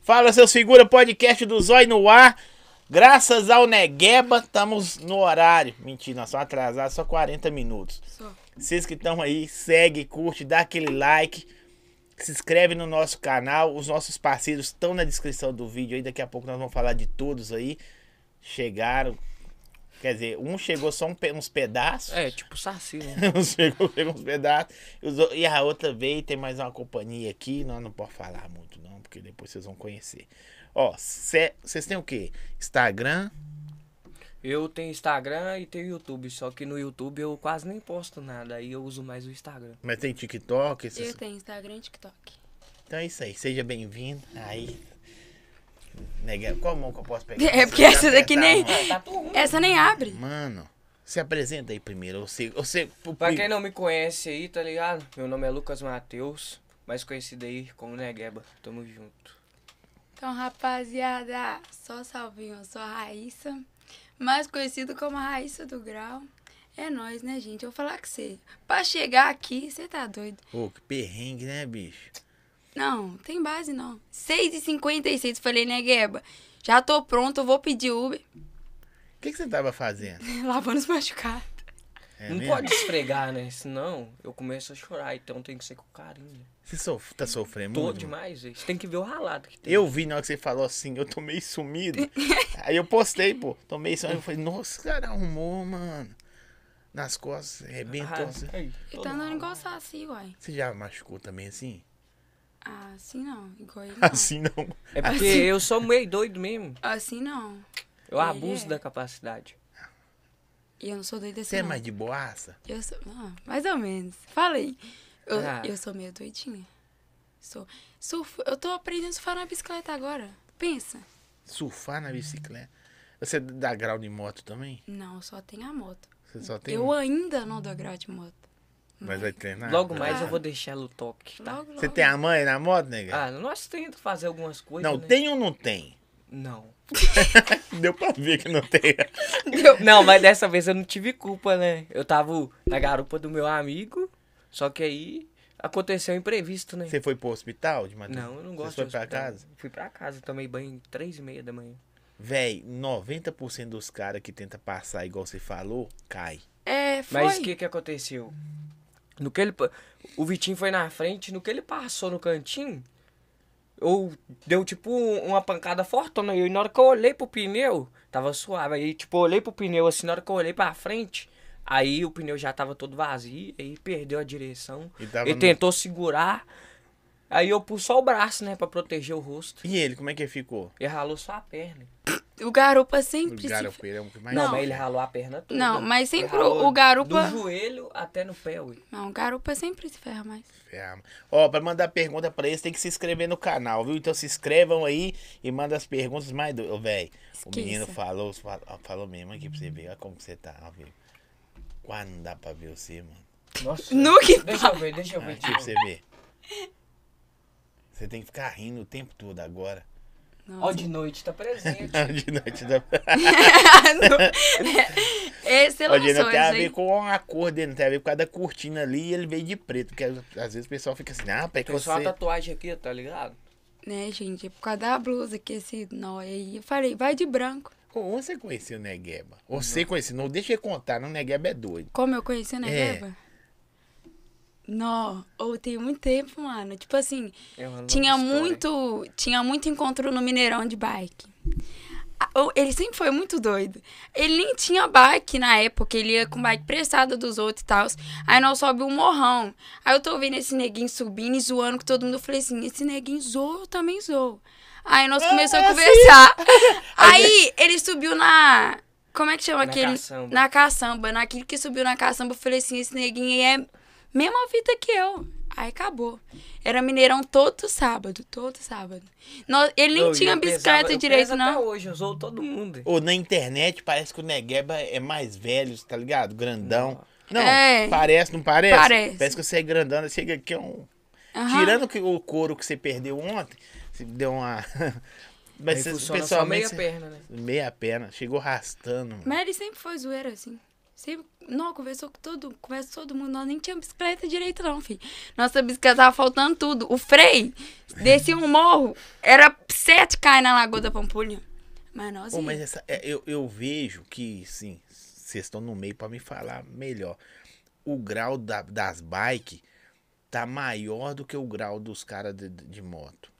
Fala, seus figura, podcast do Zói no ar. Graças ao Negueba, estamos no horário. Mentira, só atrasado só 40 minutos. Só. Vocês que estão aí, segue, curte, dá aquele like. Se inscreve no nosso canal. Os nossos parceiros estão na descrição do vídeo aí. Daqui a pouco nós vamos falar de todos aí. Chegaram, Quer dizer, um chegou só um uns pedaços. É, tipo saci, né? um chegou, pegou uns pedaços. E a outra veio, tem mais uma companhia aqui. Nós não podemos falar muito, não, porque depois vocês vão conhecer. Ó, vocês têm o quê? Instagram? Eu tenho Instagram e tenho YouTube, só que no YouTube eu quase nem posto nada, aí eu uso mais o Instagram. Mas tem TikTok? Esses... Eu tenho Instagram e TikTok. Então é isso aí, seja bem-vindo aí Neguinho, qual mão que eu posso pegar? É porque essa daqui nem. Tá essa nem abre. Mano, se apresenta aí primeiro. Você, você, pra quem não me conhece aí, tá ligado? Meu nome é Lucas Matheus, mais conhecido aí como Negueba. Tamo junto. Então, rapaziada, só salvinho, eu sou a Raíssa, mais conhecido como a Raíssa do Grau. É nós, né, gente? Eu vou falar com você. Pra chegar aqui, você tá doido. Pô, que perrengue, né, bicho? Não, tem base não. 6h56, falei, né, Gueba? Já tô pronto, eu vou pedir Uber. O que, que você tava fazendo? Lavando os machucados. É não mesmo? pode esfregar, né? Senão eu começo a chorar, então tem que ser com carinho. Você sof tá sofrendo tô muito? Tô demais, gente. Tem que ver o ralado que tem. Eu vi na hora que você falou assim, eu tô meio sumido. Aí eu postei, pô, tomei sumido. Eu falei, nossa, cara, arrumou, mano. Nas costas, arrebentou. Ah, assim. tá andando igual saci, uai. Você já machucou também assim? Ah, assim não. Igual ele. Não. Assim não. É porque assim... eu sou meio doido mesmo. Assim não. Eu ele abuso é. da capacidade. E eu não sou doida assim. Você é mais de boaça? Eu sou. Não, mais ou menos. Falei. Eu, ah. eu sou meio doidinha. Sou. Surf... Eu tô aprendendo a surfar na bicicleta agora. Pensa. Surfar na bicicleta? Você dá grau de moto também? Não, só tem a moto. Você só tem? Eu ainda não dou grau de moto. Mas vai treinar. Né? Logo mais ah. eu vou deixar ela o toque, tá? Logo, logo. Você tem a mãe na moda, nega? Ah, nós temos que fazer algumas coisas. Não, né? tem ou não tem? Não. Deu pra ver que não tem. Deu. Não, mas dessa vez eu não tive culpa, né? Eu tava na garupa do meu amigo, só que aí aconteceu um imprevisto, né? Você foi pro hospital de madrugada? Não, eu não gosto Você foi de pra casa? Fui pra casa, tomei banho três e meia da manhã. Véi, 90% dos caras que tenta passar igual você falou, cai. É, foi. Mas o que que aconteceu? No que ele, o Vitinho foi na frente, no que ele passou no cantinho, ou deu tipo uma pancada fortona. E na hora que eu olhei pro pneu, tava suave. Aí, tipo, olhei pro pneu assim, na hora que eu olhei pra frente, aí o pneu já tava todo vazio, aí perdeu a direção. E ele no... tentou segurar. Aí eu pus só o braço, né, pra proteger o rosto. E ele, como é que ele ficou? Ele ralou só a perna. O garupa sempre. O garupa, se... é um Não, não, mas ele ralou a perna toda. Não, mas sempre o, garupa. Do joelho até no pé, ui. Não, o garupa sempre se ferra mais. Ferra. Ó, pra mandar pergunta pra eles, tem que se inscrever no canal, viu? Então se inscrevam aí e manda as perguntas mais do. velho, o menino falou, falou mesmo aqui pra você ver. Olha como você tá, viu? Quase não dá pra ver você, mano. Nossa. No que deixa tá. eu ver, deixa eu ah, ver. Ah, tipo, você ver. Você tem que ficar rindo o tempo todo agora. Ó, de noite tá presente. de noite tá Esse é o Não tem a ver com a cor dele, não tem a ver com cada cortina ali e ele veio de preto. Porque às vezes o pessoal fica assim, ah, pega você. Só uma tatuagem aqui, tá ligado? Né, gente? É por causa da blusa que esse nó aí. Eu falei, vai de branco. Como você conheceu o Negueba? Você conheceu, não deixa eu contar, não, o Negueba é doido. Como eu conheci o Negueba? É. Não, ou tem muito tempo, mano. Tipo assim, é tinha história. muito, tinha muito encontro no Mineirão de bike. Ele sempre foi muito doido. Ele nem tinha bike na época, ele ia com bike prestada dos outros e tal. Aí nós sobe um morrão. Aí eu tô vendo esse neguinho subindo e zoando com todo mundo. Eu falei assim: esse neguinho zoou eu também zoo. Aí nós é, começamos é a assim? conversar. Assim. Aí ele subiu na. Como é que chama na aquele? Caçamba. Na caçamba. Naquele que subiu na caçamba, eu falei assim: esse neguinho aí é mesma vida que eu. Aí acabou. Era Mineirão todo sábado, todo sábado. Nós, ele nem eu, tinha eu bicicleta pensava, direito, não. Até hoje, usou todo mundo. Ou na internet parece que o Negueba é mais velho, tá ligado? Grandão. Não, é. parece, não parece? Parece. Parece que você é grandão, você chega aqui é um. Uhum. Tirando o couro que você perdeu ontem, você deu uma. Mas você, pessoalmente, meia perna, né? Meia perna, chegou arrastando. Mary sempre foi zoeira assim. Sempre, não, conversou com todo, conversa todo mundo. Nós nem tínhamos bicicleta direito, não, filho. Nossa bicicleta tava faltando tudo. O freio, descia um morro, era sete cai na Lagoa da Pampulha. Mas nós. Oh, mas essa, é, eu, eu vejo que, sim, vocês estão no meio para me falar melhor. O grau da, das bikes tá maior do que o grau dos caras de, de, moto.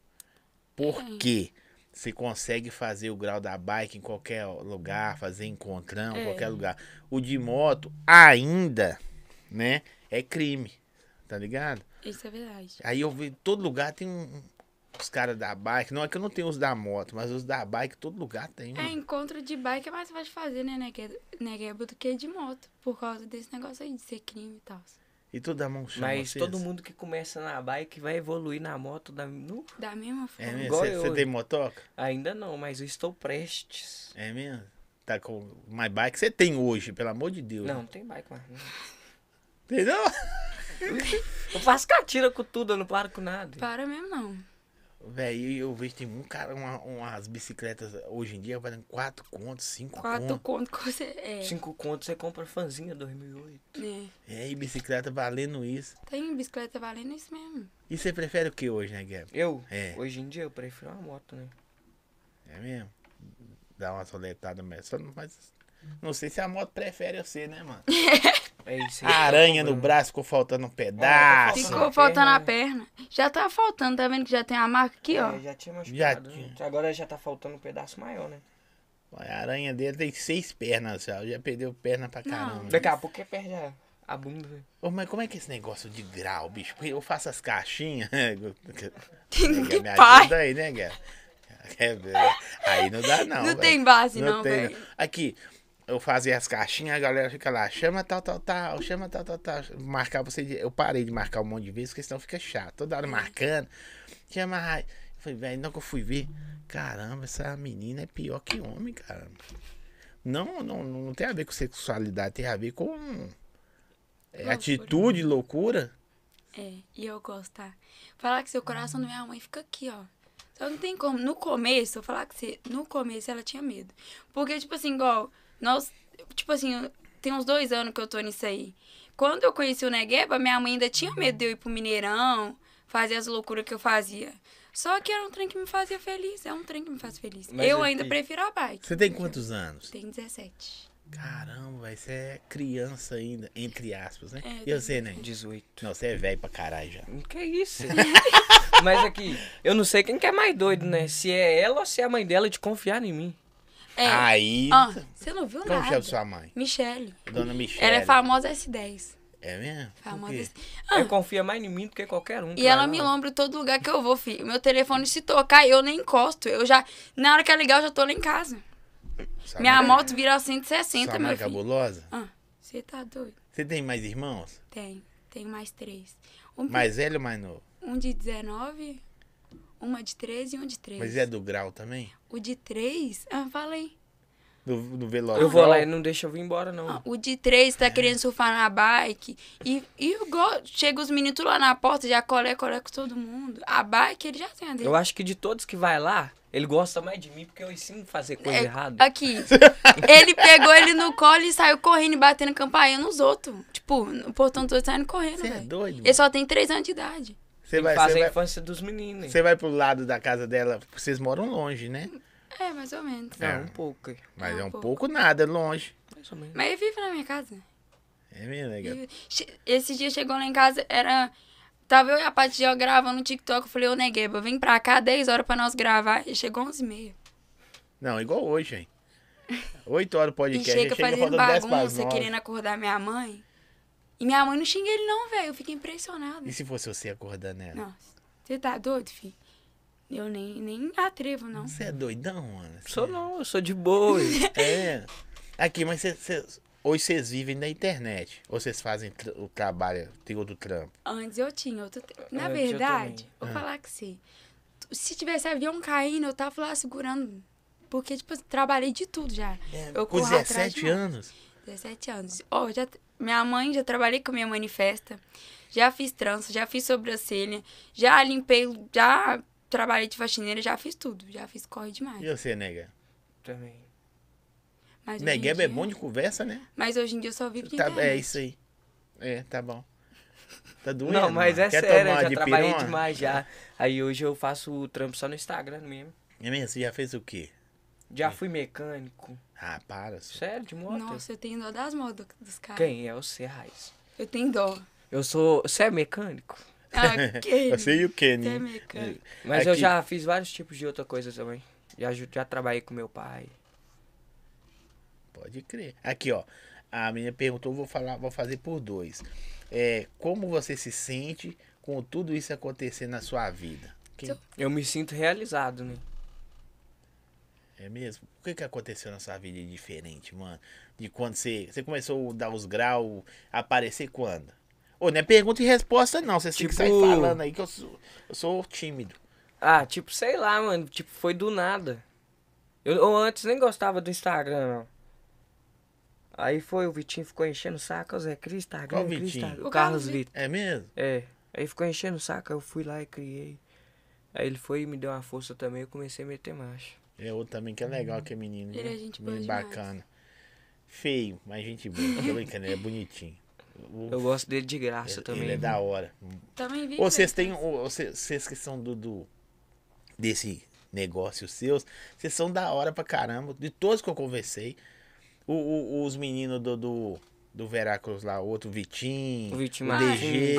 Por é. quê? Você consegue fazer o grau da bike em qualquer lugar, fazer encontrão em é. qualquer lugar. O de moto ainda, né, é crime. Tá ligado? Isso é verdade. Aí eu vi, todo lugar tem um, os caras da bike. Não é que eu não tenho os da moto, mas os da bike, todo lugar tem. É, encontro de bike é mais fácil de fazer, né, Negueba, né, é, né, é do que de moto. Por causa desse negócio aí de ser crime e tal. E tudo dá mão chama, Mas assim, todo assim. mundo que começa na bike vai evoluir na moto da, no... da mesma forma. É mesmo? Você tem motoca? Ainda não, mas eu estou prestes. É mesmo? Tá com mais bike você tem hoje, pelo amor de Deus. Não, né? não tem bike mais. Não. Entendeu? eu faço catira com tudo, eu não paro com nada. Para mesmo não. Velho, eu vejo tem um cara, uma, umas bicicletas hoje em dia valendo 4 contos, 5 contos. 4 contos você. É. 5 contos você compra fanzinha 2008. É. É, e bicicleta valendo isso. Tem bicicleta valendo isso mesmo. E você prefere o que hoje, né, Gab? Eu? É. Hoje em dia eu prefiro uma moto, né? É mesmo? Dá uma soletada mesmo. Só não faz. Não sei se a moto prefere você, né, mano? É isso aí. A aranha no braço, ficou faltando um pedaço. Ficou faltando a perna. Já tá faltando, tá vendo que já tem a marca aqui, é, ó? É, já tinha machucado. Já né? tinha. Agora já tá faltando um pedaço maior, né? A aranha dele tem seis pernas já. Já perdeu perna pra caramba. Não. Daqui a pouco perde a, a bunda. Ô, mas como é que é esse negócio de grau, bicho? Porque eu faço as caixinhas. Né? que né, me ajuda aí, né, Guerra? aí não dá, não. Não véio. tem base, não, não, tem, Aqui, eu fazia as caixinhas, a galera fica lá, chama tal, tal, tal, chama tal, tal, tal. Marcar você. Eu parei de marcar um monte de vezes, porque senão fica chato. Toda hora marcando. Chama. Eu falei, velho, não que eu fui ver. Caramba, essa menina é pior que homem, caramba. Não, não, não tem a ver com sexualidade, tem a ver com. É, loucura. Atitude, loucura. É, e eu gosto, tá? Falar que seu coração da minha mãe fica aqui, ó. Só não tem como. No começo, eu falar que você. No começo ela tinha medo. Porque, tipo assim, igual. Nós, tipo assim, tem uns dois anos que eu tô nisso aí. Quando eu conheci o Negueba, minha mãe ainda tinha uhum. medo de eu ir pro Mineirão, fazer as loucuras que eu fazia. Só que era um trem que me fazia feliz. É um trem que me faz feliz. Mas eu é ainda prefiro a bike. Você tem quantos anos? tem 17. Caramba, vai ser é criança ainda, entre aspas, né? É, eu sei, né? 18. Não, você é velho pra caralho já. Que isso? Mas aqui, eu não sei quem que é mais doido, né? Se é ela ou se é a mãe dela de confiar em mim. É. Aí. você não viu Como é nada. Como chama sua mãe? Michele. Dona Michele. Ela é famosa S10. É mesmo? Famosa. Ah, confia mais em mim do que qualquer um. E cara, ela me lombra em todo lugar que eu vou, filho. Meu telefone se tocar, eu nem encosto. Eu já. Na hora que é legal, eu já tô lá em casa. Minha é? moto vira 160, sua meu é filho. cabulosa? Ah, você ah, tá doido. Você tem mais irmãos? Tem. Tenho mais três. Um mais velho ou mais novo? Um de 19, uma de três e um de três. Mas é do grau também? O de três? Ah, falei. Do, do velório. Eu vou lá e não deixa eu vir embora, não. Ah, o de três tá é. querendo surfar na bike. E, e igual, chega os meninos lá na porta, já colé, colé com todo mundo. A bike, ele já tem a dele. Eu acho que de todos que vai lá, ele gosta mais de mim porque eu ensino a fazer coisa é, errada. Aqui. ele pegou ele no colo e saiu correndo e batendo campainha nos outros. Tipo, no portão todo saindo correndo, Você é doido? Mano. Ele só tem três anos de idade. Você vai fazer a infância dos meninos. Você vai pro lado da casa dela, vocês moram longe, né? É, mais ou menos. É, um pouco. Mas é, é um, um pouco. pouco. nada, é longe. Mais ou menos. Mas ele vive na minha casa. É mesmo, legal. Esse dia chegou lá em casa, era. Tava eu e a Paty eu gravando no TikTok. Eu falei, ô Negueba, vem pra cá 10 horas pra nós gravar. E chegou 11 e meia. Não, igual hoje, hein? 8 horas pode podcast. E chega, chega fazendo bagunça, querendo acordar minha mãe. E minha mãe não xinga ele, não, velho. Eu fiquei impressionada. E se fosse você acordando ela? Nossa, você tá doido, filho? Eu nem, nem atrevo, não. Você é doidão, mano? Cê... Sou é. não, eu sou de boa. é. Aqui, mas cê, cê, hoje vocês vivem na internet. Ou vocês fazem o trabalho, tem outro trampo? Antes eu tinha outro trampo. Na Antes verdade, vou ah. falar que sim. Se tivesse avião caindo, eu tava lá segurando. Porque, tipo, trabalhei de tudo já. É, eu com 17 anos? 17 anos. Ó, oh, já minha mãe, já trabalhei com minha manifesta. Já fiz trança, já fiz sobrancelha, já limpei, já trabalhei de faxineira, já fiz tudo. Já fiz corre demais. E você, nega? Também. Mas nega é bom de conversa, né? Mas hoje em dia eu só vivo de tá, É isso aí. É, tá bom. Tá doendo? Não, mas mano. é Quer sério, eu já de trabalhei pirona? demais já. Aí hoje eu faço o trampo só no Instagram mesmo. É mesmo? Você já fez o quê? Já é. fui mecânico. Ah, para. Senhor. Sério, de moto? Nossa, eu tenho dó das motos dos caras. Quem é o Serrais? Eu tenho dó. Eu sou. Você é mecânico? Ah, Kenny. Você e o Kenny. Você é mecânico. Mas Aqui. eu já fiz vários tipos de outra coisa também. Já, já trabalhei com meu pai. Pode crer. Aqui, ó. A menina perguntou, vou falar, vou fazer por dois. É, como você se sente com tudo isso acontecer na sua vida? Eu me sinto realizado, né? É mesmo? O que, que aconteceu na sua vida diferente, mano? De quando você, você começou a dar os graus, aparecer quando? Ô, não é pergunta e resposta, não. Você tipo... tem que sair falando aí que eu sou, eu sou tímido. Ah, tipo, sei lá, mano. Tipo, foi do nada. Eu, eu antes nem gostava do Instagram, não. Aí foi, o Vitinho ficou enchendo o saco, o Zé Cris, Instagram, tá Qual Cris, tá Instagram, o Carlos Vitor. É mesmo? É. Aí ficou enchendo o saco, eu fui lá e criei. Aí ele foi e me deu uma força também, eu comecei a meter marcha. É outro também que é legal, uhum. que é menino. Ele é né? gente boa menino bacana. Feio, mas gente boa. Tô brincando, ele é bonitinho. Eu gosto dele de graça ele, também. Ele é da hora. Também vi. Vocês têm. Vocês que são do, do. desse negócio seus, vocês são da hora pra caramba. De todos que eu conversei. O, o, os meninos do, do, do Veracruz lá, outro Vitinho. O Vitinho o DG.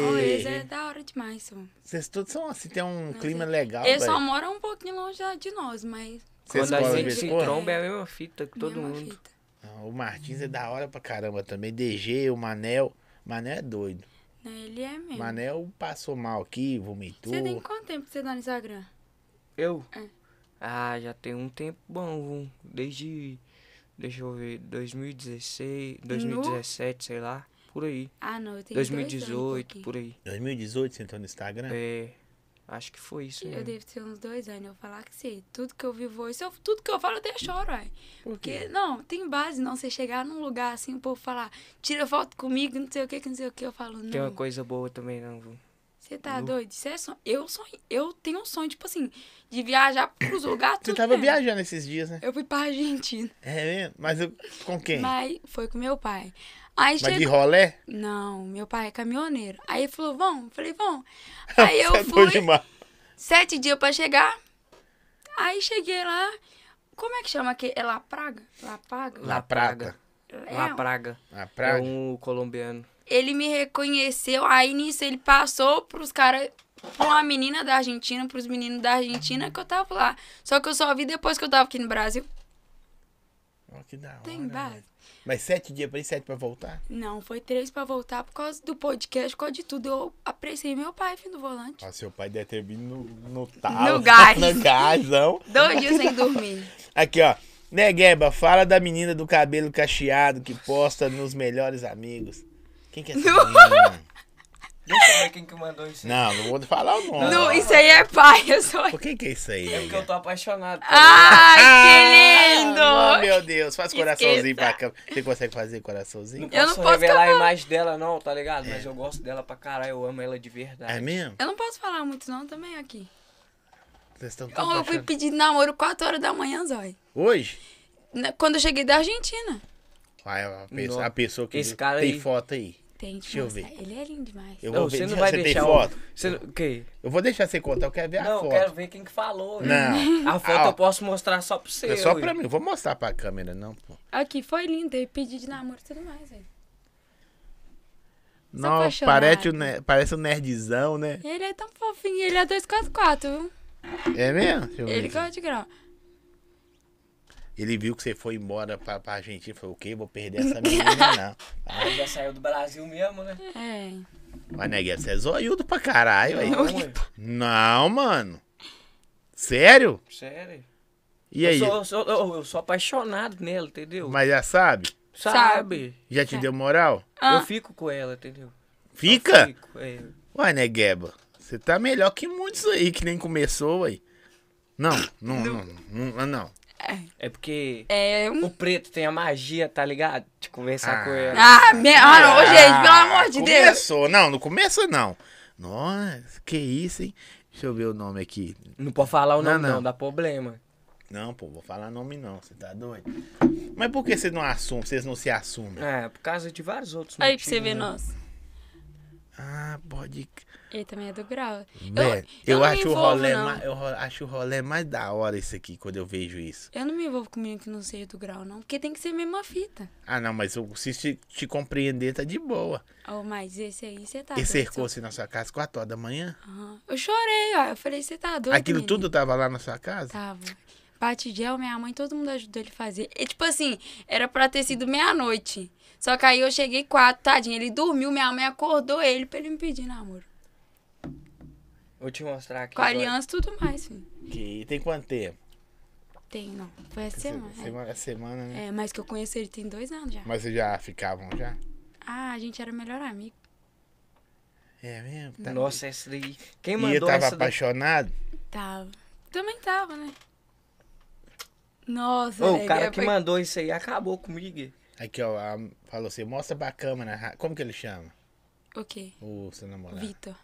é da hora demais, são. Vocês todos são assim, tem um clima é. legal. Eles só moram um pouquinho longe de nós, mas quando a gente se tromba é a mesma fita que todo mesma mundo. Não, ah, o Martins é da hora pra caramba também. DG, o Manel. Manel é doido. Não, ele é mesmo. Manel passou mal aqui, vomitou. Você tem quanto tempo que você tá no Instagram? Eu? É. Ah, já tem um tempo bom, desde. Deixa eu ver, 2016, 2017, no? sei lá, por aí. Ah, não, eu tenho 2018, por aí. 2018 você entrou no Instagram? É. Acho que foi isso. Eu devo ter uns dois anos. Eu falar que sei. Tudo que eu vivo hoje, eu, tudo que eu falo, eu até choro, uai. Por Porque, não, tem base, não. Você chegar num lugar assim, o povo falar, tira foto comigo, não sei o que, não sei o que. Eu falo, não. Tem uma coisa boa também, não, vou. Você tá eu... doido? Isso é sonho. Eu, sonho. eu tenho um sonho, tipo assim, de viajar pros lugares. Você tava mesmo. viajando esses dias, né? Eu fui pra Argentina. É mesmo? Mas eu... com quem? Mas foi com meu pai. Aí Mas chegou... de rolé? Não, meu pai é caminhoneiro. Aí ele falou, vamos? Falei, vamos. Aí eu é fui. Sete dias pra chegar. Aí cheguei lá. Como é que chama aqui? É La Praga? La Praga? La, Praga. La é Praga. La Praga. É um colombiano ele me reconheceu. Aí nisso ele passou pros caras, pra a menina da Argentina, pros meninos da Argentina que eu tava lá. Só que eu só vi depois que eu tava aqui no Brasil. Oh, que da hora. Tem base. Né? Mas sete dias pra ir, sete pra voltar? Não, foi três pra voltar por causa do podcast, por causa de tudo. Eu apreciei meu pai, filho do volante. Ah, seu pai deve ter vindo no, no talo. No gás. no gás, Dois dias sem dormir. Aqui, ó. Negueba, né, fala da menina do cabelo cacheado que posta nos melhores amigos. Quem que é essa menina? Deixa eu ver quem que mandou isso aí. Não, não vou falar o nome. Não, isso aí é pai, eu sou. Por que que é isso aí? É porque eu tô apaixonado. Ai, que ah, lindo! Ah, meu Deus, faz Esqueça. coraçãozinho pra cá. Você consegue fazer coraçãozinho? Não eu não posso revelar falar. a imagem dela, não, tá ligado? É. Mas eu gosto dela pra caralho, eu amo ela de verdade. É mesmo? Eu não posso falar muito, não, também aqui. Vocês estão tão Eu fui pedir namoro 4 horas da manhã, Zói. Hoje? Né, quando eu cheguei da Argentina. Ah, a pessoa, a pessoa que Esse cara tem aí. foto aí. Tem, eu ver. Ele é lindo demais. Eu não, vou ver. Você não vai você deixar. foto? Você... Okay. Eu vou deixar você contar, eu quero ver a foto. Não, quero ver quem que falou. Não. A foto ah, eu posso mostrar só pra você. É só pra eu. mim, eu vou mostrar pra câmera, não, pô. Aqui, foi lindo, eu pedi de namoro e tudo mais, velho. Não, parece o, parece um nerdzão, né? Ele é tão fofinho, ele é 244, viu? É mesmo? Ele gosta de grau. Ele viu que você foi embora pra, pra Argentina e falou, o quê? Vou perder essa menina, não. Aí já saiu do Brasil mesmo, né? É. Mas, neguinha, você é zoiudo pra caralho aí. Não, mano. Não, mano. Sério? Sério. E eu aí? Sou, eu, sou, eu, sou apaixonado nela, entendeu? Mas já sabe? Sabe. sabe. Já te é. deu moral? Ah. Eu fico com ela, entendeu? Fica? fico, é. Ué, negueba, você tá melhor que muitos aí que nem começou aí. Não, não, não, não, não, não. É porque é um... o preto tem a magia, tá ligado? De conversar ah. com ele. Ah, me... ah, não, gente, pelo ah, amor de começou. Deus. Começou, não, não começa não. Nossa, que isso, hein? Deixa eu ver o nome aqui. Não pode falar o nome não, não. dá problema. Não, pô, vou falar nome não, você tá doido. Mas por que vocês não assumem, vocês não se assumem? É, por causa de vários outros Aí motivos. Aí pra você ver né? nós. Ah, pode... Ele também é do grau. Man, né? eu, eu, eu acho envolvo, o rolê mais, eu acho o rolê mais da hora isso aqui, quando eu vejo isso. Eu não me envolvo com menino que não seja do grau, não. Porque tem que ser a mesma fita. Ah, não, mas se te, te compreender, tá de boa. Oh, mas esse aí, você tá Ele cercou-se assim na sua casa 4 horas da manhã? Uhum. Eu chorei, ó. Eu falei, você tá doido, Aquilo menino? tudo tava lá na sua casa? Tava. Bate gel, minha mãe, todo mundo ajudou ele a fazer. E, tipo assim, era pra ter sido meia-noite. Só que aí eu cheguei quatro, tadinho. Ele dormiu, minha mãe acordou ele pra ele me pedir namoro. Vou te mostrar aqui. Com agora. aliança e tudo mais, filho. Que tem quanto tempo? Tem, não. Foi essa semana. É. Semana, é. semana, né? É, mas que eu conheci ele tem dois anos já. Mas vocês já ficavam já? Ah, a gente era melhor amigo. É mesmo? Tá Nossa, esse essa daí. Quem mandou essa E eu tava apaixonado? Daí? Tava. Também tava, né? Nossa, Ô, O cara é, que foi... mandou isso aí acabou comigo. Aqui, ó, falou assim, mostra pra câmera. Como que ele chama? O quê? O seu namorado. Vitor.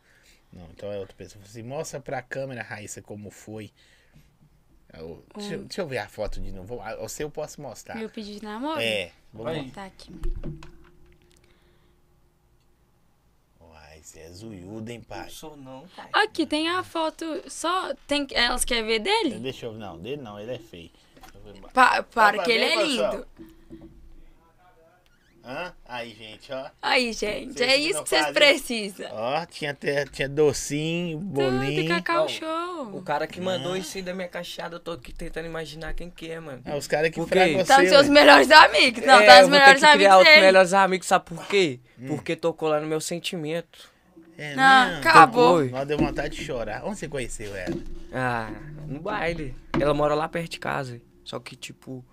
Não, então é outra pessoa. Você assim, mostra pra câmera, Raíssa, como foi. É eu, deixa, hum. deixa, eu ver a foto de novo. se eu posso mostrar. Meu pedido de namoro? É. Vamos botar aqui. Uai, você é zoiudo, hein, pai? Não sou não, pai. Aqui tem a foto. Só. Tem, elas querem ver dele? Deixa eu ver. Não, dele não, ele é feio. Pa para, para tá que ele é lindo. Hã? Aí, gente, ó. Aí, gente, é isso que vocês precisam. Ó, tinha, até, tinha docinho, bolinho. Tanto cacau Ó, show. O cara que mandou isso aí da minha caixada, eu tô aqui tentando imaginar quem que é, mano. É, os caras que Por quê? fragam tá você. Tá seus melhores amigos. Não, É, tá os melhores que criar amigos dele. melhores amigos, sabe por quê? Hum. Porque tocou lá no meu sentimento. É, Não, ah, não. acabou. Tocou. Nós deu vontade de chorar. Onde você conheceu ela? Ah, no baile. Ela mora lá perto de casa. Só que, tipo,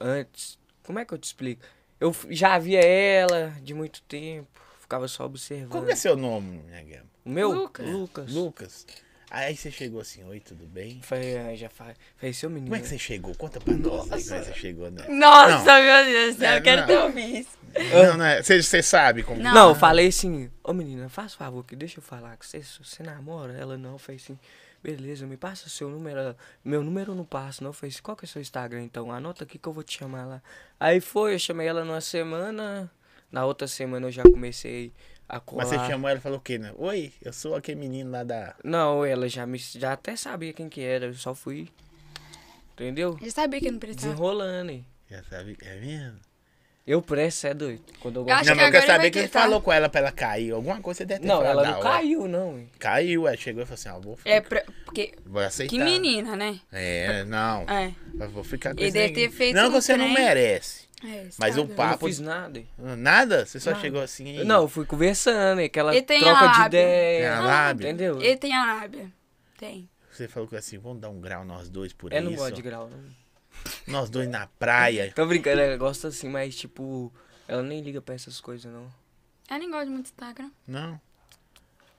antes. Como é que eu te explico? Eu já via ela de muito tempo, ficava só observando. Como é seu nome, minha gama? O meu? Lucas. Lucas. Lucas. Aí você chegou assim, oi, tudo bem? Falei, ah, já falei, falei, seu menino. Como é que você chegou? Conta pra nós aí, como é que você chegou, né? Nossa, não. meu Deus do céu, é, eu quero ter ouvido isso. Não, não é. Você, sabe como. Não, não eu falei assim, ô menina, faz favor, que deixa eu falar com você. Você namora? Ela não, fez assim. Beleza, me passa seu número. Ah, meu número não passa, não. Fez, qual que é seu Instagram então? Anota aqui que eu vou te chamar lá. Aí foi, eu chamei ela numa semana. Na outra semana eu já comecei a colar. Mas você chamou ela e falou o quê, né? Oi, eu sou aquele menino lá da. Não, ela já me já até sabia quem que era, eu só fui. Entendeu? Já sabia que não precisava. Desenrolando. Hein? Já sabia, é mesmo? Eu presto, é doido. Quando eu gosto acho não, que mas eu quero saber que ele falou com ela pra ela cair. Alguma coisa você deve ter Não, ela não caiu, não. Caiu, é, chegou e falou assim, ó, ah, vou é, ficar. É, pra, porque. Vou aceitar. Que menina, né? É, não. É. Eu vou ficar com Ele deve ter feito Não um você não merece. É, Mas tá o papo Eu não fiz nada. Nada? Você só chegou assim. e- Não, eu fui conversando, e aquela tem troca de Tem a ideia. Entendeu? Ele tem a lábia. Tem. Você falou que assim, vamos dar um grau nós dois por Eu isso. não gosto de grau, não. Nós dois na praia. Tô brincando, ela gosta assim, mas tipo, ela nem liga pra essas coisas, não. Ela nem gosta muito de Instagram. Não.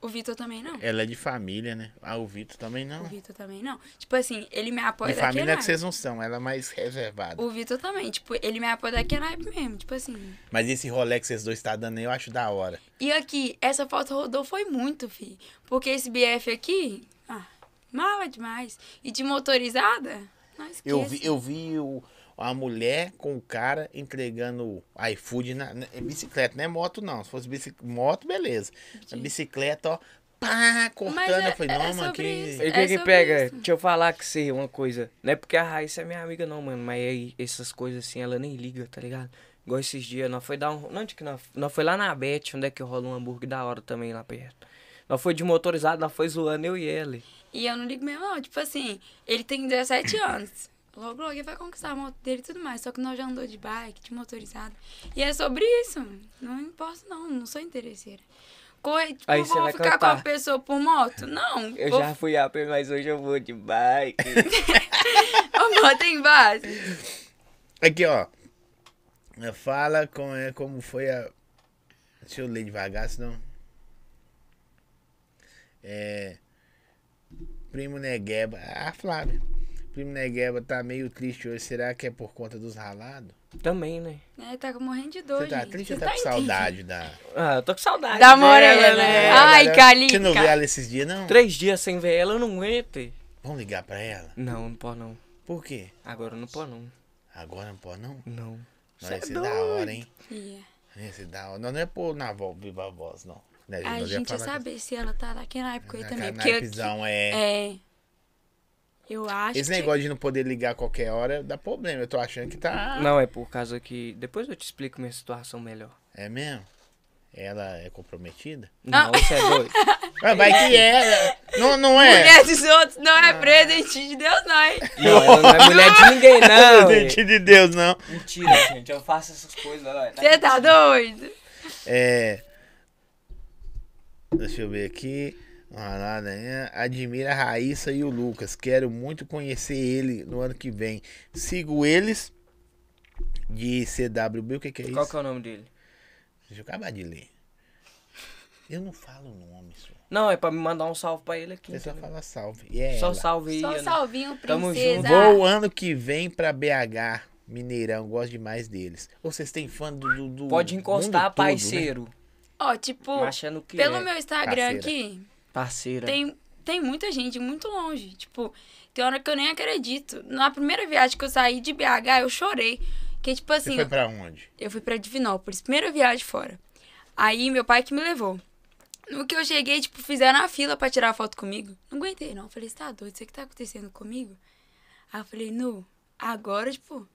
O Vitor também não. Ela é de família, né? Ah, o Vitor também não. O Vitor também não. Tipo assim, ele me apoia de família é que vocês não são, ela é mais reservada. O Vitor também, tipo, ele me apoia daqui é a mesmo, tipo assim. Mas esse rolê que vocês dois tá dando aí, eu acho da hora. E aqui, essa foto rodou foi muito, fi. Porque esse BF aqui, ah, mala demais. E de motorizada, eu vi, eu vi o, a mulher com o cara entregando iFood na, na é bicicleta, não é moto não. Se fosse bicicleta, moto, beleza. Na bicicleta, ó, pá, cortando. É, eu falei, é não, é mano, que. Isso, e o que é que pega? Isso. Deixa eu falar que você, uma coisa. Não é porque a Raíssa é minha amiga, não, mano. Mas aí, essas coisas assim, ela nem liga, tá ligado? Igual esses dias, nós foi dar um. Onde que nós. Nós foi lá na Bet, onde é que rola um hambúrguer da hora também lá perto. Nós foi de motorizado, nós foi zoando eu e ele. E eu não ligo mesmo, não. Tipo assim, ele tem 17 anos. Logo, logo ele vai conquistar a moto dele e tudo mais. Só que nós já andou de bike, de motorizado. E é sobre isso. Não importa, não. Não sou interesseira. Corre, tipo, Aí vou ficar cantar. com a pessoa por moto? Não. Eu vou... já fui a pé, mas hoje eu vou de bike. a moto em base. Aqui, ó. Fala com, é, como foi a. Deixa eu ler devagar, senão. É. Primo Negueba. a ah, Flávia. Primo Negueba tá meio triste hoje. Será que é por conta dos ralados? Também, né? É, tá morrendo de dor. Tá Você tá triste ou tá, tá com saudade da. Ah, eu tô com saudade. Da Morena, né? né? É, Ai, Cali. Você não vê ela esses dias, não? Três dias sem ver ela, eu não aguento. Vamos ligar pra ela? Não, não pode não. Por quê? Agora não pode não. Agora não pode não? Não. Não, ia ser é, é da hora, hein? Yeah. Ia ser é da hora. Não, não é por na viva voz, não. Né? A gente ia saber que... se ela tá daqui na época aí também. Porque aqui, é... é. Eu acho Esse negócio de não poder ligar a qualquer hora dá problema. Eu tô achando que tá. Não, é por causa que. Depois eu te explico minha situação melhor. É mesmo? Ela é comprometida? Não, você é doido. Ah, vai que é. Não, não é. Mulher dos outros não é ah. presente de Deus, não, hein? Não, não é mulher de ninguém, não. É presente de Deus, não. Mentira, gente. Eu faço essas coisas, é Você tá doido? É. Deixa eu ver aqui. Né? Admira a Raíssa e o Lucas. Quero muito conhecer ele no ano que vem. Sigo eles de CWB. O que, que é Qual isso? Qual que é o nome dele? Deixa eu acabar de ler. Eu não falo o nome, só. Não, é pra me mandar um salve pra ele aqui. Você só fala salve. E é só ela. salve. Só salvinho, princesa. Tamo junto. Vou ano que vem pra BH, Mineirão. Gosto demais deles. Vocês têm fã do, do Pode encostar, mundo todo, né? parceiro. Né? Ó, tipo, achando que pelo é meu Instagram parceira. aqui. Parceira. Tem, tem muita gente muito longe. Tipo, tem hora que eu nem acredito. Na primeira viagem que eu saí de BH, eu chorei. Que tipo assim. Você foi pra onde? Eu fui pra Divinópolis, primeira viagem fora. Aí meu pai que me levou. No que eu cheguei, tipo, fizeram a fila para tirar foto comigo. Não aguentei, não. Eu falei, você tá doido? Você que tá acontecendo comigo? Aí eu falei, nu, agora, tipo,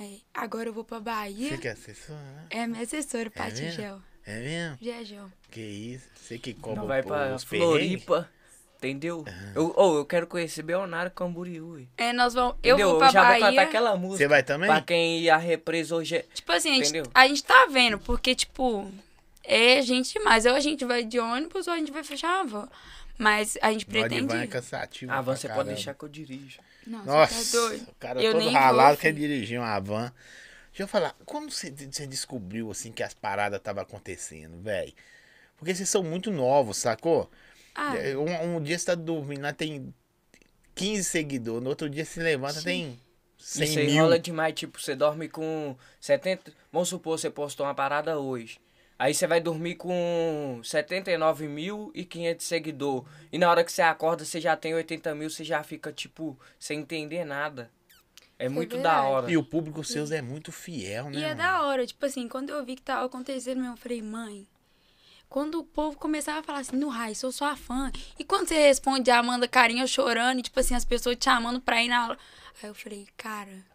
é, agora eu vou pra Bahia. Você que é assessora, né? É minha assessora, é Paty é Gel. É mesmo? Viajão. Que isso? Você que cobra vai pra Floripa. Entendeu? ou Eu, oh, eu quero conhecer Belonário Camboriú. É, nós vamos. Entendeu? Eu vou pra eu já Bahia. vou cantar aquela música. Você vai também? Pra quem à represa hoje. É- tipo assim, entendeu? a gente, a gente tá vendo, porque, tipo, é gente demais. Ou a gente vai de ônibus ou a gente vai fechar a van. Mas a gente é pretende. Vai é cansativo ah, você caramba. pode deixar que eu dirijo. Tá Nossa, tá o cara eu todo ralado quer dirigir uma van. Deixa eu falar, quando você, você descobriu assim que as paradas estavam acontecendo, velho? Porque vocês são muito novos, sacou? Ah. É, um, um dia você tá dormindo, lá tem 15 seguidores, no outro dia se levanta, Sim. tem 100 Isso aí mil. demais, tipo, você dorme com 70... Vamos supor, você postou uma parada hoje. Aí você vai dormir com 79.500 seguidor. E na hora que você acorda, você já tem 80 mil, você já fica, tipo, sem entender nada. É, é muito é da hora. E o público seu é muito fiel, né? E é mano? da hora. Tipo assim, quando eu vi que tava acontecendo eu falei, mãe, quando o povo começava a falar assim, no raio, sou sua fã. E quando você responde a Amanda Carinho chorando, e tipo assim, as pessoas te chamando pra ir na aula. Aí eu falei, cara,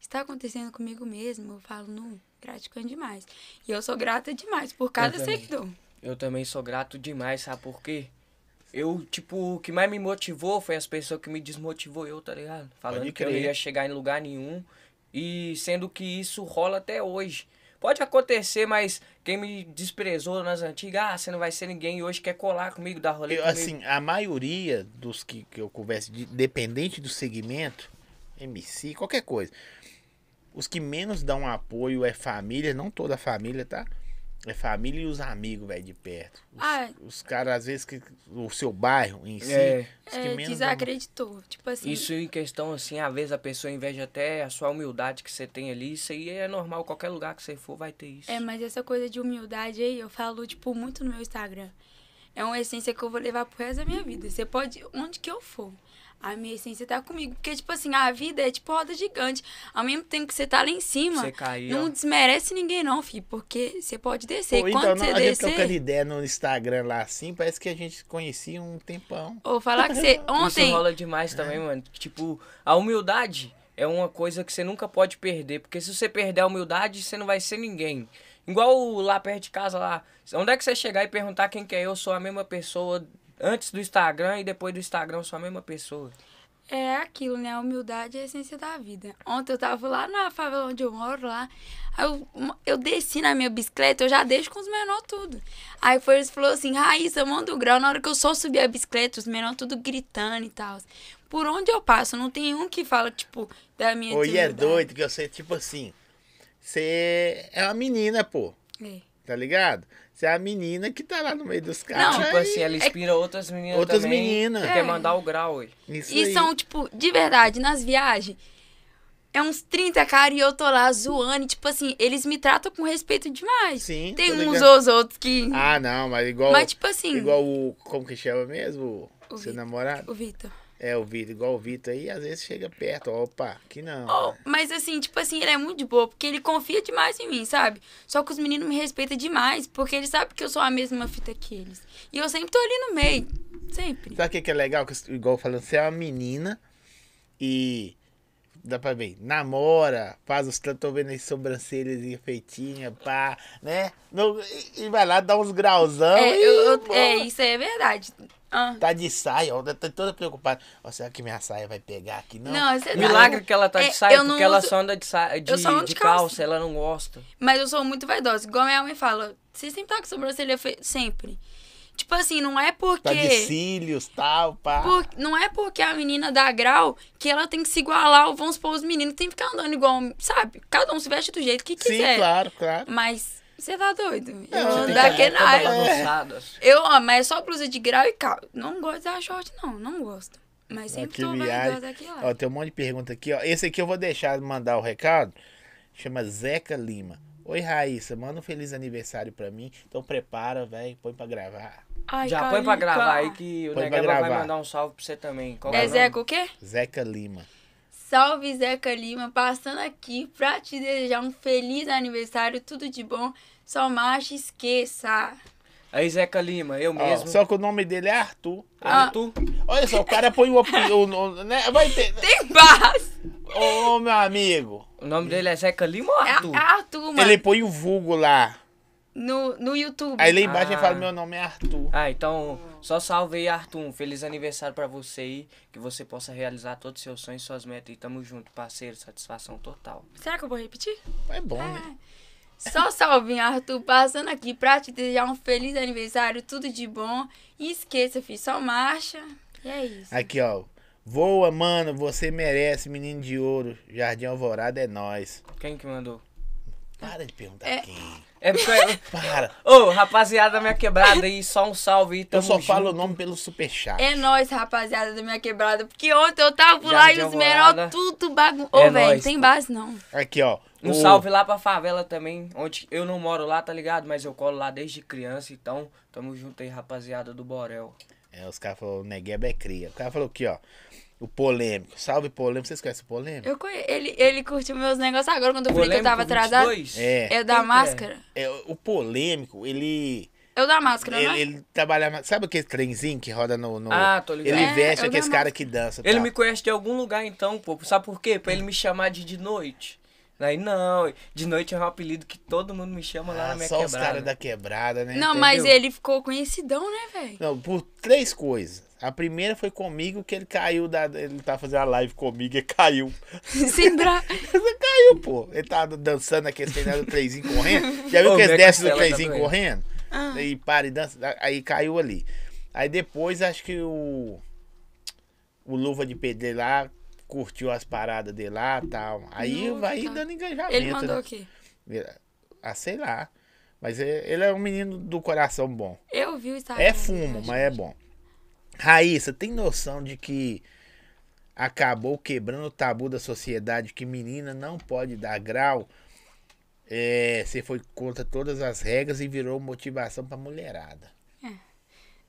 está acontecendo comigo mesmo? Eu falo, não praticando demais. E eu sou grata demais por cada eu seguidor. Eu também sou grato demais, sabe por quê? Eu, tipo, o que mais me motivou foi as pessoas que me desmotivou eu, tá ligado? Falando que eu ia chegar em lugar nenhum. E sendo que isso rola até hoje. Pode acontecer, mas quem me desprezou nas antigas, ah, você não vai ser ninguém e hoje quer colar comigo, da rolê eu, comigo. Assim, a maioria dos que, que eu converso, de, dependente do segmento, MC, qualquer coisa, os que menos dão apoio é família, não toda a família, tá? É família e os amigos, velho, de perto. Os, ah, os caras, às vezes, que, o seu bairro em si. É, é desacreditou. Dão... Tipo assim. Isso em questão, assim, às vezes a pessoa inveja até a sua humildade que você tem ali. Isso aí é normal, qualquer lugar que você for vai ter isso. É, mas essa coisa de humildade aí, eu falo, tipo, muito no meu Instagram. É uma essência que eu vou levar pro resto da minha vida. Você pode, onde que eu for a minha essência tá comigo. Porque, tipo assim, a vida é tipo roda gigante. Ao mesmo tempo que você tá lá em cima, você caiu. não desmerece ninguém, não, filho. Porque você pode descer. Pô, então, Quando então, você não, a descer... gente trocando ideia no Instagram lá assim, parece que a gente conhecia um tempão. Ou falar que você. Ontem. Isso rola demais também, mano. Tipo, a humildade é uma coisa que você nunca pode perder. Porque se você perder a humildade, você não vai ser ninguém. Igual lá perto de casa, lá. Onde é que você chegar e perguntar quem que é eu, sou a mesma pessoa antes do Instagram e depois do Instagram sou a mesma pessoa. É aquilo, né? A humildade é a essência da vida. Ontem eu tava lá na favela onde eu moro, lá. eu, eu desci na minha bicicleta, eu já deixo com os menores tudo. Aí foi, eles falou assim, Raíssa, manda o grau. Na hora que eu só subi a bicicleta, os menores tudo gritando e tal. Por onde eu passo, não tem um que fala, tipo, da minha Oi é doido que eu sei tipo assim, você é uma menina, pô. É. Tá ligado? Você é a menina que tá lá no meio dos caras. Não, tipo assim, ela é inspira é... outras meninas. Outras meninas. Que é. Quer mandar o grau. Isso e aí. são, tipo, de verdade, nas viagens. É uns 30, cara, e eu tô lá zoando. tipo assim, eles me tratam com respeito demais. Sim. Tem uns os outros que. Ah, não, mas igual. Mas, tipo assim. Igual o. Como que chama mesmo? O seu Victor, namorado? O Vitor. É, o Vitor, igual o Vitor aí, às vezes chega perto, opa, que não. Oh, mas assim, tipo assim, ele é muito de boa, porque ele confia demais em mim, sabe? Só que os meninos me respeitam demais, porque eles sabem que eu sou a mesma fita que eles. E eu sempre tô ali no meio, sempre. Sabe o que, que é legal? Igual falando, você é uma menina e dá pra ver, namora, faz os tô vendo aí sobrancelhas e feitinha, pá, né? No, e, e, vai lá, dá uns grauzão. É, e, eu, é, isso é verdade. Ah. Tá de saia, ó, tá toda preocupada. Ó, será que minha saia vai pegar aqui? Não, não você... Milagre que ela tá é, de saia, porque uso... ela só anda de, saia, de, de, de calça. calça. ela não gosta. Mas eu sou muito vaidosa. Igual minha mãe fala, você sempre tá com sobrancelha feia, sempre. Tipo assim, não é porque. Tá de cílios, tal, pá. Por... Não é porque a menina dá grau que ela tem que se igualar, ou vamos supor, os meninos tem que ficar andando igual, sabe? Cada um se veste do jeito que quiser. Sim, claro, claro. Mas você tá doido? É, eu ando daqui na Eu mas é só blusa de grau e cal. Não gosto da short, não. Não gosto. Mas sempre Aqui tô viagem. aqui Ó, tem um monte de pergunta aqui, ó. Esse aqui eu vou deixar mandar o recado. Chama Zeca Lima. Oi, Raíssa, manda um feliz aniversário pra mim. Então prepara, velho, põe pra gravar. Ai, Já põe pra gravar aí que o Negaba vai mandar um salve pra você também. Qual é, é Zeca o quê? Zeca Lima. Salve Zeca Lima, passando aqui para te desejar um feliz aniversário, tudo de bom, só marcha esqueça. Aí Zeca Lima, eu mesmo. só que o nome dele é Arthur. É Arthur. Ah. Olha só, o cara põe o, o, o né? vai ter. Né? Tem paz! Ô, meu amigo. O nome dele é Zeca Lima ou é Arthur? É, Arthur, mano. Ele põe o vulgo lá. No, no YouTube. Aí lá embaixo ah. ele fala, meu nome é Arthur. Ah, então... Só salve aí, Arthur. Um feliz aniversário para você aí. Que você possa realizar todos os seus sonhos, suas metas. E tamo junto, parceiro. Satisfação total. Será que eu vou repetir? É bom, né? é. né? Só salve, Arthur. Passando aqui pra te desejar um feliz aniversário, tudo de bom. E esqueça, filho, só marcha. E é isso. Aqui, ó. Voa, mano, você merece, menino de ouro. Jardim Alvorada é nós. Quem que mandou? Para de perguntar é, quem. É porque. Para. Ô, rapaziada da minha quebrada aí, só um salve aí, também. Eu só junto. falo o nome pelo superchat. É nós, rapaziada da minha quebrada. Porque ontem eu tava por lá e os menores tudo bagunçado. É Ô, velho, tem base não. Aqui, ó. Um o- salve lá pra favela também, onde eu não moro lá, tá ligado? Mas eu colo lá desde criança, então tamo junto aí, rapaziada do Borel. É, os caras falaram, o Negueba é cria. O cara falou aqui, ó. O polêmico. Salve polêmico. Vocês conhecem o polêmico? Eu conhe... ele, ele curtiu meus negócios agora quando eu falei que eu tava atrasado. É. Eu da Quem é. máscara. É? é? o polêmico, ele. Eu da máscara, ele, não né? Ele trabalha. Sabe aquele trenzinho que roda no. no... Ah, tô ligado. Ele é, veste aqueles cara que dança. Ele me conhece de algum lugar então, pô. Sabe por quê? Pra ele me chamar de de noite. Aí não, de noite é um apelido que todo mundo me chama lá ah, na minha só quebrada. Só os caras da quebrada, né? Não, Entendeu? mas ele ficou conhecidão, né, velho? Não, por três coisas. A primeira foi comigo que ele caiu da. Ele tá fazendo a live comigo e caiu. Sem dra... caiu, pô. Ele tá dançando aqui, esse do trenzinho correndo. Já viu que ele desce do tá trenzinho correndo? Ah. E para e dança. Aí caiu ali. Aí depois acho que o. O Luva de Pedreiro lá curtiu as paradas dele lá e tal. Aí Não, vai tá. dando engajamento. Ele né? mandou né? o quê? É, ah, sei lá. Mas é, ele é um menino do coração bom. Eu vi o Instagram. É fumo, mas é bom. Raíssa, tem noção de que acabou quebrando o tabu da sociedade que menina não pode dar grau? É, você foi contra todas as regras e virou motivação pra mulherada. É.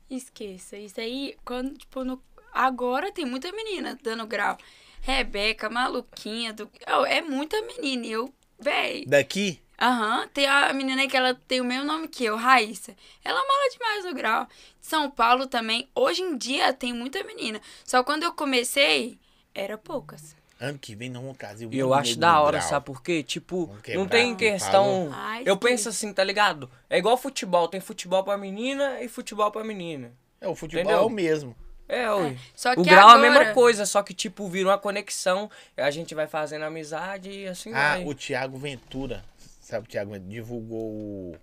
Esqueça. Isso aí, quando, tipo, no, agora tem muita menina dando grau. Rebeca, maluquinha do. é, é muita menina. Eu, véi. Daqui? Aham, uhum. tem a menina aí que ela tem o mesmo nome que eu, Raíssa. Ela mala demais no grau. São Paulo também, hoje em dia tem muita menina. Só quando eu comecei, era poucas. Ano que vem não vão trazer o Eu acho da hora, grau. sabe por quê? Tipo, quebrar, não tem questão. Ai, eu penso assim, tá ligado? É igual futebol, tem futebol pra menina e futebol pra menina. É, o futebol Entendeu? é o mesmo. É, é o É. Só que o grau agora... é a mesma coisa, só que, tipo, vira uma conexão. A gente vai fazendo amizade e assim. Ah, vai. o Thiago Ventura. Sabe o Thiago divulgou divulgou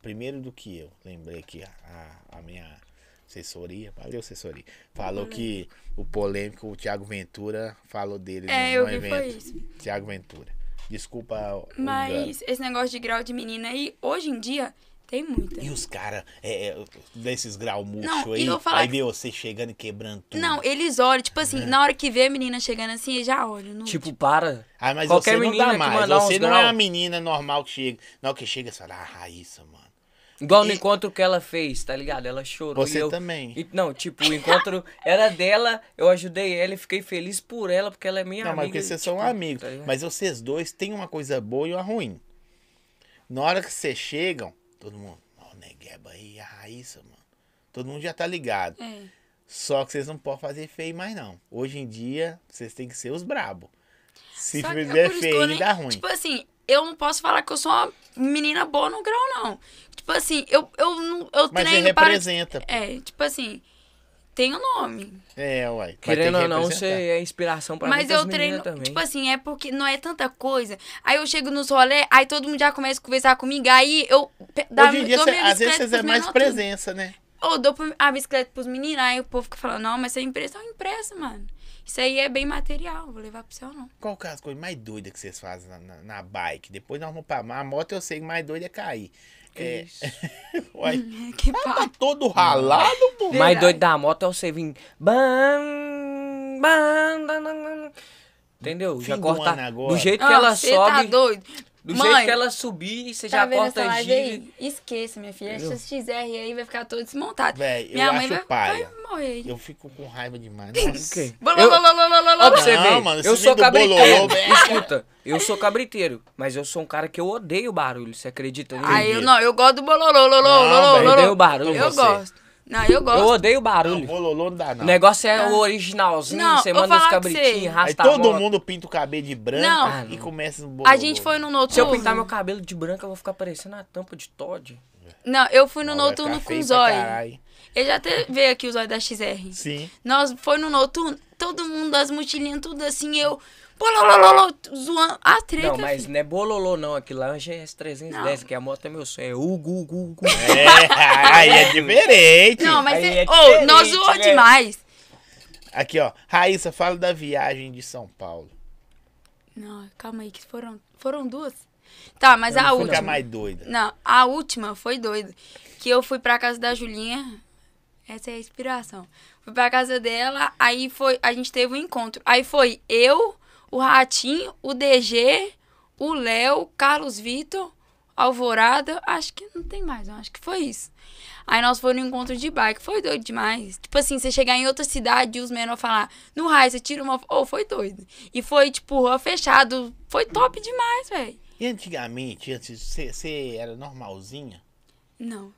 primeiro do que eu, lembrei aqui a, a minha assessoria, valeu assessoria, falou que o polêmico, o Thiago Ventura falou dele é, no, no eu evento. Foi isso. Thiago Ventura. Desculpa Mas esse negócio de grau de menina aí, hoje em dia, tem muita. E os caras, é, é, desses grau murcho aí, falar... aí vê você chegando e quebrando tudo. Não, eles olham, tipo assim, é. na hora que vê a menina chegando assim, eles já olham. Tipo, tipo, para. Ah, mas Qualquer você não dá mais. Você não grau. é uma menina normal que chega. Na hora que chega, você fala, ah, Raíssa, mano. Igual no e... encontro que ela fez, tá ligado? Ela chorou. Você eu... também. E, não, tipo, o encontro era dela, eu ajudei ela e fiquei feliz por ela, porque ela é minha não, amiga. Não, mas porque vocês tipo, são tá amigos. Tá mas vocês dois têm uma coisa boa e uma ruim. Na hora que vocês chegam, Todo mundo, ó, oh, Negueba aí, a Raíssa, mano. Todo mundo já tá ligado. É. Só que vocês não podem fazer feio mais, não. Hoje em dia, vocês têm que ser os brabo. Se Só fizer é feio, nem, dá ruim. Tipo assim, eu não posso falar que eu sou uma menina boa no grau, não. Tipo assim, eu, eu, eu, eu Mas treino você representa. Para... É, tipo assim, tem o um nome. É, uai. Querendo ou não, você é inspiração para Mas eu treino, também. tipo assim, é porque não é tanta coisa. Aí eu chego nos rolê, aí todo mundo já começa a conversar comigo, aí eu dá, Hoje em dia, cê, às vezes você é mais presença, né? Ou dou a bicicleta pros meninos, aí o povo fica falando, não, mas essa impressa é uma impressa, mano. Isso aí é bem material, vou levar pro céu não. Qual que é as coisas mais doidas que vocês fazem na, na, na bike? Depois nós vamos pra a moto, eu sei que mais doida é cair. É. é. Uai. É, que ah, tá todo ralado, pô. Verdade. Mais doido da moto é você vir. Bam, bam, dan, dan, dan. Entendeu? Fim Já corta. Do, jeito ah, que ela tá sobe. Você Tá doido. Do Mãe, jeito que ela subir, você tá já corta a gíria. Esqueça, minha filha. Eu... Essa XR aí vai ficar todo desmontado. Véi, minha eu mãe acho vai, vai morrer. Eu fico com raiva demais. Nossa. Okay. Eu... Ó, pra você ver. eu sou cabriteiro. Escuta, eu sou cabriteiro, mas eu sou um cara que eu odeio barulho. Você acredita nisso? Aí eu não, eu gosto do bololô, lolô, lolô, lolô. Eu odeio barulho. Eu então gosto. Não, eu gosto. Eu odeio barulho. Não, não dá, não. O negócio é o originalzinho, não, você manda os cabritinhos, rasta Aí todo mundo pinta o cabelo de branco não. e ah, começa no A gente foi no noturno. Se eu pintar meu cabelo de branco, eu vou ficar parecendo a tampa de Todd. Não, eu fui no noturno com o Zói. Ele já até veio aqui o Zóio da XR. Sim. Nós foi no noturno, todo mundo, as mochilinhas, tudo assim, eu bolololô, zoando a ah, treta. Não, mas filho. não é bololô, não. Aquilo lá é um GS310, não. que a moto é meu sonho. É ugu, ugu, ugu. É, aí é diferente. Não, mas é oh, nós zoou né? demais. Aqui, ó. Raíssa, fala da viagem de São Paulo. Não, calma aí, que foram, foram duas. Tá, mas eu a última. Ficar mais doida. Não, a última foi doida. Que eu fui pra casa da Julinha. Essa é a inspiração. Fui pra casa dela, aí foi. A gente teve um encontro. Aí foi eu, o ratinho, o DG, o Léo, Carlos Vitor, Alvorada, acho que não tem mais, acho que foi isso. Aí nós fomos no encontro de bike, foi doido demais. Tipo assim, você chegar em outra cidade e os menores falar, no raio, você tira uma. Oh, foi doido. E foi, tipo, rua fechado. Foi top demais, velho. E antigamente, antes, você era normalzinha? Não.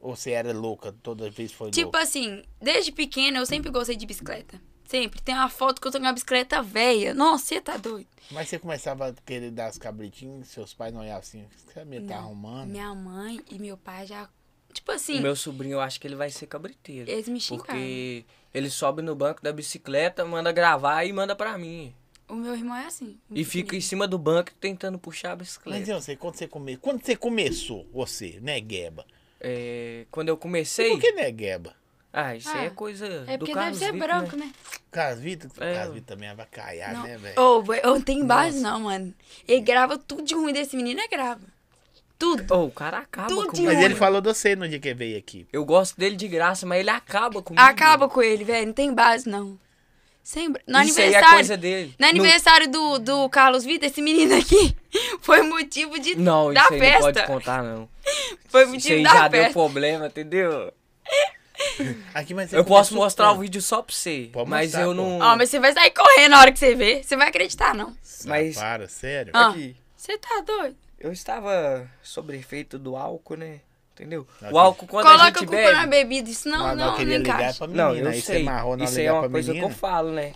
Ou você era louca, toda vez foi Tipo louca? assim, desde pequena eu sempre gostei de bicicleta. Sempre. Tem uma foto que eu tô com uma bicicleta velha. Nossa, você tá doido. Mas você começava a querer dar os cabritinhos, seus pais não olhavam assim, você me tá arrumando. Minha mãe e meu pai já. Tipo assim. O meu sobrinho, eu acho que ele vai ser cabriteiro. Eles me xingaram. Porque ele sobe no banco da bicicleta, manda gravar e manda pra mim. O meu irmão é assim. E fica em cima do banco tentando puxar a bicicleta. Mas eu sei, quando você, come... quando você começou, você, né, Gueba? É... Quando eu comecei. E por que né, Gueba? Ah, isso é ah, é coisa é do Carlos porque deve ser Vitor, branco, né? né? Carlos Vitor? É. Carlos Vitor também é abacaiado, né, velho? Ô, oh, não tem base não, mano. Ele grava tudo de ruim desse menino, é grava. Tudo. Ô, oh, o cara acaba tudo comigo. Mas ele falou de você no dia que veio aqui. Eu gosto dele de graça, mas ele acaba comigo. Acaba com ele, velho. Não tem base, não. Sempre. No Isso aniversário, aí é coisa dele. No aniversário no... Do, do Carlos Vitor, esse menino aqui foi motivo de não, da Não, isso aí não pode contar, não. Foi motivo isso aí já festa. deu problema, entendeu? Aqui, mas eu posso mostrar o vídeo só pra você. Pode mas mostrar, eu não. Ó, mas você vai sair correndo na hora que você ver. Você vai acreditar, não. Mas. Ah, para, sério. Ah, aqui. Você tá doido? Eu estava sobre efeito do álcool, né? Entendeu? O álcool quando Coloca a gente a culpa na bebida, senão não, não, não, não é encaixa. Menina, não, eu aí sei. Marrou, não Isso é, é uma coisa menina. que eu falo, né?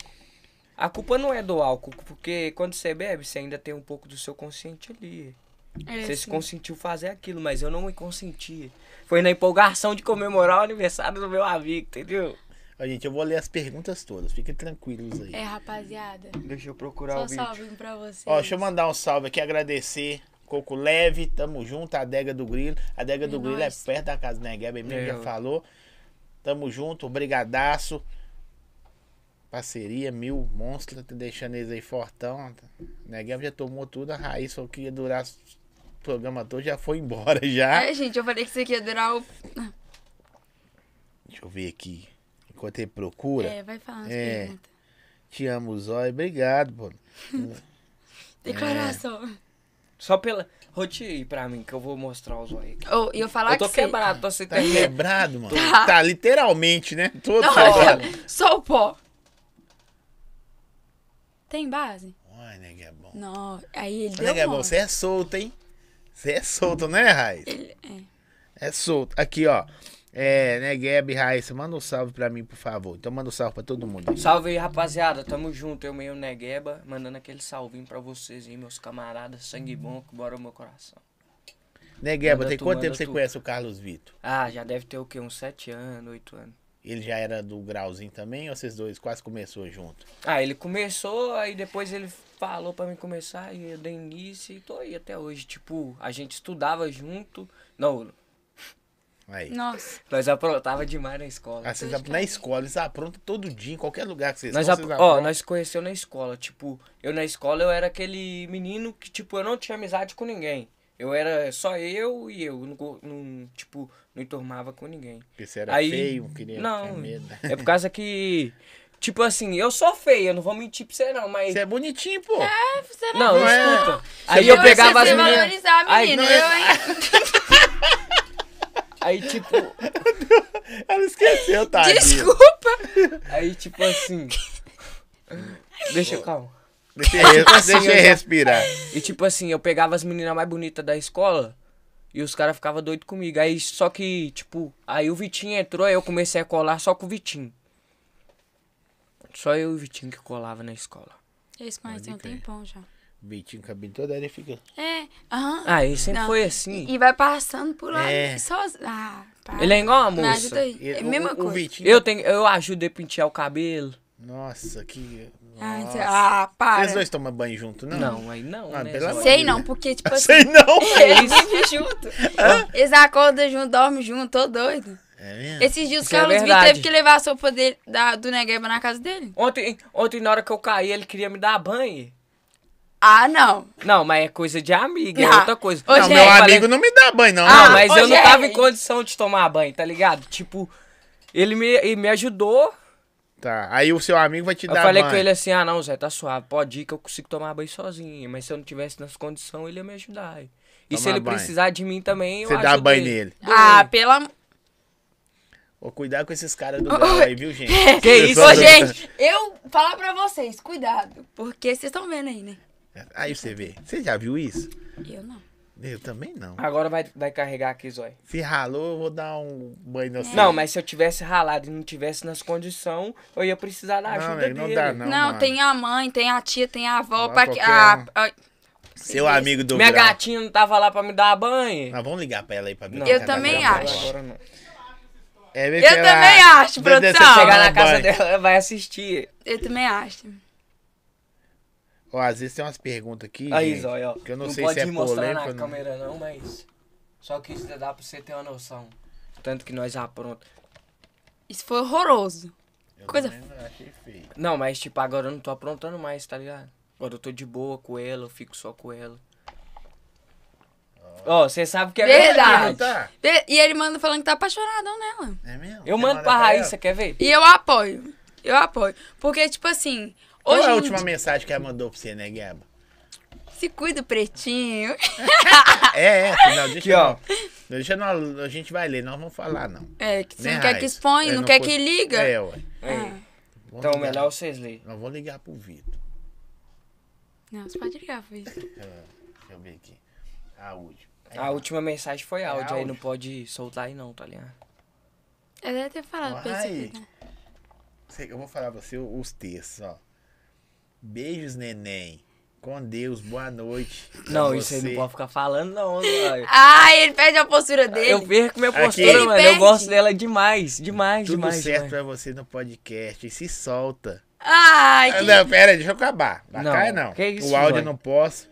A culpa não é do álcool, porque quando você bebe, você ainda tem um pouco do seu consciente ali. É, você sim. se consentiu fazer aquilo, mas eu não me consentia. Foi na empolgação de comemorar o aniversário do meu amigo, entendeu? Ó, gente, eu vou ler as perguntas todas, fiquem tranquilos aí. É, rapaziada. Deixa eu procurar Só o vídeo. salve pra vocês. Ó, deixa eu mandar um salve aqui, agradecer. Coco Leve, tamo junto, a Adega do Grilo. A Adega do é Grilo é perto da casa da né? a mesmo já é. falou. Tamo junto, brigadaço. Parceria, mil monstros, tá deixando eles aí fortão. Tá? Negueba né, já tomou tudo, a raiz falou que ia durar programa todo já foi embora já. É, gente, eu falei que isso aqui ia durar o. Deixa eu ver aqui. Enquanto ele procura. É, vai falando é, perguntas. Te amo, Zóia. Obrigado, pô. Declaração. É. Só pela. Rote aí pra mim, que eu vou mostrar os olhos aqui. Oh, eu, falar eu tô que quebrado, você... tô sem Tá quebrado, mano. Tá. tá. literalmente, né? Todo Não, olha, só o pó. Tem base? Ai, nega é bom. Não, aí ele Ai, deu nega é bom, você é solto, hein? Você é solto, né, Raiz? Ele é. É solto. Aqui, ó. É, né, e Raíssa, manda um salve pra mim, por favor. Então manda um salve pra todo mundo. Salve aí, rapaziada. Tamo junto. Eu meio Negueba, mandando aquele salvinho pra vocês aí, meus camaradas. Sangue bom que bora o meu coração. Negueba, manda tem tu, quanto tempo tu. você conhece o Carlos Vitor? Ah, já deve ter o quê? Uns sete anos, oito anos. Ele já era do grauzinho também ou vocês dois quase começou junto? Ah, ele começou, aí depois ele falou para mim começar e eu dei início e tô aí até hoje. Tipo, a gente estudava junto. Não. Aí. Nossa. Nós aprontava demais na escola. Ah, vocês na escola, vocês aprontam todo dia, em qualquer lugar que vocês nós vão, vocês Ó, nós conheceu na escola. Tipo, eu na escola eu era aquele menino que, tipo, eu não tinha amizade com ninguém. Eu era só eu e eu. Não, não tipo, não enturmava com ninguém. Porque você era Aí, feio, que nem Não, é por causa que... Tipo assim, eu sou feia, não vou mentir pra você não, mas... Você é bonitinho, pô. É, você era não, não, é. não escuta. Aí eu, eu é. pegava as meninas... valorizar a menina, Aí, é. eu, hein? Aí, tipo... Ela esqueceu, tá? Desculpa. Aí, tipo assim... Deixa eu, calma. Deixa, é eu, tipo assim, deixa eu respirar. E tipo assim, eu pegava as meninas mais bonitas da escola e os caras ficavam doidos comigo. Aí só que, tipo, aí o Vitinho entrou, aí eu comecei a colar só com o Vitinho. Só eu e o Vitinho que colava na escola. Eles conhecem um tempão já. Vitinho, cabelo toda ele fica. É. Aham. Ah, ele sempre Não. foi assim. E, e vai passando por lá É. sozinho. Ah, Ele é igual uma Me moça. ajuda aí. É a mesma o, coisa. O Vitinho... Eu, tenho, eu ajudo a pentear o cabelo. Nossa, que. Ah, ah, para. Vocês dois tomam banho junto, não? Não, aí não, Ah, né? Sei não, porque, tipo assim, Sei não. Eles vivem junto. eles acordam junto, dormem junto, tô doido. É mesmo? Esses dias o é Carlos Vitor teve que levar a sopa dele, da, do Negueba na casa dele. Ontem, ontem, na hora que eu caí, ele queria me dar banho. Ah, não. Não, mas é coisa de amigo, é ah. outra coisa. ô, Não, gente, meu falei- amigo não me dá banho, não. Ah, Não, ah, mas ô, eu não tava em condição de tomar banho, tá ligado? Tipo, ele me, ele me ajudou, Tá. Aí o seu amigo vai te eu dar. Eu falei banho. com ele assim: ah, não, Zé, tá suave. Pode ir que eu consigo tomar banho sozinho. Mas se eu não tivesse nas condições, ele ia me ajudar. E tomar se ele banho. precisar de mim também, Você eu Você dá banho nele. Ah, pela. Ô, cuidado com esses caras do Léo aí, viu, gente? É. que isso, gente, eu falar pra vocês, cuidado. Porque vocês estão vendo aí, né? Aí você vê. Você já viu isso? Eu não. Eu também não. Agora vai, vai carregar aqui, Zói. Se ralou, eu vou dar um banho no é. Não, mas se eu tivesse ralado e não tivesse nas condições, eu ia precisar da ajuda não, não dele. Dá, não, não tem a mãe, tem a tia, tem a avó. Pra que, a, a, Seu amigo do Minha grau. gatinha não tava lá pra me dar banho. Mas vamos ligar pra ela aí pra mim. Eu tá é, também acho. É eu também acho, produção. Se chegar na casa dela, vai assistir. Eu também acho. Ó, às vezes tem umas perguntas aqui. Aí, gente, Zóia, ó. Que eu não, não sei se é mostrar na não... câmera, não, mas. Só que isso dá pra você ter uma noção. Tanto que nós pronto Isso foi horroroso. Eu Coisa. Não, mas tipo, agora eu não tô aprontando mais, tá ligado? Agora eu tô de boa com ela, eu fico só com ela. Ó, oh, você sabe que é verdade. verdade. Tá? E ele manda falando que tá apaixonadão nela. É mesmo? Eu você mando pra Raíssa, pra quer ver? E eu apoio. Eu apoio. Porque, tipo assim, qual é a última dia... mensagem que ela mandou pra você, né, Gueba? Se cuida, pretinho. é, é, não, deixa Aqui, ó. Deixa a gente vai ler, nós vamos falar, não. É, que você né, não quer que expõe, é, não, não, quer pode... que liga. É, ué. Ah. É. Então, ligar. melhor vocês lerem. Nós vamos ligar pro Vitor. Não, você pode ligar pro Vitor. É, deixa eu ver aqui. A última. a última mensagem foi áudio, é áudio, aí não pode soltar aí não, tá ligado? Ela deve ter falado Uai. pra você. Eu vou falar pra você os textos, ó. Beijos, neném. Com Deus, boa noite. Não, isso aí não pode ficar falando, não. ah, ele perde a postura dele. Eu perco minha postura, Aqui. mano. Eu gosto dela demais, demais, Tudo demais. Tudo certo demais. pra você no podcast. se solta. Ai, ah, que... Não, pera, deixa eu acabar. Não, Cai, não. isso, o áudio eu não posso.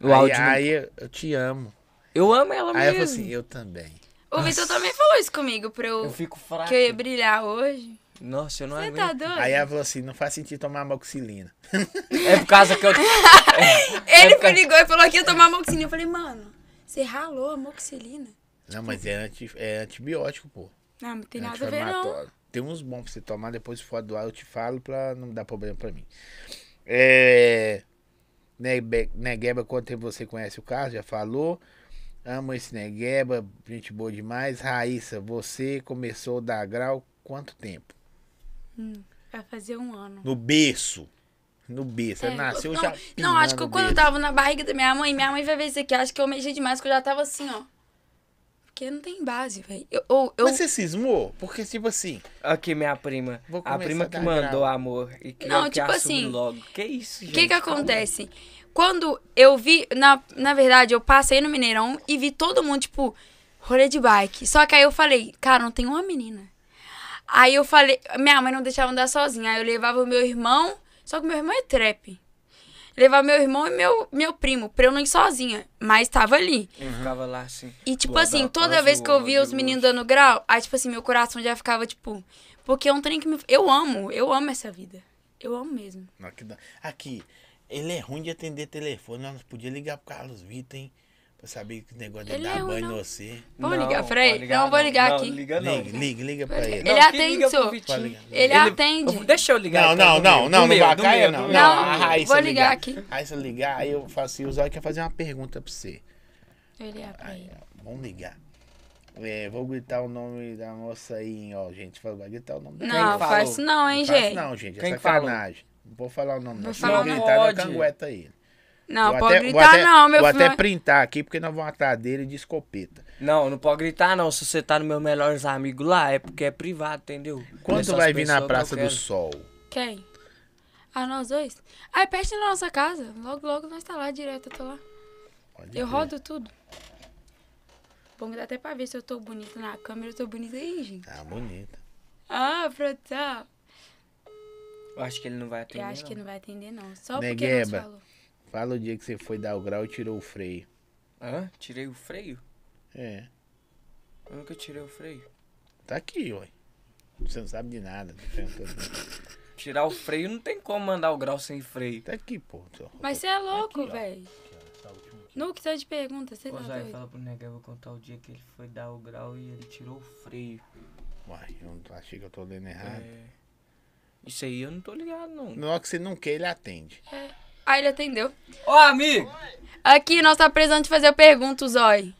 O aí, áudio aí não... eu te amo. Eu amo ela aí mesmo. Aí eu assim, eu também. O Vitor também falou isso comigo, pra eu... Eu fico fraco. Que eu ia brilhar hoje. Nossa, eu não Você tá aguento. tá doido? Aí ela falou assim, não faz sentido tomar amoxicilina. é por causa que eu... É, é Ele é causa... me ligou e falou que ia tomar amoxicilina. Eu falei, mano, você ralou a amoxicilina. Não, mas é, anti, é antibiótico, pô. Não, não tem é nada a ver, não. Tem uns bons pra você tomar, depois fora do ar eu te falo pra não dar problema pra mim. É... Negueba, né, né, quanto tempo você conhece o caso? Já falou. Amo esse Negueba, né, gente boa demais. Raíssa, você começou a dar grau quanto tempo? Hum. vai fazer um ano. No berço. No berço. É, nasceu não, já. Não, acho que quando eu tava na barriga da minha mãe, minha mãe vai ver isso aqui. Acho que eu mexi demais, que eu já tava assim, ó. Porque não tem base, velho. Eu, eu, Mas você cismou? Porque, tipo assim. Aqui, minha prima. a prima a que mandou grava. amor e que não, eu tipo que assim, logo. Que isso, gente? O que que acontece? Calma. Quando eu vi. Na, na verdade, eu passei no Mineirão e vi todo mundo, tipo, rolê de bike. Só que aí eu falei, cara, não tem uma menina Aí eu falei, minha mãe não deixava andar sozinha. Aí eu levava o meu irmão, só que meu irmão é trap. Levava meu irmão e meu, meu primo, pra eu não ir sozinha. Mas tava ali. Eu ficava lá, sim. E tipo Boa assim, toda vez que eu via os meninos dando grau, aí tipo assim, meu coração já ficava tipo. Porque é um trem que me. Eu amo, eu amo essa vida. Eu amo mesmo. Aqui, ele é ruim de atender telefone, nós podíamos ligar pro Carlos Vitor, hein? Pra saber que o negócio de dar é banho não. em você. Vamos não, ligar pra ele? Ligar, não, não, vou ligar não, aqui. Liga, não. Liga, liga, liga pra ele. Ele atende, senhor. Ele, ele atende. Deixa eu ligar. Não, então não, não, não. Não vai cair, não. Não, ah, vou ligar aqui. Aí você ligar, aí eu faço assim, o Zóio quer fazer uma pergunta pra você. Ele ligar é pra ele. Vamos ligar. É, vou gritar o nome da moça aí, ó, gente. Vai gritar o nome da Não, faz isso não, hein, não gente. Faz, não, gente. É Quem sacanagem. Falou? Não vou falar o nome, não. Vou falar, não gritar, não cangueta aí. Não, vou pode até, gritar até, não, meu filho. Vou até printar aqui, porque nós vamos atrás dele de escopeta. Não, não pode gritar não. Se você tá no meu melhor amigo lá, é porque é privado, entendeu? Quando vai vir na Praça do Sol? Quem? Ah, nós dois? Ah, é perto da nossa casa. Logo, logo nós tá lá direto, eu tô lá. Pode eu ver. rodo tudo. Bom, dá até pra ver se eu tô bonita na câmera, eu tô bonita aí, gente. Tá bonita. Ah, produção. Eu acho que ele não vai atender. Eu acho não. que ele não vai atender, não. Só Negueba, porque não falou. Fala o dia que você foi dar o grau e tirou o freio. Hã? Tirei o freio? É. Eu nunca tirei o freio. Tá aqui, ué. Você não sabe de nada. Tirar o freio não tem como mandar o grau sem freio. Tá aqui, pô. Mas você é louco, velho. Nuke, só de pergunta, você tá Zay, doido? fala pro Negué, eu vou contar o dia que ele foi dar o grau e ele tirou o freio. Uai, eu não achei que eu tô lendo errado. É... Isso aí eu não tô ligado, não. Na hora é que você não quer, ele atende. É. Aí ele atendeu. Ô, amigo! Aqui, nós tá precisando de fazer pergunta, Zói.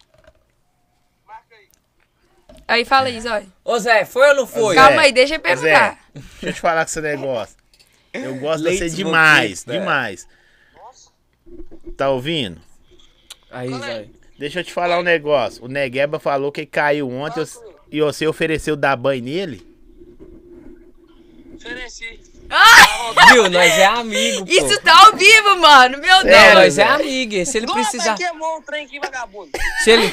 Aí fala aí, Zói. Ô, Zé, foi ou não foi? Zé, Calma aí, deixa eu perguntar. Zé, deixa eu te falar com esse negócio. Eu gosto de você demais, né? demais. Tá ouvindo? Aí, é? Zói. Deixa eu te falar um negócio. O Negueba falou que caiu ontem e você ofereceu dar banho nele? Ofereci. Viu? Nós é amigo, Isso tá ao vivo, mano. Meu Deus. É, nós é amigo. Se ele Nossa, precisar. queimou um trem aqui, vagabundo. Se ele.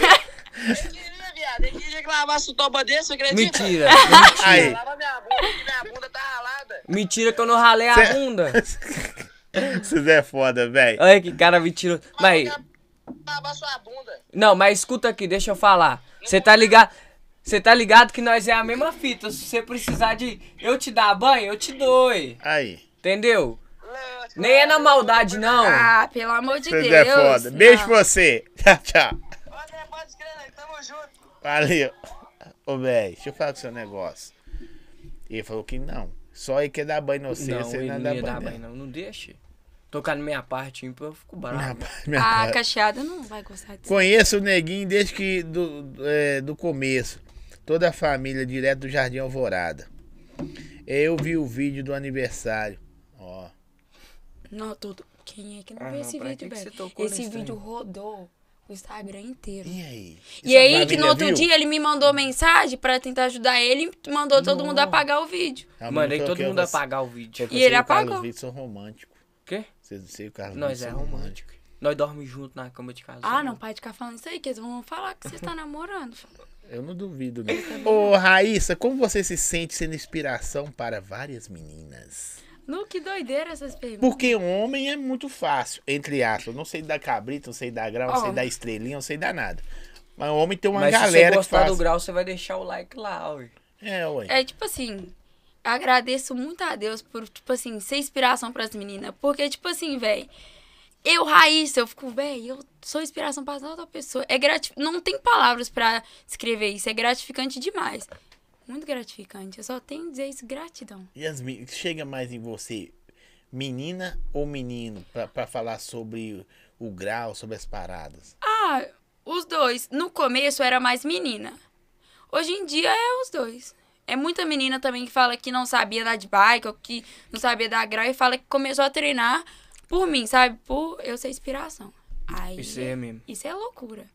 Tem que reclamar se toma desse, acredita? Mentira, mentira. Lava minha bunda, que minha bunda tá ralada. Mentira que eu não ralei a bunda. Vocês é foda, velho. Olha que cara mentiroso. Mas... Lavar Não, mas escuta aqui, deixa eu falar. Você tá ligado... Você tá ligado que nós é a mesma fita. Se você precisar de eu te dar banho, eu te dou. Aí. Entendeu? Nem é na maldade, não. Ah, pelo amor de é Deus. É foda. Beijo pra você. Tchau, tchau. Né? Tamo junto. Valeu. Ô, velho, deixa eu falar com o seu negócio. Ele falou que não. Só ele quer dar banho em você, não, você não, não dá banho. Não, banho, não. Não deixa. Tocar na minha parte, eu fico bravo. Minha, minha ah, parte. cacheada não vai gostar disso. Conheço o neguinho desde que do, é, do começo. Toda a família direto do Jardim Alvorada. Eu vi o vídeo do aniversário. Ó. Não, todo. Quem é que não ah, viu esse vídeo, velho? Esse vídeo rodou o Instagram inteiro. E aí? E, e é aí, que no outro viu? dia ele me mandou mensagem pra tentar ajudar ele e mandou todo Nossa. mundo apagar o vídeo. Eu Mandei todo mundo você... apagar o vídeo. E ele apagou. Os vídeos são românticos. O Quê? Vocês não sei o Carlos Nós é romântico. Nós dormimos junto na cama de casa. Ah, não, pai de ficar falando isso aí, que eles vão falar que você tá namorando. Eu não duvido, né? Ô, Raíssa, como você se sente sendo inspiração para várias meninas? No, que doideira essas perguntas. Porque homem é muito fácil, entre aspas. Não sei dar cabrita, não sei dar grau, não oh. sei dar estrelinha, não sei dar nada. Mas homem tem uma Mas galera que faz. se você gostar do grau, você vai deixar o like lá, ué. É, ué. É tipo assim, agradeço muito a Deus por, tipo assim, ser inspiração para as meninas. Porque, tipo assim, velho eu, Raíssa, eu fico, velho, eu sou inspiração para outra pessoa. É gratif... Não tem palavras para escrever isso, é gratificante demais. Muito gratificante. Eu só tenho a dizer isso, gratidão. Yasmin, chega mais em você, menina ou menino, para falar sobre o, o grau, sobre as paradas? Ah, os dois. No começo era mais menina. Hoje em dia é os dois. É muita menina também que fala que não sabia andar de bike, ou que não sabia dar grau, e fala que começou a treinar por mim, sabe? Por eu ser inspiração. Aí, isso é mesmo. Isso é loucura.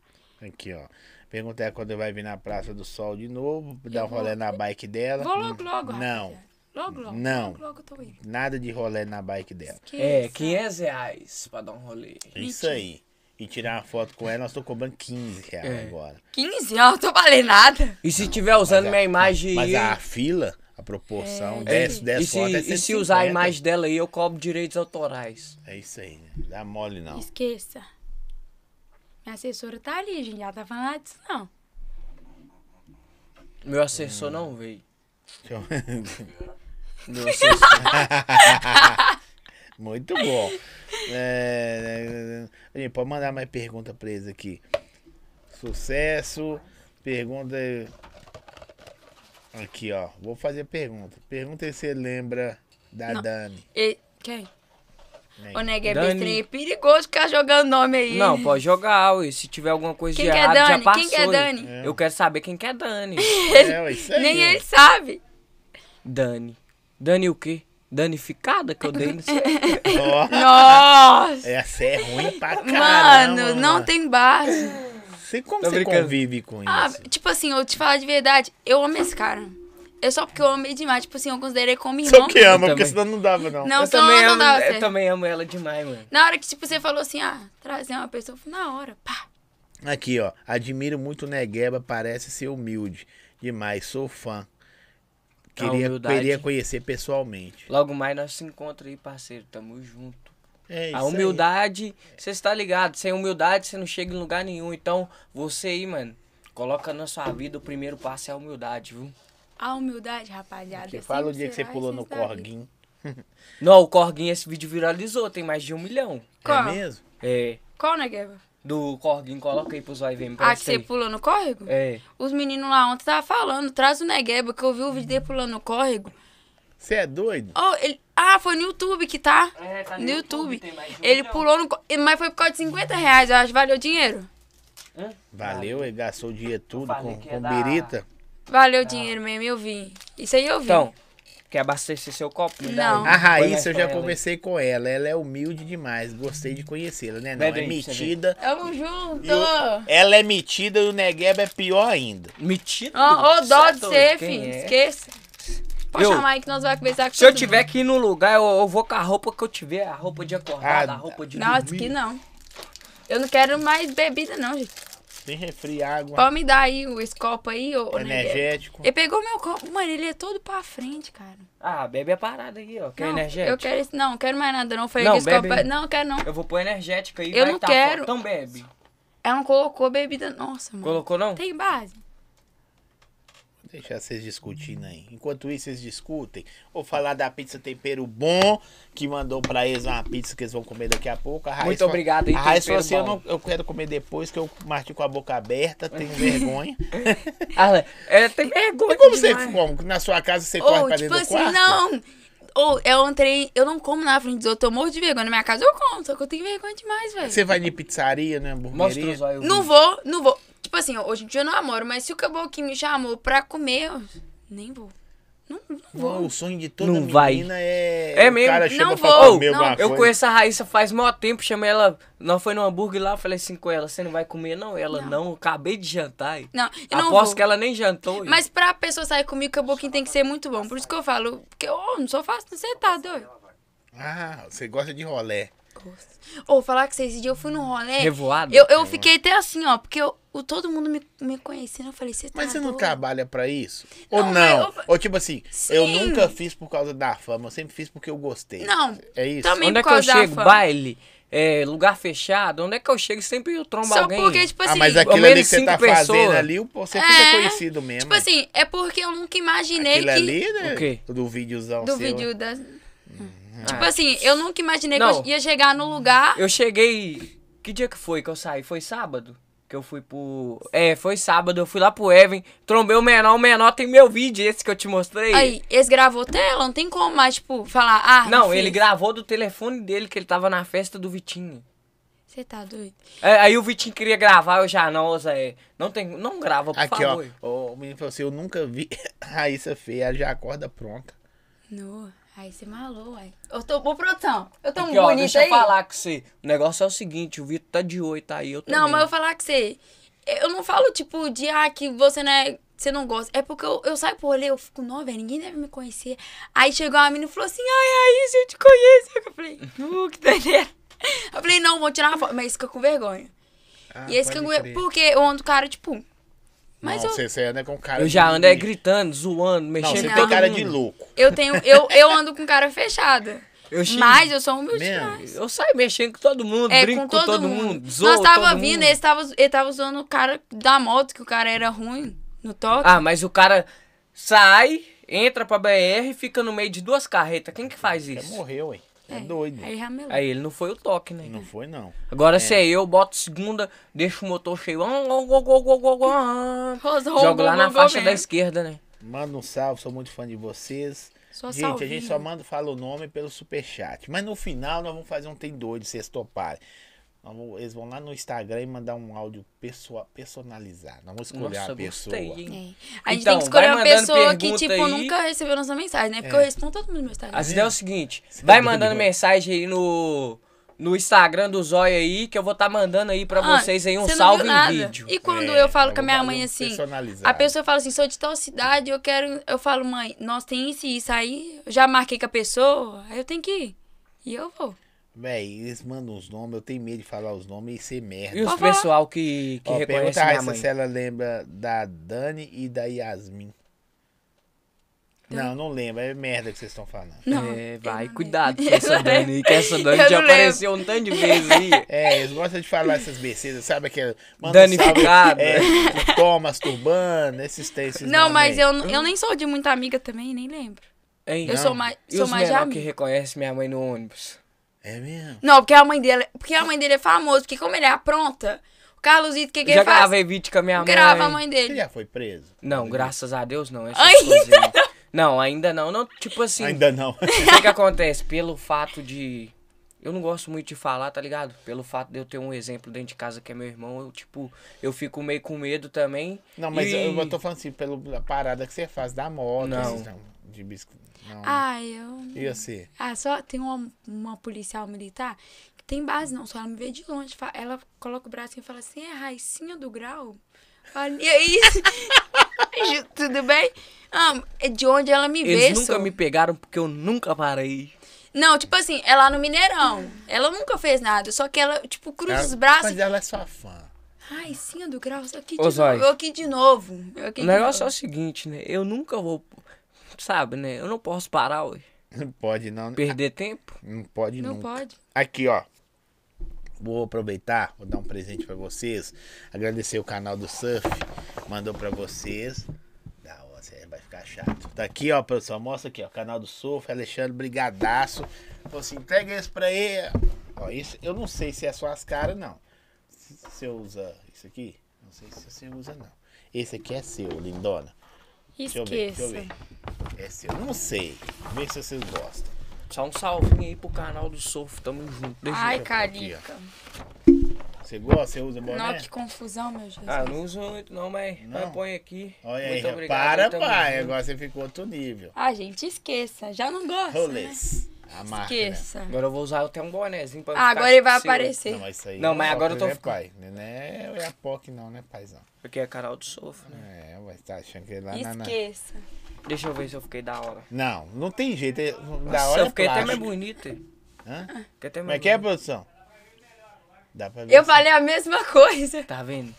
Aqui, ó. Perguntar é quando vai vir na Praça do Sol de novo, eu dar um vou... rolê na bike dela. Vou logo, logo. Não. Rápida. Logo, logo. Não. Logo, logo tô indo. Nada de rolê na bike dela. Esqueça. É, 500 reais pra dar um rolê. Isso aí. E tirar uma foto com ela, nós tô cobrando 15 reais é. agora. 15 reais? Não tô valendo nada. E se tiver usando a, minha imagem. Mas a fila a proporção. É. 10, 10 e Se, é e se usar a imagem dela aí, eu cobro direitos autorais. É isso aí, né? Dá mole não. Esqueça. Minha assessora tá ali, gente. Ela tá falando disso, não. Meu assessor hum. não veio. Eu... Meu assessor. Muito bom. É, é, é... Gente, pode mandar mais pergunta pra eles aqui. Sucesso. Pergunta. Aqui, ó. Vou fazer pergunta. Pergunta se você lembra da Não. Dani. E, quem? Nem. Ô, Neg, é Dani. bestrinha. É perigoso ficar jogando nome aí. Não, pode jogar, ui. Se tiver alguma coisa quem de é errado, é Dani? já passou. Quem que é Dani? É. Eu quero saber quem que é Dani. é, isso aí, Nem ele sabe. Dani. Dani o quê? Danificada que eu dei no seu Nossa! Essa é ruim pra caramba. Mano, não mano. tem base. Você, como você convive com ah, isso? Ah, tipo assim, eu te falar de verdade, eu amo esse cara. É só porque eu amei demais. Tipo assim, eu considerei como irmão. Só que ama, porque senão não dava, não. Não, eu senão também não amo, dava. Eu também amo ela demais, mano. Na hora que, tipo, você falou assim, ah, trazer uma pessoa, eu falei, na hora, pá. Aqui, ó. Admiro muito o Negueba, parece ser humilde. Demais, sou fã. Queria, queria conhecer pessoalmente. Logo mais nós se encontra aí, parceiro. Tamo junto. É isso a humildade, você está ligado, sem humildade você não chega em lugar nenhum. Então, você aí, mano, coloca na sua vida o primeiro passo é a humildade, viu? A humildade, rapaziada. Você fala o dia que você pulou no corguinho. Não, o Corguinho, esse vídeo viralizou, tem mais de um milhão. É Qual? É mesmo? É. Qual, né, Gueva? Do Corguinho, coloca aí pros vai ver. Ah, que você pulou no córrego? É. Os meninos lá ontem estavam falando, traz o Negueba, que eu vi o vídeo dele pulando no córrego. Você é doido? Oh, ele... Ah, foi no YouTube que tá. É, tá no, no YouTube. YouTube. Ele pulou no. Mas foi por causa de 50 reais, eu acho. Valeu o dinheiro? Hã? Valeu, ele gastou o dinheiro tudo com, com birita. Valeu o ah. dinheiro mesmo, eu vi. Isso aí eu vi. Então, quer abastecer seu copo? Não. A Raíssa eu já conversei com ela. Ela é humilde demais. Gostei de conhecê-la, né? Não, é metida. Tamo junto. O... Ela é metida e o Negueba é pior ainda. Metida? Ô, oh, oh, dó é de ser, filho. É? Esqueça. Pode eu, chamar aí que nós vamos conversar com Se eu tiver que ir no lugar, eu, eu, vou com a roupa que eu tiver, a roupa de acordar, ah, a roupa de Nossa, que não. Eu não quero mais bebida não, gente. Tem refri, água. Pode me dar aí o escopo aí, ô. Energético. Ele pegou meu copo. Mano, ele é todo pra frente, cara. Ah, bebe a parada aí, ó. Quer é não, energético? Eu quero esse. Não, quero mais nada, não. Foi não, esse bebe. É- não, eu quero não. Eu vou pôr energético aí. Eu não tá quero. Então bebe. Ela não colocou bebida. Nossa, mano. Colocou não? Tem base deixar vocês discutindo aí. Enquanto isso, vocês discutem. vou falar da pizza tempero bom, que mandou pra eles uma pizza que eles vão comer daqui a pouco. A Raiz Muito obrigado, hein, A Raiz falou assim, eu, não, eu, quero comer depois, que eu marti com a boca aberta, tenho vergonha. Arlen, ah, é, tem vergonha. E como demais. você como? Na sua casa você oh, corre pra tipo dentro assim, do quarto? Não! Ou é eu entrei, eu não como na frente dos outros, eu morro de vergonha. Na minha casa eu como, só que eu tenho vergonha demais, velho. Você vai de pizzaria, né? Hamburgueria? Mostra os olhos. Não vou, não vou tipo assim, hoje em dia eu não namoro, mas se o caboclo me chamou pra comer, eu nem vou. Não, não vou. Não, o sonho de toda não menina vai. é. É mesmo? cara não vou. Comer não. Eu conheço a Raíssa faz maior tempo, chamei ela. Nós foi no hambúrguer lá, falei assim com ela: você não vai comer, não? Ela não, não acabei de jantar. Não, eu Aposto vou. que ela nem jantou. Mas eu. pra pessoa sair comigo, caboclo tem que ser muito bom. Por isso que eu falo: porque eu oh, não sou fácil, de sentar, tá doido. Ah, você gosta de rolé rosto. Ou oh, falar que esse dia eu fui no rolê. Revoado? Eu, eu é. fiquei até assim, ó, porque eu, o, todo mundo me, me conhecendo, eu falei, você tá. Mas você não trabalha pra isso? Não, Ou não? Eu, Ou tipo assim, sim. eu nunca fiz por causa da fama, eu sempre fiz porque eu gostei. Não. É isso. Também Onde é que eu chego? Baile? É, lugar fechado, onde é que eu chego sempre eu trombo Só alguém. Porque, tipo ah, assim, ah, mas aquilo ali que você tá pessoas. fazendo ali, você fica é, conhecido mesmo. Tipo né? assim, é porque eu nunca imaginei aquilo que... ali, né? Do videozão Do seu. Né? vídeo das... É. Tipo assim, eu nunca imaginei não. que eu ia chegar no lugar. Eu cheguei. Que dia que foi que eu saí? Foi sábado? Que eu fui pro. É, foi sábado, eu fui lá pro Evan, trombei o menor, o menor tem meu vídeo, esse que eu te mostrei. Aí, esse gravou tela, não tem como mais, tipo, falar, ah. Não, ele gravou do telefone dele que ele tava na festa do Vitinho. Você tá doido? É, aí o Vitinho queria gravar, eu já não, Zé. Não tem, não grava, por Aqui, favor. Ó, o menino falou assim, eu nunca vi a Raíssa feia, ela já acorda pronta. Noa. Ai, você malou, ué. Eu tô, ô, produção, eu tô Aqui, bonita deixa aí. eu falar com você. O negócio é o seguinte, o Vitor tá de oito tá aí, eu Não, mas eu falar com você. Eu não falo, tipo, de, ah, que você não é... Você não gosta. É porque eu, eu saio por rolê, eu fico, nove velho, ninguém deve me conhecer. Aí chegou uma menina e falou assim, ai, ai, isso eu te conheço. Eu falei, nu, que doideira. Eu falei, não, vou tirar uma foto. Mas fica com vergonha. Ah, e esse que eu... Porque ando o cara, tipo, mas não, eu... você anda com cara. Eu já ando é gritando, zoando, mexendo. Não, você tem cara de louco. Eu tenho, eu, eu ando com cara fechada. Eu Mas eu sou humilde demais. Eu saio mexendo com todo mundo, é, brinco com todo, com todo mundo. mundo Nós tava vindo, mundo. ele tava, ele tava zoando o cara da moto, que o cara era ruim no toque. Ah, mas o cara sai, entra pra BR e fica no meio de duas carretas. Quem que faz isso? Ele morreu, hein? É, é doido. Aí Aí ele não foi o toque, né? Não foi, não. Agora é. se é eu, boto segunda, deixo o motor cheio. Jogo lá na faixa da esquerda, né? Manda um salve, sou muito fã de vocês. Só gente, salvinho. a gente só manda, fala o nome pelo superchat. Mas no final nós vamos fazer um tem doido, vocês toparem. Eles vão lá no Instagram e mandar um áudio pessoal personalizado. Vamos escolher Nossa, a pessoa. Gostei, é. A gente então, tem que então, escolher uma pessoa que, tipo, aí. nunca recebeu nossa mensagem, né? Porque é. eu respondo todo mundo no meu Instagram. A ideia é o seguinte: Você tá vai mandando mensagem aí no no Instagram do Zóia aí, que eu vou estar tá mandando aí para ah, vocês aí um salve em vídeo. E quando é, eu falo com a minha mãe assim, a pessoa fala assim, sou de tal cidade, eu quero, eu falo, mãe, nós tem isso e isso aí, eu já marquei com a pessoa, aí eu tenho que ir. E eu vou. Véi, eles mandam os nomes, eu tenho medo de falar os nomes e ser merda. E os pessoal que, que Ó, reconhece minha Raíssa mãe. se ela lembra da Dani e da Yasmin. Hum. Não, não lembro, é merda que vocês estão falando. Não. É, vai, cuidado com essa Dani, que essa Dani já apareceu um tanto de vezes aí. É, eles gostam de falar essas besteiras, sabe aquela... manda um Danificada. É, Thomas Turbano, esses textos. Não, mas eu, eu nem sou de muita amiga também, nem lembro. Hein? Eu sou mais- E sou os mais de menor que reconhece minha mãe no ônibus. É mesmo? Não, porque a mãe dele, porque a mãe dele é famosa, porque como ele é apronta, o Carlosito, o que, que já ele faz? Já gravei vídeo com a minha mãe. Grava a mãe dele. Ele já foi preso? Não, graças a Deus não. Ainda não. não, ainda não. Não, tipo assim... Ainda não. O que acontece? Pelo fato de... Eu não gosto muito de falar, tá ligado? Pelo fato de eu ter um exemplo dentro de casa que é meu irmão, eu, tipo, eu fico meio com medo também. Não, mas e... eu, eu tô falando assim, pela parada que você faz da moto, não. Assim, de biscoito. Não. Ah, eu. E assim? Ah, só tem uma, uma policial militar que tem base, não. Só ela me vê de longe. Fala, ela coloca o braço e fala assim: é raicinha do grau? Fala, e é aí? Tudo bem? Ah, é de onde ela me Eles vê. Eles nunca só. me pegaram porque eu nunca parei. Não, tipo assim, é lá no Mineirão. Ela nunca fez nada. Só que ela, tipo, cruza ela, os braços. Mas ela é sua fã. Ai, sim, do grau, aqui de Ô, novo. Eu aqui de novo. Aqui o de negócio é novo. é o seguinte, né? Eu nunca vou sabe, né? Eu não posso parar, hoje Não pode, não. Né? Perder ah, tempo? Não pode, não. Não pode. Aqui, ó. Vou aproveitar, vou dar um presente para vocês. Agradecer o canal do Surf. Mandou para vocês. Da hora, vai ficar chato. Tá aqui, ó, pessoal. Mostra aqui, ó. Canal do Surf, Alexandre, brigadaço. Falou assim, entrega esse pra ele. Ó, isso, eu não sei se é suas caras, não. Se você usa isso aqui? Não sei se você usa, não. Esse aqui é seu, lindona. Esqueça. Deixa eu ver, deixa eu ver. Essa eu não sei. Vê se vocês gostam. Só um salvinho aí pro canal do Sofo, tamo junto. Deixa Ai, Carica. Você gosta? Você usa boné? Não, que confusão, meu Jesus. Ah, não uso muito não, mas não. põe aqui. Olha muito aí, obrigado, para, pai. Agora você ficou outro nível. Ah, gente, esqueça. Já não gosta, né? A marca, né? Esqueça. Né? Agora eu vou usar até um bonézinho pra ah, Agora ele vai aparecer. Não, mas isso aí. Não, é mas agora eu tô. Não né, é pai. Não é, é a POC, não, né, paizão? Porque é Carol do Sofo, né? É, vai estar tá achando que ele é lá Esqueça. na. Esqueça. Deixa eu ver se eu fiquei da hora. Não, não tem jeito. Da Nossa, hora eu fiquei é até mais bonito. Hã? até mais Como é que é, produção? Dá pra ver. Eu assim. falei a mesma coisa. Tá vendo?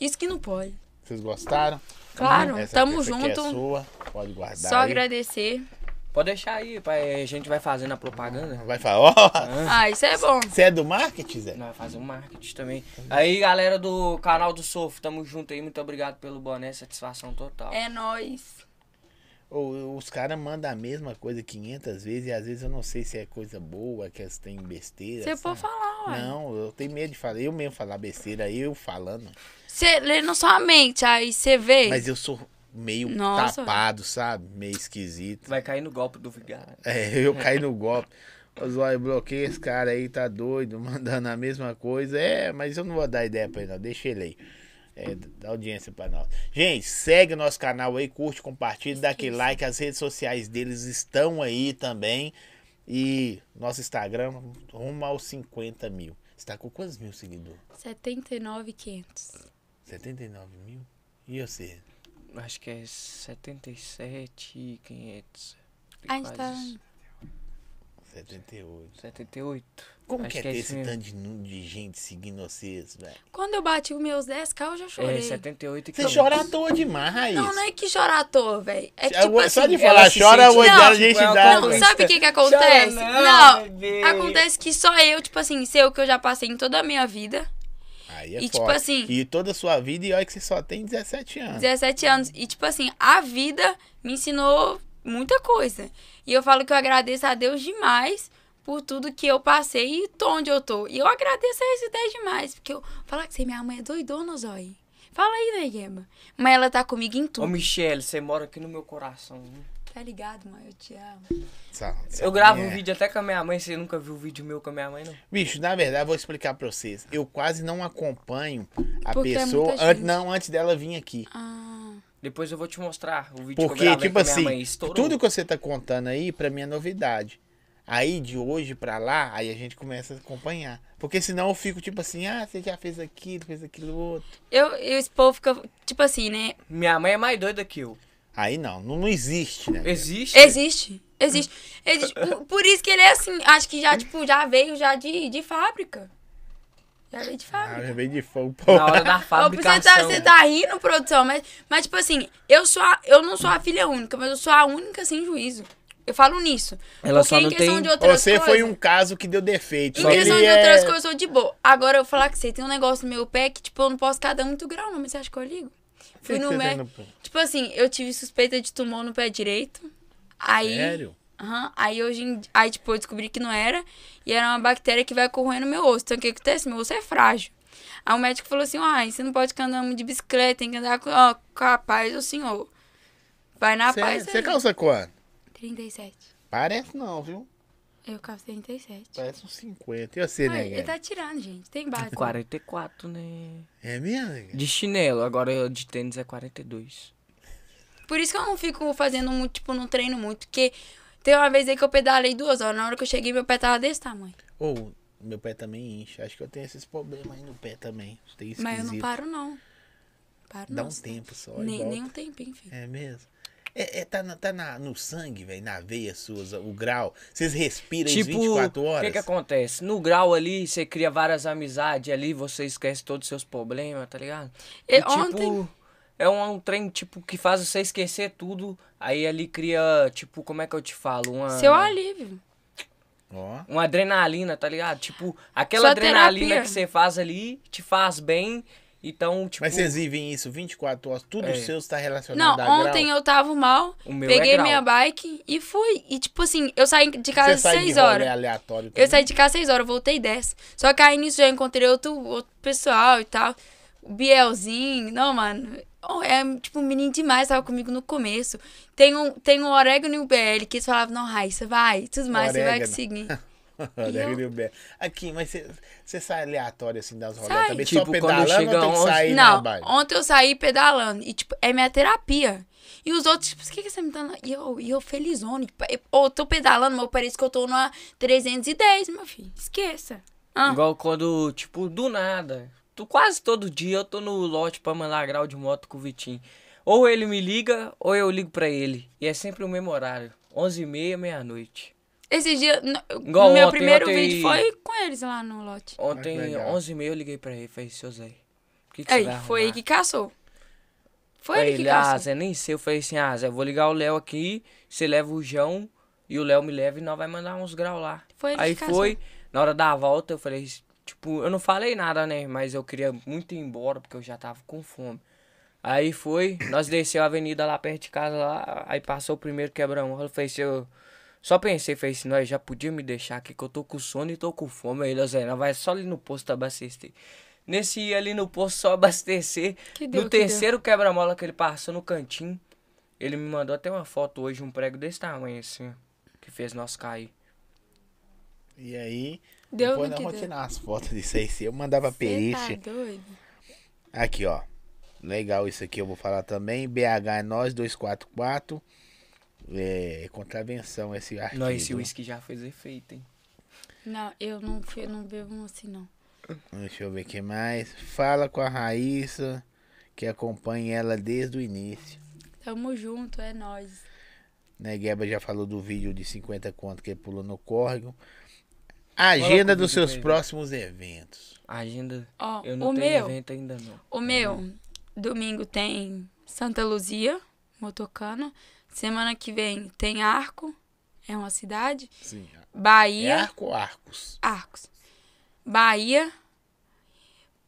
Isso que não pode. Vocês gostaram? Claro, Essa tamo junto. É sua, pode guardar. Só aí. agradecer. Pode deixar aí, pai. Eh, a gente vai fazendo a propaganda. Vai falar, ó. Ah. ah, isso é bom. Você é do marketing, Zé? Nós um marketing também. Aí, galera do canal do Sof tamo junto aí. Muito obrigado pelo boné, satisfação total. É nóis. os caras mandam a mesma coisa 500 vezes e às vezes eu não sei se é coisa boa, que elas têm besteira. Você pode falar, ué. Não, eu tenho medo de falar. Eu mesmo falar besteira, eu falando. Você lê na sua mente, aí você vê. Mas eu sou meio Nossa. tapado, sabe? Meio esquisito. Vai cair no golpe do Vigário. É, eu caí no golpe. Zóio, bloqueia esse cara aí, tá doido, mandando a mesma coisa. É, mas eu não vou dar ideia pra ele, não. Deixa ele aí. É, dá audiência pra nós. Gente, segue o nosso canal aí, curte, compartilha, dá aquele like. As redes sociais deles estão aí também. E nosso Instagram, rumo aos 50 mil. Você tá com quantos mil seguidores? 79,500. 79 mil? E você? acho que é 77,500. Ah, a gente tá. 78. 78. Como acho que é, ter é esse mesmo. tanto de, de gente seguindo vocês, velho? Quando eu bati os meus 10k, eu já é, chorei. É, 78 Você chora à toa demais. Não, não é que chora à toa, velho. É que, é, tipo, Só assim, de falar, chora o olho dela, gente dá. Não, sabe o que que acontece? Chora não, não acontece que só eu, tipo assim, sei o que eu já passei em toda a minha vida. Aí é e, tipo assim. E toda a sua vida, e olha que você só tem 17 anos. 17 anos. E, tipo assim, a vida me ensinou muita coisa. E eu falo que eu agradeço a Deus demais por tudo que eu passei e tô onde eu tô. E eu agradeço a esses até demais. Porque eu falo que você, é minha mãe é doidona, Zói. Fala aí, né, Yema? Mas ela tá comigo em tudo. Ô, Michelle, você mora aqui no meu coração. Né? tá ligado, mãe, eu te amo. Só, só eu gravo um é? vídeo até com a minha mãe. Você nunca viu o um vídeo meu com a minha mãe, não? Bicho, na verdade, eu vou explicar pra vocês. Eu quase não acompanho a Porque é pessoa. É an não, antes dela vir aqui. Ah. Depois eu vou te mostrar o vídeo Porque, que eu gravei tipo com a minha assim, mãe. assim, Tudo que você tá contando aí, pra mim é novidade. Aí de hoje pra lá, aí a gente começa a acompanhar. Porque senão eu fico tipo assim, ah, você já fez aquilo, fez aquilo outro. Eu, e esse povo fica, tipo assim, né? Minha mãe é mais doida que eu. Aí não, não, não existe, né? Existe? Existe. Existe. existe. Por, por, isso que ele é assim. Acho que já, tipo, já veio já de, de fábrica. Já veio de ah, fábrica. Ah, já veio de fogo, pô. Na hora da fábrica. Você tá, você tá rindo, produção, mas, mas tipo assim, eu, sou a, eu não sou a filha única, mas eu sou a única sem juízo. Eu falo nisso. Ela porque só não em questão tem... de outras Você coisas, foi um caso que deu defeito. Em questão de é... outras coisas, eu sou de boa. Agora eu vou falar que você tem um negócio no meu pé que, tipo, eu não posso cada muito grau, não, mas você acha que eu ligo? Fui no tá médico. Tipo assim, eu tive suspeita de tumor no pé direito. Aí, Sério? Uhum, aí hoje aí, tipo, eu descobri que não era. E era uma bactéria que vai corroendo meu osso. Então o que acontece? Meu osso é frágil. Aí o médico falou assim: ah, você não pode andar de bicicleta, tem que andar com, ó, com a paz do senhor. Vai na cê, paz. Você calça quanto? 37. Parece não, viu? Eu cavo 37. Parece uns 50. E você, Ai, né? Ele tá tirando, gente. Tem base. É 44, né? É mesmo? De chinelo, agora de tênis é 42. Por isso que eu não fico fazendo muito, tipo, não treino muito, porque tem uma vez aí que eu pedalei duas horas. Na hora que eu cheguei, meu pé tava desse tamanho. Ou, oh, meu pé também enche. Acho que eu tenho esses problemas aí no pé também. Tem Mas eu não paro, não. Paro, Dá não, um tempo só. Nem, nem um tempinho, filho. É mesmo? É, é tá na, tá na, no sangue, velho, na veia sua, o grau. Vocês respiram tipo, 24 horas. O que, que acontece? No grau ali, você cria várias amizades ali, você esquece todos os seus problemas, tá ligado? E, e tipo, ontem... Tipo, é um, é um, trem, tipo, que faz você esquecer tudo. Aí ali cria, tipo, como é que eu te falo? Uma, Seu alívio. Uma adrenalina, tá ligado? Tipo, aquela Sua adrenalina terapia. que você faz ali te faz bem então, tipo. Mas vocês vivem isso 24 horas, tudo é. seu está relacionado Não, ontem grau. eu tava mal, é peguei é minha bike e fui. E, tipo assim, eu saí de casa às 6 horas. Aleatório também. eu saí de casa às 6 horas, voltei 10. Só que aí nisso já encontrei outro, outro pessoal e tal. O Bielzinho. Não, mano. Oh, é tipo um menino demais, tava comigo no começo. Tem um, tem um orégano e o BL que eles falavam, não, Raíssa, vai, tudo mais, orégano. você vai conseguir. eu... Aqui, mas você sai aleatório assim das rodas também? Tipo, só pedalando ou tem que sair Não, ontem eu saí pedalando. E, tipo, é minha terapia. E os outros, tipo, por que, que você me tá... E eu, e eu felizone. Tipo, eu, tô pedalando, mas parece que eu tô numa 310, meu filho. Esqueça. Ah. Igual quando, tipo, do nada. Tu, quase todo dia eu tô no lote pra mandar grau de moto com o Vitinho. Ou ele me liga, ou eu ligo pra ele. E é sempre o mesmo horário. 11h30, meia-noite. Esse dia, Igual meu ontem, primeiro ontem... vídeo foi com eles lá no lote. Ontem, onze 11h30, eu liguei pra ele e falei, seu Zé, o que, que Ei, Foi ele que caçou. Foi ele, ele que caçou. Ah, Zé, nem sei. Eu falei assim, ah, Zé, vou ligar o Léo aqui, você leva o João e o Léo me leva e nós vai mandar uns graus lá. Foi ele Aí que caçou. foi, na hora da volta, eu falei, tipo, eu não falei nada, né? Mas eu queria muito ir embora, porque eu já tava com fome. Aí foi, nós desceu a avenida lá perto de casa, lá, aí passou o primeiro quebrão. Eu falei, seu... Só pensei, falei assim, nós já podia me deixar aqui que eu tô com sono e tô com fome. Aí, não vai só ali no posto abastecer. Nesse ir ali no posto só abastecer. Que deu, no que terceiro quebra-mola que ele passou no cantinho, ele me mandou até uma foto hoje, um prego desse tamanho assim, que fez nós cair. E aí, deu depois nós vamos tirar as fotos disso aí. Se eu mandava perícia. Tá doido. Aqui, ó. Legal isso aqui, eu vou falar também. BH é nós, 244. É, contravenção esse artigo. Não, esse uísque já fez efeito, hein? Não, eu não, eu não bebo assim, não. Deixa eu ver o que mais. Fala com a Raíssa, que acompanha ela desde o início. Tamo junto, é nós. Né, Gueba já falou do vídeo de 50 conto que ele pulou no córrego. Agenda dos seus próximos eventos. Agenda. Ó, eu não o tenho meu, evento ainda não. O meu, domingo tem Santa Luzia, motocana. Semana que vem tem Arco, é uma cidade. Sim. É. Bahia. É arco ou Arcos? Arcos. Bahia.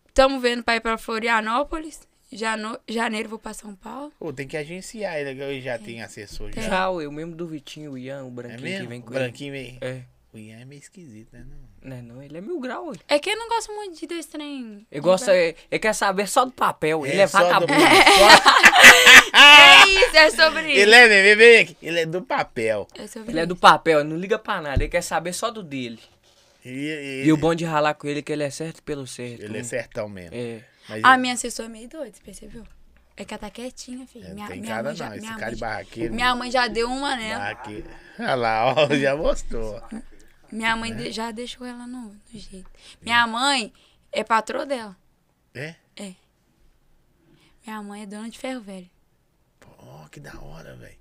Estamos vendo para ir para Florianópolis. Jano... Janeiro vou para São Paulo. Pô, tem que agenciar, ele já é. tem assessor. Tem. Já, eu mesmo do Vitinho, o Ian, o branquinho é que vem com o branquinho meio... É. O Ian é meio esquisito, né? Não, não, é, não ele é mil grau. Ele. É que ele não gosta muito de desse trem. Ele gosta, ele, é, ele quer saber só do papel. É, ele é vagabundo. Do... isso, é sobre isso. Ele é vem aqui. Ele é do papel. É sobre ele isso. é do papel, não liga pra nada, ele quer saber só do dele. E, e, e o bom de ralar com ele é que ele é certo pelo certo. Ele é certão mesmo. É. Mas a ah, ele... minha assessora é meio doida, você percebeu? É que ela tá quietinha, filho. É, não minha, tem minha cara não, já, esse cara mãe, de barraqueiro. Minha mãe já deu uma nela. Né? Barraqueiro. Olha lá, ó, já mostrou. Minha mãe é. já deixou ela no, no jeito. Minha é. mãe é patroa dela. É? É. Minha mãe é dona de ferro velho. Ó, que da hora, velho.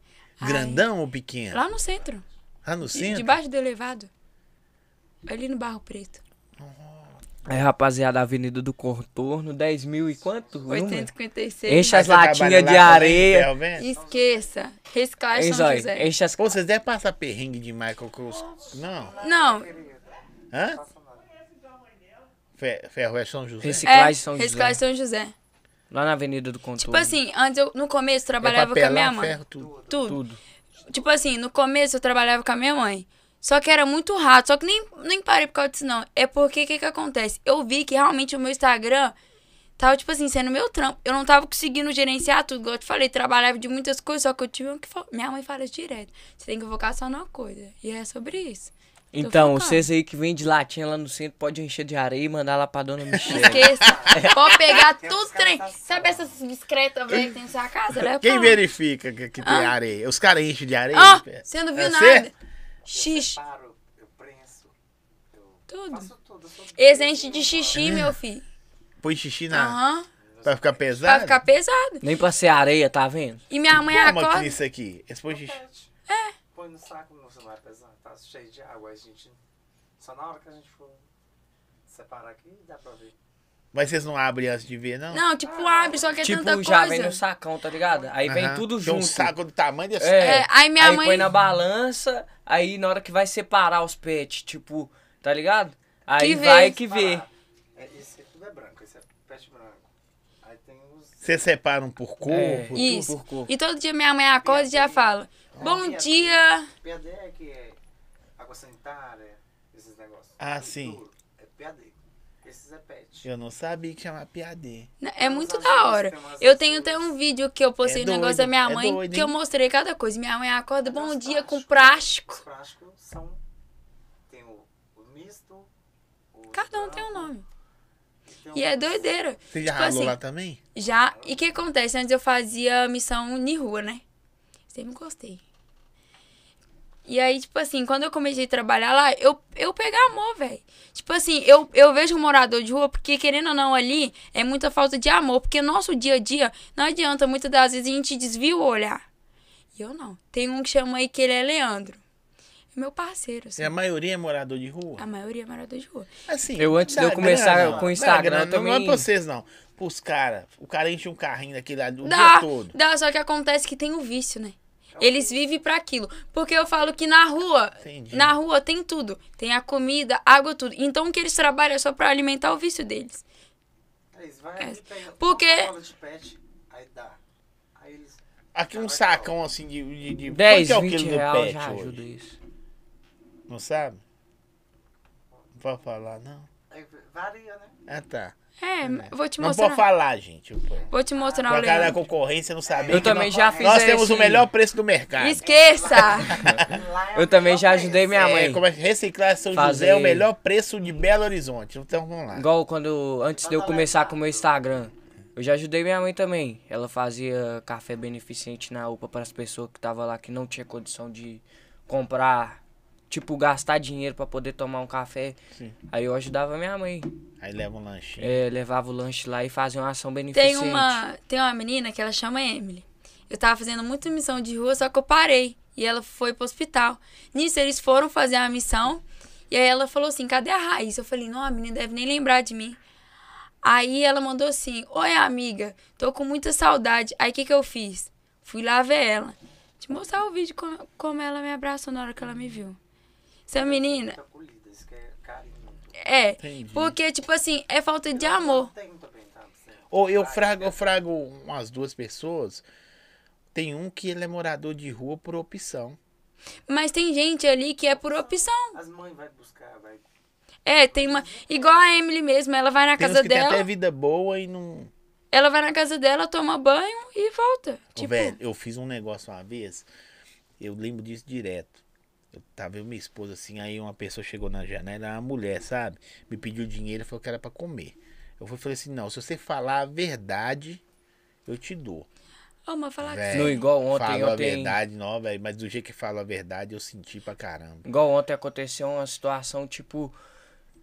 Grandão ou pequeno? Lá no centro. Lá no centro? Debaixo do elevado. Ali no Barro Preto. É, rapaziada, Avenida do Contorno, 10 mil e quanto? 856. Enche as latinhas de areia. Esqueça. Reciclagem São José. Enche as... Pô, vocês devem passar perrengue de Michael Cruz. Não. Não. Hã? Ferro é São José? Reciclagem é, São José. Reciclagem São José. Lá na Avenida do Contorno. Tipo assim, antes eu, no começo, é trabalhava é com a minha mãe. Ferro, tudo. tudo. Tudo. Tipo assim, no começo eu trabalhava com a minha mãe. Só que era muito rato. Só que nem, nem parei por causa disso, não. É porque o que, que acontece? Eu vi que realmente o meu Instagram tava, tipo assim, sendo meu trampo. Eu não tava conseguindo gerenciar tudo. Igual eu te falei, trabalhava de muitas coisas, só que eu tive um que Minha mãe fala direto. Você tem que focar só numa coisa. E é sobre isso. Então, então vocês aí que de latinha lá no centro, pode encher de areia e mandar lá pra dona Michelle. Esqueça. É. pode pegar tudo trem. Sabe essas discretas, velhas que tem na sua casa? Leva né? Quem verifica que, que tem ah. areia? Os caras enchem de areia? Ah, oh, você não viu é nada. Xixi. Eu Eu tudo. tudo. Eles enchem de xixi, meu filho. Põe xixi na... Aham. Uhum. Pra ficar pesado? Pra ficar pesado. Nem pra ser areia, tá vendo? E minha mãe Como acorda... Como aqui isso aqui? Esse põe xixi. É. Põe no saco, não, você vai pesar vasos cheios de água. A gente. Só na hora que a gente for separar aqui, dá pra ver. Mas vocês não abrem antes de ver, não? Não, tipo, ah. abre, só que é tipo, tanta coisa. Tipo, já vem no sacão, tá ligado? Aí vem tudo junto. Tem um saco do tamanho desse... É, É, aí minha aí mãe. põe na balança, aí na hora que vai separar os pets, tipo, tá ligado? Aí Que vai que vê. É, esse aqui tudo é branco, esse é peixe branco. Aí tem os. Vocês separam por é. corpo? É. tudo Isso. por cor. E todo dia minha mãe acorda e já fala: Bom é dia. PAD é que é Placentaria, esses negócios. Ah, sim. É PAD. Esses é pet. Eu não sabia que chamava PAD. É muito da hora. Eu tenho até um vídeo que eu postei é no negócio da minha é mãe é doido, que eu mostrei cada coisa. Minha mãe acorda, bom dia, com prático. Os práticos são. Tem o, o misto. O cada um tem um nome. e é doideira. Você já tipo ralou assim, lá também? Já. E o que acontece? Antes eu fazia missão em rua, né? Sempre gostei. E aí, tipo assim, quando eu comecei a trabalhar lá, eu, eu peguei amor, velho. Tipo assim, eu, eu vejo um morador de rua, porque querendo ou não ali, é muita falta de amor. Porque nosso dia a dia, não adianta, muitas das vezes a gente desvia o olhar. E eu não. Tem um que chama aí que ele é Leandro. É meu parceiro. Assim. E a maioria é morador de rua? A maioria é morador de rua. Assim. Eu antes de eu começar grana, com o Instagram. Grana, também... Não é pra vocês, não. Pros caras. O cara enche um carrinho daquele lado do dia todo. Dá, só que acontece que tem o um vício, né? É eles vivem para aquilo. Porque eu falo que na rua, Entendi. na rua tem tudo. Tem a comida, água, tudo. Então o que eles trabalham é só para alimentar o vício deles. Eles vai é. pega Porque Aqui um sacão assim de, de, de 10, quanto é 20 reais pet já hoje? isso. Não sabe? Não pode falar, não. varia, né? Ah, tá. É, é né? vou te mostrar. Não vou falar, gente. Vou te mostrar Por o Leandro. da concorrência, não saber. Eu também nós, já fiz Nós temos o melhor preço do mercado. Esqueça! É eu também já ajudei minha é, mãe. É, como é reciclar São Fazer... José é o melhor preço de Belo Horizonte. Então vamos lá. Igual quando, antes de eu começar com o meu Instagram, eu já ajudei minha mãe também. Ela fazia café beneficente na UPA para as pessoas que estavam lá que não tinha condição de comprar tipo, gastar dinheiro para poder tomar um café. Sim. Aí eu ajudava minha mãe. Aí leva um lanche. É, levava o lanche lá e fazia uma ação beneficente. Tem uma, tem uma menina que ela chama Emily. Eu tava fazendo muita missão de rua, só que eu parei. E ela foi pro hospital. Nisso, eles foram fazer a missão. E aí ela falou assim, cadê a raiz? Eu falei, não, a menina deve nem lembrar de mim. Aí ela mandou assim, oi amiga, tô com muita saudade. Aí o que que eu fiz? Fui lá ver ela. Te mostrar o vídeo como, como ela me abraçou na hora que ela me viu. Essa é menina. É, é, Entendi. porque, tipo assim, é falta de amor. Ou eu tá? é frago, né? eu frago umas duas pessoas. Tem um que ele é morador de rua por opção. Mas tem gente ali que é por opção. As mães vão buscar, vai. É, tem uma. Igual a Emily mesmo, ela vai na tem casa dela. Tem até vida boa e não. Ela vai na casa dela, toma banho e volta. Ô, tipo. Velho, eu fiz um negócio uma vez, eu lembro disso direto tava eu minha esposa assim, aí uma pessoa chegou na janela, uma mulher, sabe? Me pediu dinheiro e falou que era para comer. Eu falei assim, não, se você falar a verdade, eu te dou. Oh, mas falar véio, que... Não, igual ontem. Falo ontem... a verdade, não, velho. Mas do jeito que falo a verdade, eu senti pra caramba. Igual ontem aconteceu uma situação, tipo,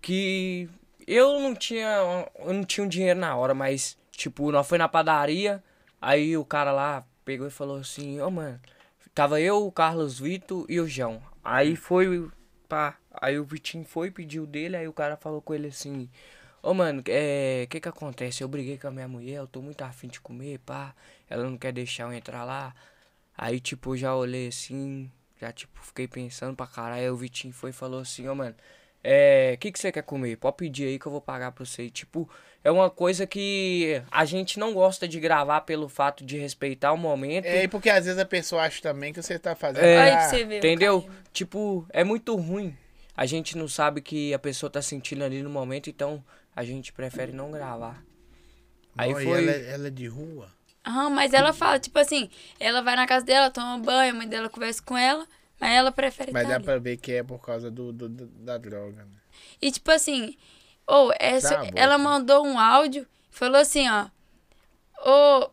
que eu não tinha. Eu não tinha um dinheiro na hora, mas, tipo, nós foi na padaria, aí o cara lá pegou e falou assim, ô oh, mano, tava eu, o Carlos Vito e o João. Aí foi, pá, aí o Vitinho foi, pediu dele, aí o cara falou com ele assim, ô oh, mano, é, que que acontece? Eu briguei com a minha mulher, eu tô muito afim de comer, pá, ela não quer deixar eu entrar lá. Aí, tipo, já olhei assim, já, tipo, fiquei pensando pra caralho, aí o Vitinho foi e falou assim, ô oh, mano é, que, que você quer comer? Pode pedir aí que eu vou pagar pra você. Tipo, é uma coisa que a gente não gosta de gravar pelo fato de respeitar o momento. É, porque às vezes a pessoa acha também que você tá fazendo. É, aí você vê entendeu? Tipo, é muito ruim. A gente não sabe que a pessoa tá sentindo ali no momento, então a gente prefere não gravar. Bom, aí foi... Ela, é, ela é de rua? Ah, mas ela fala, tipo assim, ela vai na casa dela, toma banho, a mãe dela conversa com ela. Mas ela prefere. Mas dá ali. pra ver que é por causa do, do, do da droga, né? E tipo assim, ou oh, essa, tá ela tá. mandou um áudio, falou assim, ó. Ô, oh,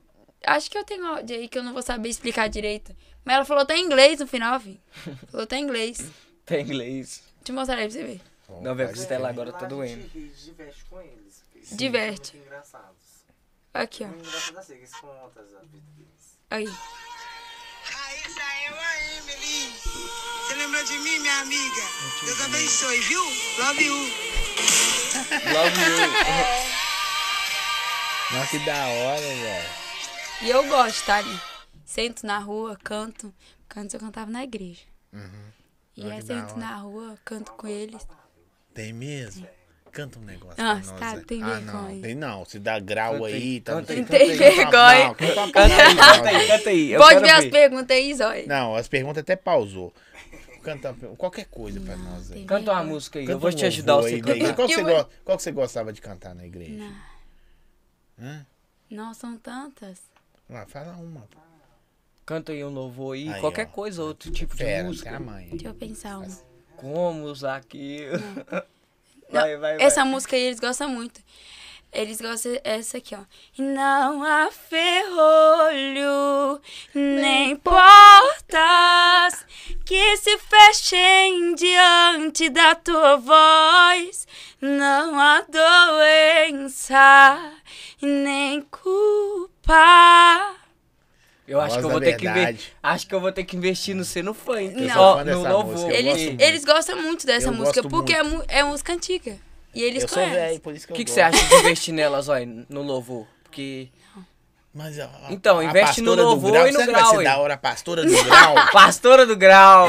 acho que eu tenho áudio aí que eu não vou saber explicar direito. Mas ela falou até tá em inglês no final, filho. Falou até tá em inglês. tá inglês. Deixa eu mostrar aí pra você ver. Bom, não, velho, Costela agora tá doendo. Diverte com eles. Diverte. engraçados. Aqui, ó. É aí. Essa é a Emily. Você lembrou de mim, minha amiga? Deus abençoe, viu? Love you. Love you. Nossa, que da hora, velho. E eu gosto, tá ali. Sento na rua, canto. Canto eu cantava na igreja. Uhum. E aí sento na rua, canto com eles. Tem mesmo? canta um negócio. Nossa, ah, nós, tá, né? tem ah, vergonha. Não. Tem não, se dá grau canta aí, tá Tem, canta tem vergonha. Canta aí, canta aí. Pode ver as perguntas aí, Zói. Não, as perguntas até pausou. Canta qualquer coisa pra nós aí. Canta uma música aí, canta eu vou um te ajudar você aí, Qual, que você go... qual que você gostava de cantar na igreja? Não, Hã? não são tantas. Lá, ah, fala uma. Canta aí um louvor aí, aí qualquer ó, coisa, outro tipo fera, de é música. Mãe, Deixa eu pensar uma. Como, usar Zaqueu? vai, vai. Essa música aí eles gostam muito. Eles gostam essa aqui, ó. Não há ferrolho, nem portas que se fechem diante da tua voz. Não há doença, nem culpa eu acho que eu vou ter verdade. que Acho que eu vou ter que investir no no fã. Então. Não, só, no louvor. Eles, eles gostam muito dessa eu música porque é muito. é, é música antiga. E eles eu conhecem. Sou velho, por isso que eu que, que você acha de investir nelas, ó, no louvor? Porque mas então, a, então, investe no louvor grau, e no grau. Vai da hora, pastora do grau. pastora do grau.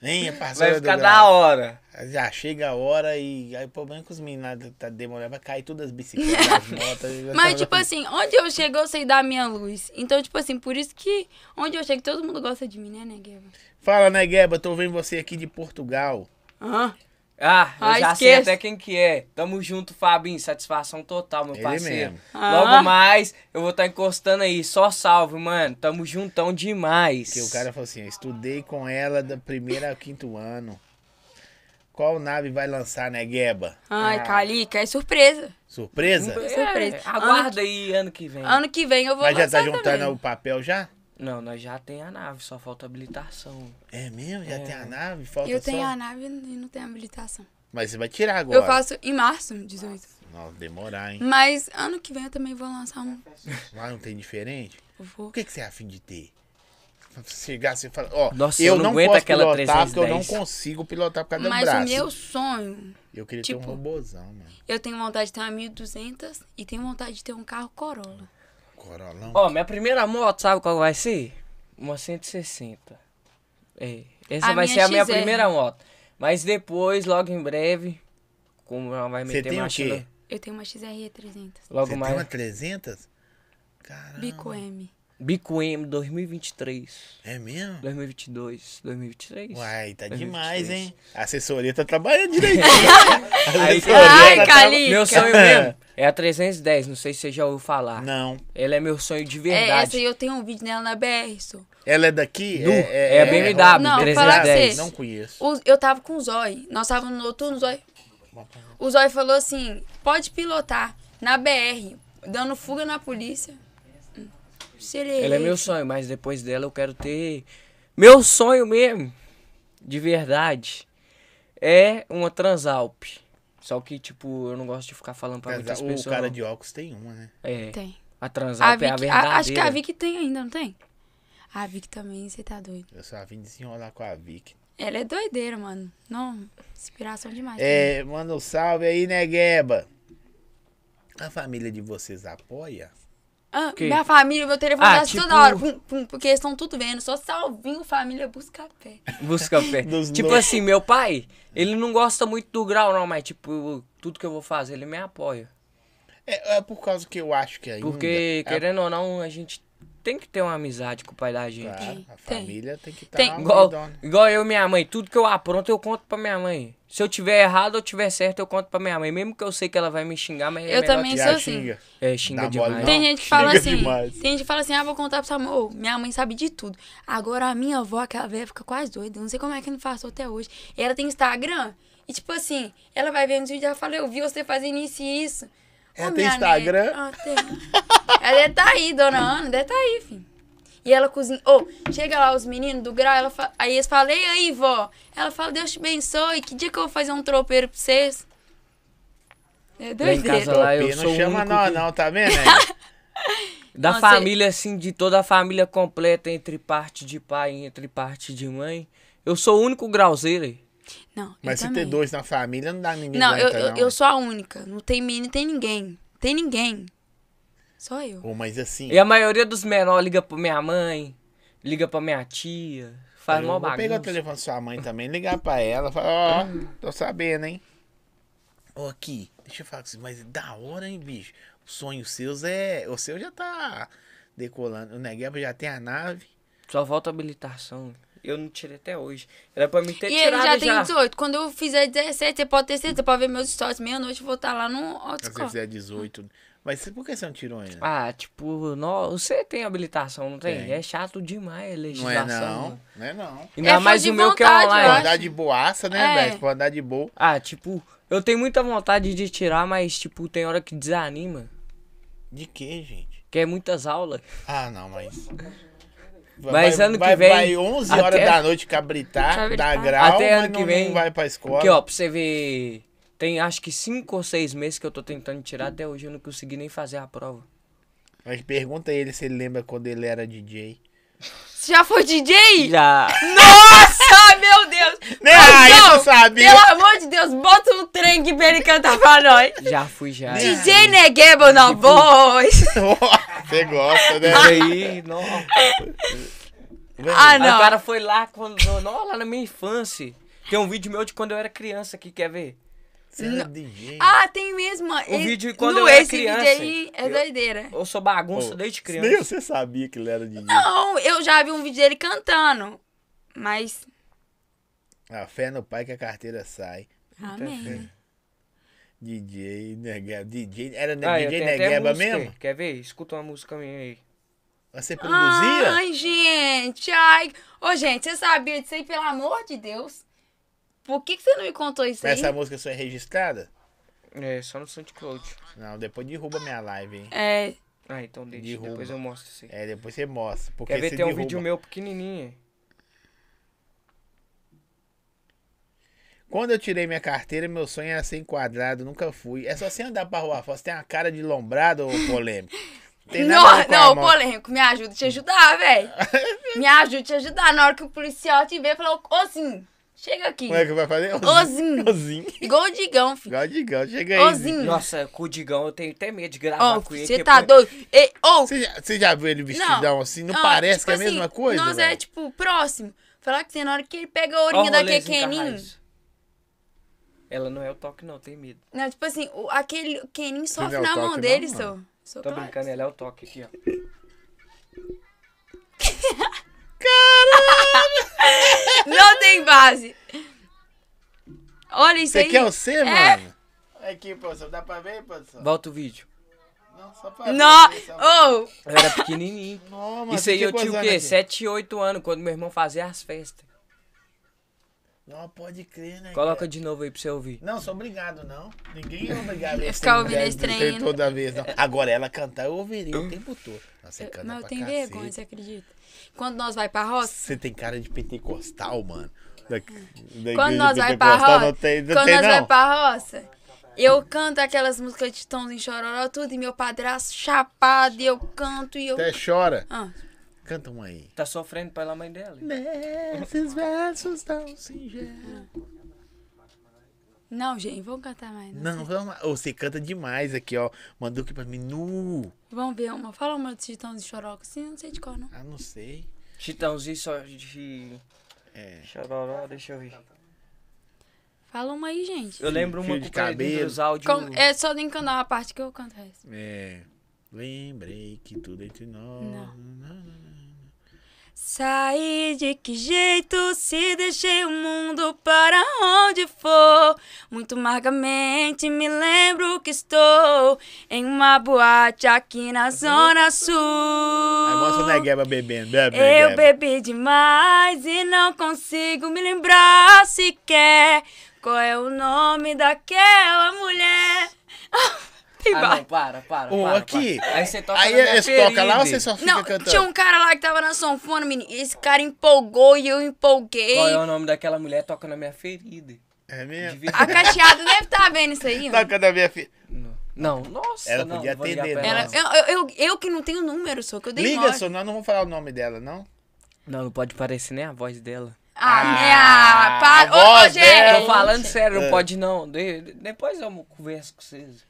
Vem, pastora a grau. vai ficar da hora. Já ah, chega a hora e aí o problema é que os meninos tá demorando, vai cair todas as bicicletas, as motos. Mas, tipo assim, onde eu chego, eu sei dar a minha luz. Então, tipo assim, por isso que onde eu chego, todo mundo gosta de mim, né, Negueba? Né, Fala, Negueba, né, tô vendo você aqui de Portugal. Ah, ah, eu ah, já sei até quem que é. Tamo junto, Fabinho. Satisfação total, meu Ele parceiro. Mesmo. Logo ah. mais, eu vou estar tá encostando aí. Só salve, mano. Tamo juntão demais. Que o cara falou assim, eu estudei com ela do primeiro ao quinto ano. Qual nave vai lançar, né, Gueba? Ai, ah. Calica, é surpresa. Surpresa? É, surpresa. É, aguarda ano aí ano que vem. Ano que vem eu vou Mas já tá juntando também. o papel já? Não, nós já tem a nave, só falta habilitação. É mesmo? Já é. tem a nave? Falta eu só... tenho a nave e não tenho habilitação. Mas você vai tirar agora. Eu faço em março, 18. Nossa, demorar, hein? Mas ano que vem eu também vou lançar um. Lá não tem diferente? Eu vou. O que, que você é afim de ter? chegar assim e falar, ó, Nossa, eu, eu não, não posso aquela pilotar porque eu não consigo pilotar por causa Mas do braço. Mas o meu sonho... Eu queria tipo, ter um tipo, robôzão, mano. Eu tenho vontade de ter uma 1200 e tenho vontade de ter um carro Corolla. Corolla? Ó, minha primeira moto, sabe qual vai ser? Uma 160. É, essa a vai ser a minha primeira moto. Mas depois, logo em breve, como ela vai meter mais... Você tem o Eu tenho uma XRE 300. Logo Você mais... tem uma 300? Caramba. Bico M. Bico M 2023. É mesmo? 2022, 2023. Uai, tá 2023. demais, hein? A assessoria tá trabalhando direitinho. Aí, ai, tá Meu sonho mesmo é a 310, não sei se você já ouviu falar. Não. Ela é meu sonho de é, verdade. É, essa aí eu tenho um vídeo nela na BR, só. Ela é daqui? Do, é, é, é a é, é BMW, não, 310. Não conheço. O, eu tava com o Zói, nós tava no noturno, o Zói... O Zói falou assim, pode pilotar na BR, dando fuga na polícia. Serei. Ela é meu sonho, mas depois dela eu quero ter. Meu sonho mesmo, de verdade, é uma Transalp. Só que, tipo, eu não gosto de ficar falando pra muitas pessoas. O cara não. de óculos tem uma, né? É. Tem. A Transalp a é a verdadeira. A, acho que a Vic tem ainda, não tem? A Vic também, você tá doido. Eu só vim desenrolar com a Vic. Ela é doideira, mano. Não, inspiração demais. É, manda um salve aí, né, Gueba? A família de vocês apoia? Ah, minha família, meu telefone ah, tá tipo... toda hora. Pum, pum, porque eles estão tudo vendo. Só salvinho família busca pé. Busca pé. tipo assim, meu pai, ele não gosta muito do grau, não, mas tipo, tudo que eu vou fazer, ele me apoia. É, é por causa que eu acho que ainda. Porque, é querendo é... ou não, a gente tem que ter uma amizade com o pai da gente. a família tem, que estar tá igual, igual eu e minha mãe. Tudo que eu apronto, eu conto pra minha mãe. Se eu tiver errado ou tiver certo, eu conto pra minha mãe. Mesmo que eu sei que ela vai me xingar, mas é Eu é também sou assim. Xinga. É, xinga Dá demais. Mole, tem gente que fala assim. Demais. Tem gente que fala assim, ah, vou contar pra sua mãe. minha mãe sabe de tudo. Agora a minha avó, aquela velha, fica quase doida. Não sei como é que não faço até hoje. e Ela tem Instagram. E tipo assim, ela vai ver nos vídeo e ela fala, eu vi você fazendo isso e isso. Ela é, tem Instagram. Ah, ela deve tá aí, dona Ana, deve tá aí, filho. E ela cozinha. Ô, oh, chega lá os meninos do grau, ela aí eles falam, e aí, vó? Ela fala, Deus te abençoe, que dia que eu vou fazer um tropeiro pra vocês? É doideira. Lá eu sou não chama não, que... não, tá vendo? Né? da não, família, você... assim, de toda a família completa, entre parte de pai e entre parte de mãe, eu sou o único grauzeiro aí. Não, Mas se também. ter dois na família, não dá ninguém. Não, aguenta, eu, eu, não. eu né? sou a única. Não tem menino, tem ninguém. Tem ninguém. Só eu. Ô, mas assim. E a maioria dos menores liga pra minha mãe, liga pra minha tia. Faz uma bagunça. Pegar o telefone da sua mãe também, ligar pra ela, falar, ó, oh, tô sabendo, hein? Ô, aqui, deixa eu falar com você, mas é da hora, hein, bicho? O sonho seu é. O seu já tá decolando. O Negueba já tem a nave. Só falta habilitação. Eu não tirei até hoje. Era pra mim ter e tirado já. E ele já tem 18. Quando eu fizer 17, você pode ter certeza, pode ver meus stories. Meia-noite eu vou estar tá lá no Outscore. Se você fizer 18... Mas por que você não tirou ainda? Ah, tipo, no, você tem habilitação, não tem? tem. É chato demais a legislação. Não é não, não é não. Ainda é mais o meu que é online. Pode andar de boaça, né, velho? É. Pode andar de boa. Ah, tipo, eu tenho muita vontade de tirar, mas, tipo, tem hora que desanima. De quê, gente? Que é muitas aulas. Ah, não, mas... Mas vai, ano que vai, vem. Vai 11 horas até... da noite cabritar, cabritar. grau, até ano que vem, vai pra escola. Porque, ó, pra você ver. Tem acho que 5 ou 6 meses que eu tô tentando tirar, até hoje eu não consegui nem fazer a prova. Mas pergunta ele se ele lembra quando ele era DJ. Você já foi DJ? Já. Nossa, meu Deus! Não, né? Mas, eu não sabia. Pelo amor de Deus, bota um trem que pra ele cantar pra nós. Já fui, já. DJ Negable na voz. Você gosta, né? aí, não. Ah, não. O cara foi lá quando. Não, lá na minha infância. Tem um vídeo meu de quando eu era criança aqui, quer ver? Ah, tem mesmo. O e... vídeo quando no, eu era esse criança. Vídeo aí é eu, doideira. Eu sou bagunça oh, desde criança. Nem você sabia que ele era DJ. Não, eu já vi um vídeo dele cantando. Mas. A fé no pai que a carteira sai. Amém. DJ Negueba. DJ, era ah, DJ Negueba mesmo? Quer ver? Escuta uma música minha aí. Você produzia? Ai, gente. Ai. Ô, gente, você sabia disso aí, pelo amor de Deus? Por que, que você não me contou isso aí? Essa música só é registrada? É, só no SoundCloud. Não, depois derruba minha live, hein? É. Ah, então deixa, derruba. depois eu mostro isso aí. É, depois você mostra. Porque Quer ver, tem um vídeo meu pequenininho. Quando eu tirei minha carteira, meu sonho era ser enquadrado, nunca fui. É só você andar pra rua você tem uma cara de lombrado ou polêmico? Tem não, não, polêmico, me ajuda a te ajudar, velho. me ajuda a te ajudar. Na hora que o policial te vê, falou, assim, Chega aqui. Como é que vai fazer? Ozinho. Ozinho. Igual o Digão, filho. Igual o Digão, chega aí. Ozinho. Nossa, com o Digão eu tenho até medo de gravar oh, com ele. Você tá depois... doido? Você oh. já, já viu ele vestidão não, assim? Não, parece tipo que é a assim, mesma coisa? Nós é, velho? é, tipo, próximo. Falar que tem na hora que ele pega a orinha oh, da Kekeninho. Ela não é o toque, não, tem medo. Não, tipo assim, o, aquele Keninho sofre é na mão dele, seu. só. Tô brincando, ela é o toque aqui, ó. Caralho! não tem base. Olha isso Você aí. Você quer o C, é. mano? Aqui, é produção. Dá pra ver, produção? Volta o vídeo. Não, só pra Ver, só... Oh. Eu era pequenininho. Não, isso aí eu tinha o quê? 7, 8 anos, quando meu irmão fazia as festas. Não, pode crer, né? Coloca cara? de novo aí pra você ouvir. Não, sou obrigado, não. Ninguém é obrigado. Eu ficar ouvindo esse trem. Né? toda vez, não. Agora ela cantar, eu ouviria o tempo todo. Nossa, eu, canta não, eu tenho vergonha, você acredita? Quando nós vai pra roça. Você tem cara de pentecostal, mano. Da, da quando nós vai pra roça. Não tem, não quando tem, nós não. vai pra roça. Eu canto aquelas músicas de Tons em Chororó, tudo, e meu padrasto chapado, e eu canto, e eu... Até chora. Ah. Canta uma aí. Tá sofrendo pela mãe dela? Nesses versos tão singelos... Não, gente, vamos cantar mais. Não, não vamos. Oh, você canta demais aqui, ó. Mandou aqui pra mim. Nu. Vamos ver uma. Fala uma de Chitãozinho de Chororó, Sim, não sei de cor, não. Ah, não sei. Chitãozinho só de. É. Chororó, deixa eu ver. Fala uma aí, gente. Eu lembro uma de cabelo. Dos áudios... é só nem cantar a parte que eu canto essa. É. Lembrei que tudo é entre nós. Não. não, não, não. Saí de que jeito se deixei o mundo para onde for? Muito margamente me lembro que estou em uma boate aqui na uhum. Zona Sul. Aí mostra é é o Negueba Bebe, Eu bebi demais e não consigo me lembrar sequer qual é o nome daquela mulher. Tem ah, não, para, para. Um para, aqui. Para. Aí você toca Aí você toca lá ou você só fica não, cantando? Tinha um cara lá que tava na sanfona, menino. Esse cara empolgou e eu empolguei. Qual é o nome daquela mulher toca na minha ferida? É mesmo? A cacheada deve estar tá vendo isso aí. Toca na minha ferida. Não, nossa. Ela podia atender. Ela, eu, eu, eu, eu, que não tenho número, só que eu dei Liga, só nós não vamos falar o nome dela, não? Não, não pode parecer nem a voz dela. Ah, ah minha... Né, para... Ô, Rogério! Tô falando sério, não é. pode não. De, depois eu converso com vocês.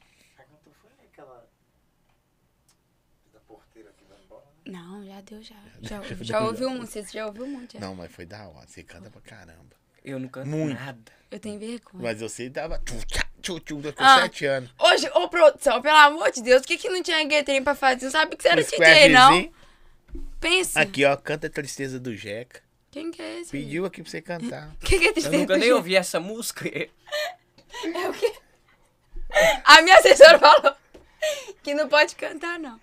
Não, já deu, já. Já, já, já ouviu um, você já ouviu um monte. Já. É. Não, mas foi da hora. Você canta pra caramba. Eu não canto Muito. nada. Eu tenho vergonha. Mas você dava tchu-tchu com ah, sete anos. Hoje, ô produção, pelo amor de Deus, o que que não tinha guetrinho pra fazer? Não sabe que você era TJ, não? Pensa. Aqui, ó, canta a tristeza do Jeca. Quem que é esse? Pediu aqui pra você cantar. que que é tristeza Eu nunca nem ouvi essa música. é o quê? A minha assessora falou que não pode cantar, não.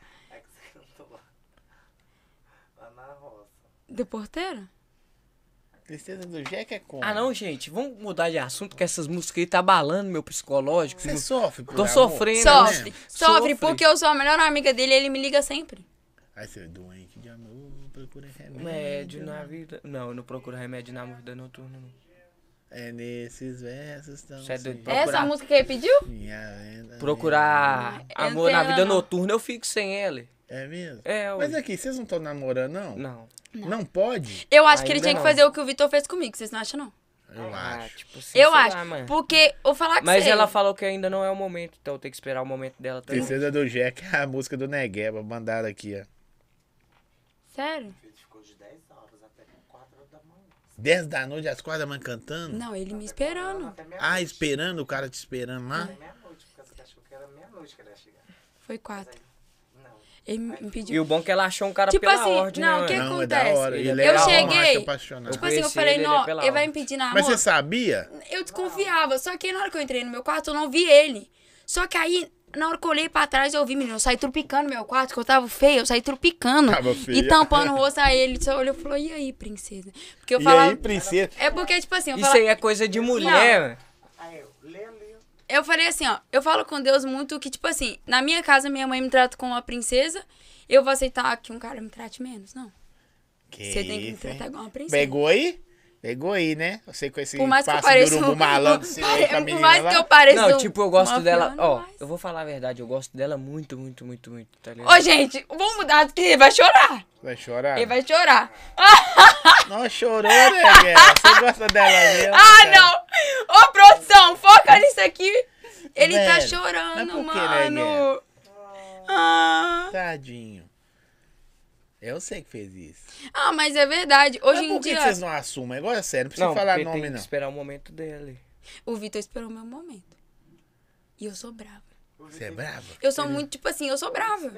Do porteiro? Tristeza do Jack é como? Ah, não, gente. Vamos mudar de assunto, que essas músicas aí tá abalando meu psicológico. Você sofre, por Tô amor. sofrendo. Né? Sofre. sofre. Sofre, porque eu sou a melhor amiga dele ele me liga sempre. Aí você é doente de amor, procura remédio. Médio na vida. Não, eu não procuro remédio na vida noturna, não. É nesses versos tão é doido, Essa música que ele pediu? Minha procurar hum, amor na vida não. noturna, eu fico sem ele. É mesmo? É, eu... Mas aqui, vocês não estão namorando, não? Não. Não, pode? Eu acho que ele tinha que fazer o que o Vitor fez comigo, vocês não acham, não? Eu ah, acho. Tipo, sim, eu acho. Lá, porque ou falar que Mas sei. ela falou que ainda não é o momento, então tem que esperar o momento dela também. Princesa do Jack, a música do Negueba, mandada aqui, ó. Sério? 10 da noite às 4 da manhã cantando? Não, ele me esperando. Tá ah, esperando, o cara te esperando lá? Meia-noite, porque achou que era meia-noite que ele ia chegar. Foi quatro. Ele me pediu... E o bom é que ela achou um cara tipo pela assim, ordem, não, né, o né? que não, é acontece? É ele eu é cheguei, tipo assim, eu falei, não, ele, é ele vai me pedir namoro. Mas você sabia? Eu desconfiava, só que na hora que eu entrei no meu quarto, eu não vi ele. Só que aí, na hora que eu olhei pra trás, eu vi, menino, eu saí trupicando meu quarto, que eu tava feio, eu saí trupicando. Tava feia. E tampando o rosto, aí ele só olhou e falou, e aí, princesa? Porque eu e falava... E aí, princesa? É porque, tipo assim, eu Isso aí é coisa de mulher. Eu falei assim, ó, eu falo com Deus muito que, tipo assim, na minha casa minha mãe me trata como uma princesa, eu vou aceitar que um cara me trate menos, não. Que Você tem que me tratar como uma princesa. Pegou aí? Pegou aí, né? Você com esse passo de urubu um... malandro. Pare... Por mais lá. que eu pareça Não, tipo, eu gosto dela... Ó, eu vou falar a verdade. Eu gosto dela muito, muito, muito, muito, tá ligado? Ô, gente, vamos mudar que ele vai chorar. Vai chorar? Ele vai chorar. Não chorou, né, Guerra? Você gosta dela mesmo? Ah, cara. não! Ô, produção, foca nisso aqui. Ele tá chorando, né, mano. Né, ah. Tadinho. Eu sei que fez isso. Ah, mas é verdade. Hoje mas em por que dia. Por que vocês não assumem? Agora é sério, não precisa não, falar nome, tem não. Que esperar o momento dele. O Vitor esperou o meu momento. E eu sou brava. Você é brava? Eu sou ele... muito, tipo assim, eu sou brava.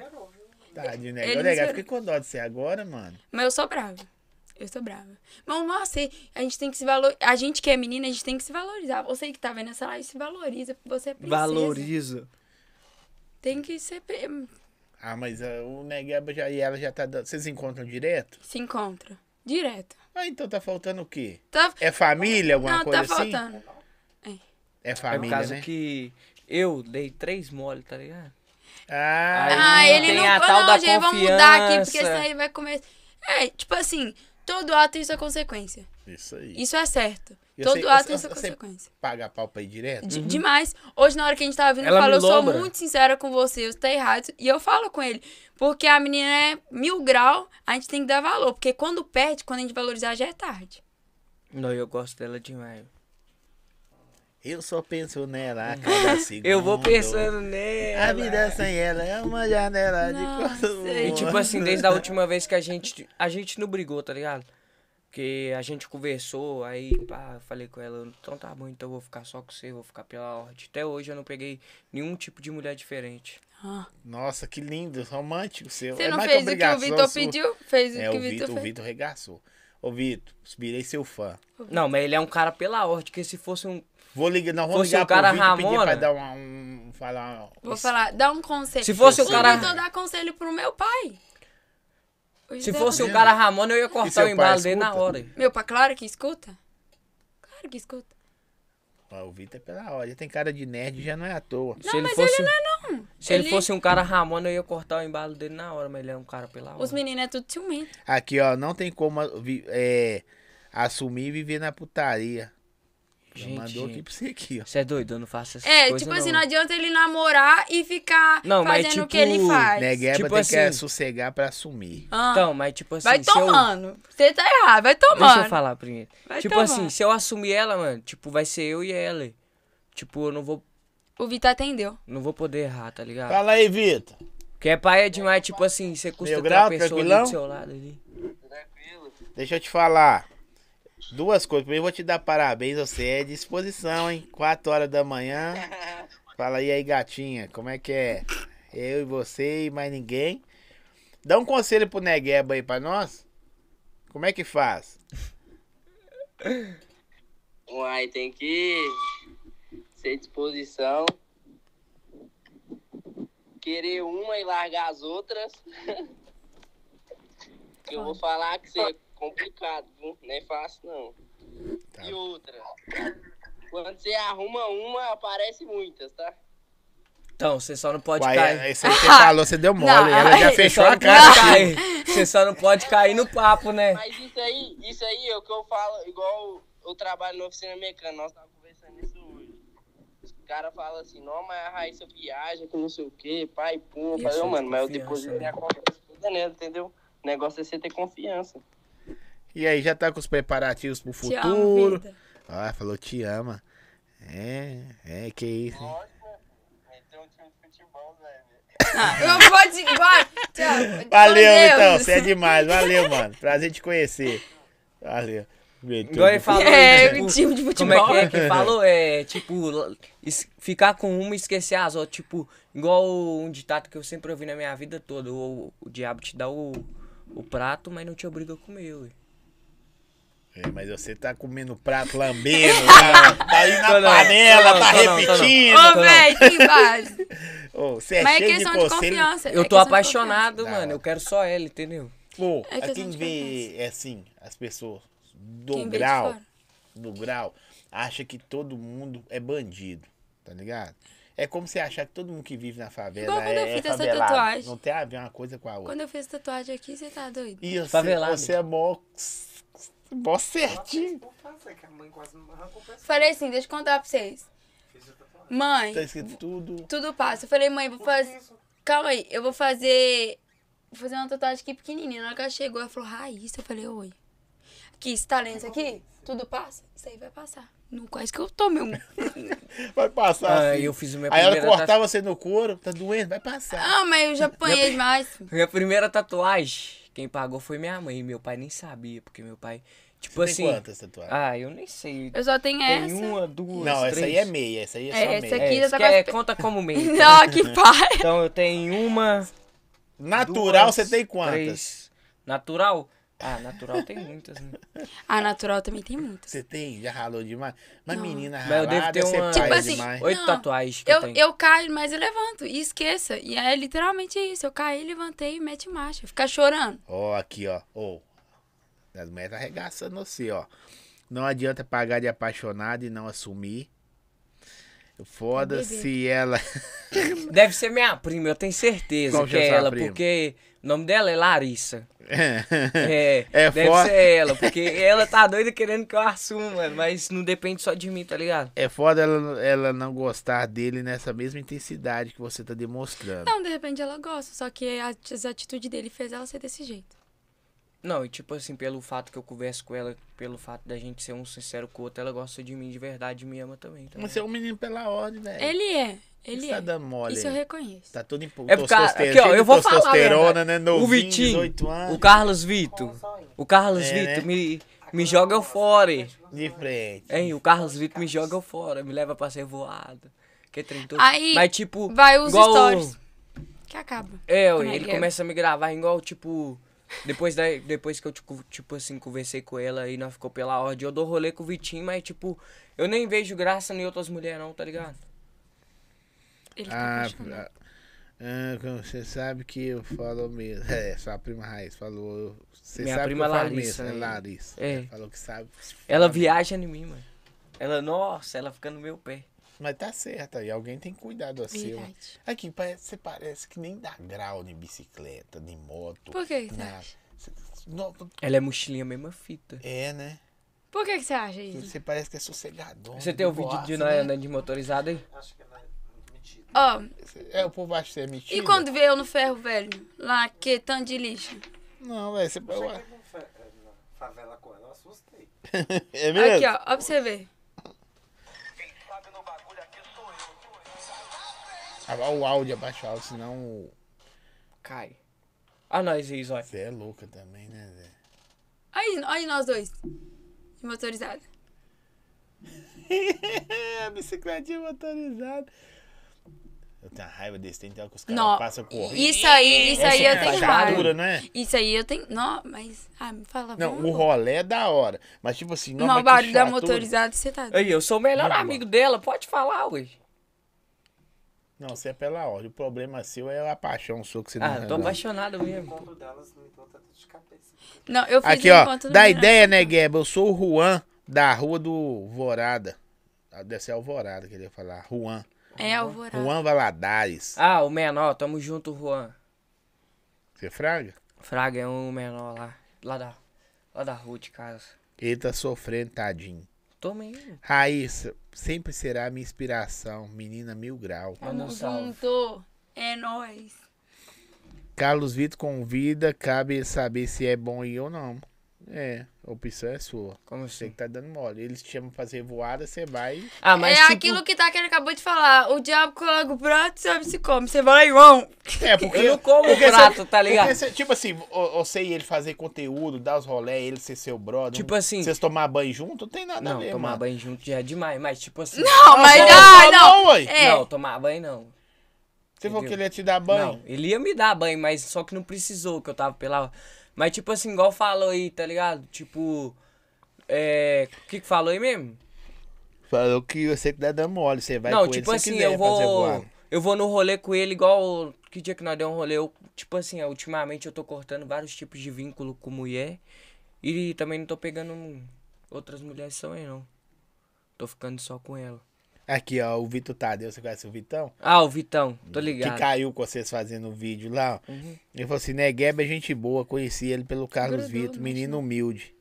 Tadinho, né? Ele é legal, fiquei com dó de você agora, mano. Mas eu sou brava. Eu sou brava. Mas, nossa, a gente tem que se valorizar. A gente que é menina, a gente tem que se valorizar. Você que tá vendo essa live, se valoriza. Você é Valoriza. Tem que ser. Ah, mas a, ah, o Negueba já, e ela já tá dando. Vocês encontram direto? Se encontra. Direto. Ah, então tá faltando o quê? Tá... É família, alguma Não, tá coisa tá assim? Faltando. É. é, é família. É um caso né? que eu dei três mole, tá ligado? Ah, aí ah ele tem não, a tal não, da gente, confiança. vamos mudar aqui, porque senão aí vai começar. É, tipo assim, Todo ato tem sua consequência. Isso aí. Isso é certo. Eu Todo sei, ato tem sua eu, consequência. Paga a pau pra ir direto? De, uhum. Demais. Hoje, na hora que a gente tava vindo, Ela falou: eu sou muito sincera com você, você tá errado. E eu falo com ele. Porque a menina é mil grau, a gente tem que dar valor. Porque quando perde, quando a gente valorizar, já é tarde. Não, eu gosto dela demais. Eu só penso nela a uhum. cada segundo. Eu vou pensando nela. A vida sem ela é uma janela de quatro E tipo assim, desde a última vez que a gente. A gente não brigou, tá ligado? Porque a gente conversou, aí pá, eu falei com ela, então tá bom, então eu vou ficar só com você, vou ficar pela ordem. Até hoje eu não peguei nenhum tipo de mulher diferente. Ah. Nossa, que lindo, romântico seu. Você é não fez o que o Vitor pediu? Fez o é, que o Vitor fez. O Vitor regaçou. Ô, Vitor, virei seu fã. Não, mas ele é um cara pela ordem, que se fosse um Vou ligar, não, vamos ligar o cara pro pedir pra dar um, falar, Vou isso. falar, dá um conselho. Se fosse o cara... Eu dar conselho pro meu pai. Se fosse o cara Ramona, eu ia cortar o embalo dele na hora. Meu pai, claro que escuta. Claro que escuta. o Vitor é pela hora. Ele tem cara de nerd, já não é à toa. Não, se ele mas fosse... ele não é não. Se ele... ele fosse um cara Ramona, eu ia cortar o embalo dele na hora, mas ele é um cara pela hora. Os meninos é tudo ciumento. Aqui, ó, não tem como é, assumir e viver na putaria. Gente, mandou aqui pra você aqui, ó. Você é doido, eu não faço essas é, tipo coisas. É, tipo assim, não. não adianta ele namorar e ficar não, fazendo mas, tipo, o que ele tipo, faz. Negueba né, tipo tem é, assim, que sossegar pra assumir. Ah, então, mas tipo assim. Vai tomando. Eu... Você tá errado, vai tomando. Deixa eu falar primeiro. Vai tipo assim, tomando. assim, se eu assumir ela, mano, tipo, vai ser eu e ela. Tipo, eu não vou. O Vitor atendeu. Não vou poder errar, tá ligado? Fala aí, Vitor. Porque é pai é demais, tipo assim, você custa grau, a pessoa tranquilão? ali do seu lado ali. Tranquilo. Deixa eu te falar. Duas coisas. Primeiro, vou te dar parabéns, você é disposição, hein? Quatro horas da manhã. Fala aí, aí, gatinha, como é que é? Eu e você e mais ninguém. Dá um conselho pro Negueba aí pra nós. Como é que faz? Uai, tem que ser disposição. Querer uma e largar as outras. eu vou falar que você complicado, viu? Não é fácil, não. Tá. E outra. Quando você arruma uma, aparece muitas, tá? Então, você só não pode Uai, cair. É, isso aí que você falou, você deu mole. Não, ela já é, fechou a cara. Você só não pode cair no papo, né? Mas isso aí, isso aí é o que eu falo, igual eu trabalho na oficina mecânica, nós estávamos conversando isso hoje. Os caras falam assim, não, mas a Raíssa viaja, que não sei o quê, pai, pum. Eu falei, mano, mas eu depois a conta toda nela, entendeu? O negócio é você ter confiança. E aí, já tá com os preparativos pro futuro? Te amo, vida. ah, falou te ama. É, é, que isso. Lógico, meteu um time de futebol, né, velho. Não, não pode ir embora. Tchau. Valeu, então. Você é demais. Valeu, mano. Prazer te conhecer. Valeu. Meteu Igual ele falou, é, né, tipo, time de futebol. Como é que, é que falou? É, tipo, ficar com uma e esquecer as outras. Tipo, igual um ditado que eu sempre ouvi na minha vida toda. O, o diabo te dá o, o prato, mas não te obriga a comer, ué. É, mas você tá comendo prato lambendo, tá, tá aí na panela, não, tá não, repetindo. Ô, velho, que embaixo. você é mas é questão de, é de confiança. Eu é tô apaixonado, mano. Eu quero só ela, entendeu? Pô, é a quem vê, é assim, as pessoas do quem grau, do grau, acha que todo mundo é bandido, tá ligado? É como você achar que todo mundo que vive na favela Igual quando é, eu fiz é essa favelado. tatuagem. Não tem a ver uma coisa com a outra. Quando eu fiz tatuagem aqui, você tá doido. E você, favelado. você é mó Bó certinho. Falei assim, deixa eu contar pra vocês. Mãe. Tá escrito tudo. Tudo passa. Eu falei, mãe, vou fazer. Calma aí, eu vou fazer. Vou fazer uma tatuagem aqui pequenininha. Na hora que ela chegou, ela falou, Raíssa. Eu falei, oi. Aqui, esse talento aqui, tudo passa? Isso aí vai passar. No quase que eu tô, meu. vai passar. Ah, eu fiz minha Aí ela cortava tatu... você no couro, tá doendo, vai passar. Ah, mas eu já apanhei minha... demais. Minha primeira tatuagem quem pagou foi minha mãe. Meu pai nem sabia, porque meu pai. Tipo Você assim. Tem quantas tatuagens? Ah, eu nem sei. Eu só tenho tem essa. Tem uma, duas. Não, três. essa aí é meia. Essa aí é, é só essa Aqui é, já tá quase... é, conta como meia. Não, então. que pai. Então eu tenho uma. Natural, duas, você tem quantas? Três. Natural? Ah, natural tem muitas, né? Ah, natural também tem muitas. Você tem? Já ralou demais? Mas não. menina ralada, mas eu devo ter uma... tipo assim, Oito tatuagens que eu, eu, tenho. eu caio, mas eu levanto e esqueça. E é literalmente isso. Eu caí, levantei e mete marcha. Ficar chorando. Ó, oh, aqui, ó. oh. as mulheres arregaçando você, ó. Não adianta pagar de apaixonado e não assumir. Foda-se tá ela. Deve ser minha prima, eu tenho certeza Qual que é ela, prima? porque o nome dela é Larissa. É. é, é deve foda. ser ela, porque ela tá doida querendo que eu assuma, mas não depende só de mim, tá ligado? É foda ela, ela não gostar dele nessa mesma intensidade que você tá demonstrando. Não, de repente ela gosta, só que a, a atitude dele fez ela ser desse jeito. Não, e tipo assim, pelo fato que eu converso com ela, pelo fato da gente ser um sincero com o outro, ela gosta de mim de verdade e me ama também. Tá você é um menino pela ordem, velho. Ele é. Ele Você é. tá mole. Isso eu reconheço. Tá tudo empolgado. é porque, aqui, ó, eu vou falar, né? Novinho, o Vitinho, o Carlos Vitor. O Carlos é, Vitor né? me, me joga eu fora. De frente. Hein, o Carlos Vitor me joga eu fora, me leva pra ser voado. Que trem Aí, Mas tipo, vai os stories. O... Que acaba. É, Como é ele é? começa a me gravar igual, tipo... Depois, da, depois que eu, tipo, tipo assim, conversei com ela e nós ficou pela ordem, eu dou rolê com o Vitinho, mas, tipo, eu nem vejo graça em outras mulheres, não, tá ligado? Ele tá ah, ah, ah você sabe que eu falo mesmo. É, sua prima Raiz falou. Você Minha sabe prima que eu Larissa. Mesmo, é né? Larissa. É. Falou que sabe. Ela viaja em mim, mano. Ela, nossa, ela fica no meu pé. Mas tá certo aí, alguém tem cuidado assim. Né? Verdade. Aqui, parece, você parece que nem dá grau de bicicleta, de moto. Por que, que você acha? Não, não... Ela é mochilinha mesma é fita. É, né? Por que, que você acha isso? Você parece que é sossegador. Você tem o um vídeo de, né, né? né? de motorizado aí? Acho que não. É mentira. Ó. Oh, é, o povo acha que é mentira. E quando veio no ferro, velho? Lá, que tanto de lixo. Não, é, velho, você... Eu cheguei fa... É, na favela com ela, eu assustei. é mesmo? Aqui, ó, ó pra você ver. Ah, o áudio abaixar, senão. Cai. Ah, nós, isso, olha. Você é louca também, né, Zé? Aí, aí nós dois. Motorizado. motorizada. a bicicletinha motorizada. Eu tenho raiva desse, tempo que os caras passam correndo. Isso aí, isso aí eu é tenho raiva. Né? Isso aí eu tenho. Não, mas. Ah, me fala. Não, o rolê é da hora. Mas tipo assim, não. Não, o barulho da motorizada, você tá. Aí, eu sou o melhor não, amigo dela, pode falar hoje. Não, você é pela ordem. O problema seu é a paixão sua que você ah, não Ah, tô apaixonado mesmo. delas não me de cabeça. Não, eu fiz Aqui, ó, da ideia, né, Gueba? Eu sou o Juan da rua do Vorada. Deve ser Alvorada queria falar. Juan. É, Alvorada. Juan Valadares. Ah, o menor, tamo junto, Juan. Você é Fraga? Fraga é um menor lá, lá da, lá da rua de casa. Ele tá sofrendo, tadinho. Tô mesmo. Raíssa, sempre será minha inspiração, menina mil grau. Tamo junto, é nóis. Carlos Vitor convida, cabe saber se é bom ir ou não. É, a opção é sua. Como assim? Você que tá dando mole. Eles te chamam pra fazer voada, você vai. Ah, mas. É tipo... aquilo que tá que ele acabou de falar. O diabo coloca o prato e sabe se come. Você vai irmão. e É, porque. Eu não como o prato, tá ligado? tipo assim, você e ele fazer conteúdo, dar os rolé, ele ser seu brother. Tipo um, assim. Vocês tomar banho junto, não tem nada não, a ver. Não, tomar mano. banho junto já é demais, mas tipo assim. Não, ah, mas. não, tá não, não, é. não, tomar banho não. Você falou que ele ia te dar banho? Não, ele ia me dar banho, mas só que não precisou, que eu tava pela mas, tipo assim, igual falou aí, tá ligado? Tipo. É. O que que falou aí mesmo? Falou que você que dá dando mole, você vai Não, com tipo ele, assim, eu vou. Eu vou no rolê com ele igual. Que dia que nós demos um rolê? Eu, tipo assim, é, ultimamente eu tô cortando vários tipos de vínculo com mulher. E também não tô pegando outras mulheres são eu, não. Tô ficando só com ela. Aqui, ó, o Vitor Tadeu, você conhece o Vitão? Ah, o Vitão, tô ligado. Que caiu com vocês fazendo o vídeo lá, ó. Uhum. Ele falou assim, Negueba né, é gente boa, conheci ele pelo Carlos Vitor, menino humilde.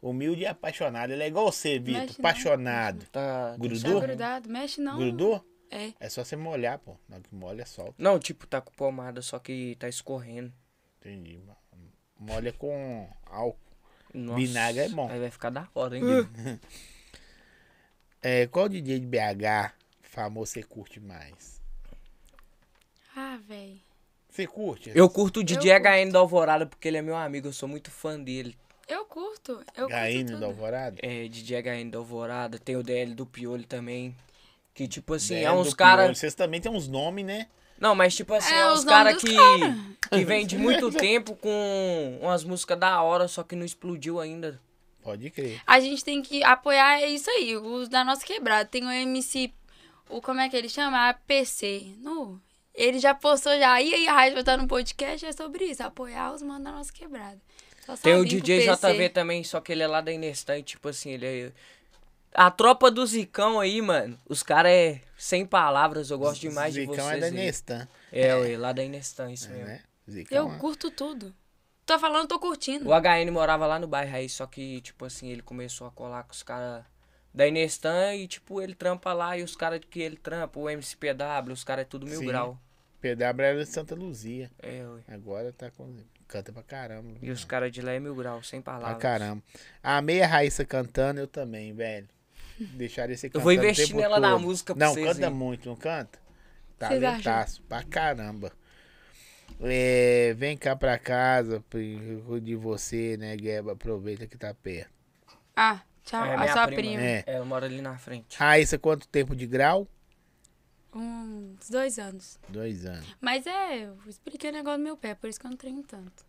Humilde e apaixonado. Ele é igual você, Vitor, apaixonado. Tá, tá, grudou? Tá grudado, mexe não. Grudou? É. É só você molhar, pô. não que molha, solta. Não, tipo, tá com pomada, só que tá escorrendo. Entendi, mano. Molha com álcool. Nossa, Vinagre é bom. Aí vai ficar da hora, hein? É, qual DJ de BH famoso você curte mais? Ah, velho. Você curte? Eu curto o DJ HN do Alvorada porque ele é meu amigo, eu sou muito fã dele. Eu curto, eu HN do Alvorada? É, DJ HN do Alvorada, tem o DL do Piolho também. Que tipo assim, DL é uns caras. Vocês também tem uns nomes, né? Não, mas tipo assim, é, é uns caras que, cara. que vem de muito tempo com umas músicas da hora, só que não explodiu ainda. Pode crer. A gente tem que apoiar é isso aí, os da nossa quebrada. Tem o MC, o como é que ele chama? A PC. No, ele já postou já. E aí, a vai tá no podcast, é sobre isso, apoiar os manos da nossa quebrada. Só tem o DJ JV também, só que ele é lá da Inestan, tipo assim, ele é... A tropa do Zicão aí, mano. Os caras é sem palavras, eu gosto demais Zicão de vocês. Zicão é da Inestan. É, é, lá da Inestan, isso é, mesmo. Né? Zicão, eu é. curto tudo. Tô falando, tô curtindo. O HN morava lá no bairro aí, só que, tipo assim, ele começou a colar com os caras da Inestan e, tipo, ele trampa lá e os caras que ele trampa, o MCPW, os caras é tudo mil Sim. grau. PW era de Santa Luzia. É, ué. Agora tá com. Canta pra caramba. Né, e os caras de lá é mil grau, sem palavras. Pra caramba. Amei a Raíssa cantando, eu também, velho. Deixar esse cantando. Eu vou investir nela todo. na música pra não, vocês. Não, canta hein? muito, não canta? Talentaço, pra caramba. É, vem cá pra casa, de você, né, Gueba? Aproveita que tá perto. Ah, tchau. É, a sua prima. prima. É. é Ela mora ali na frente. Raíssa, ah, é quanto tempo de grau? Uns dois anos. Dois anos. Mas é, eu expliquei o negócio do meu pé, por isso que eu não treino tanto.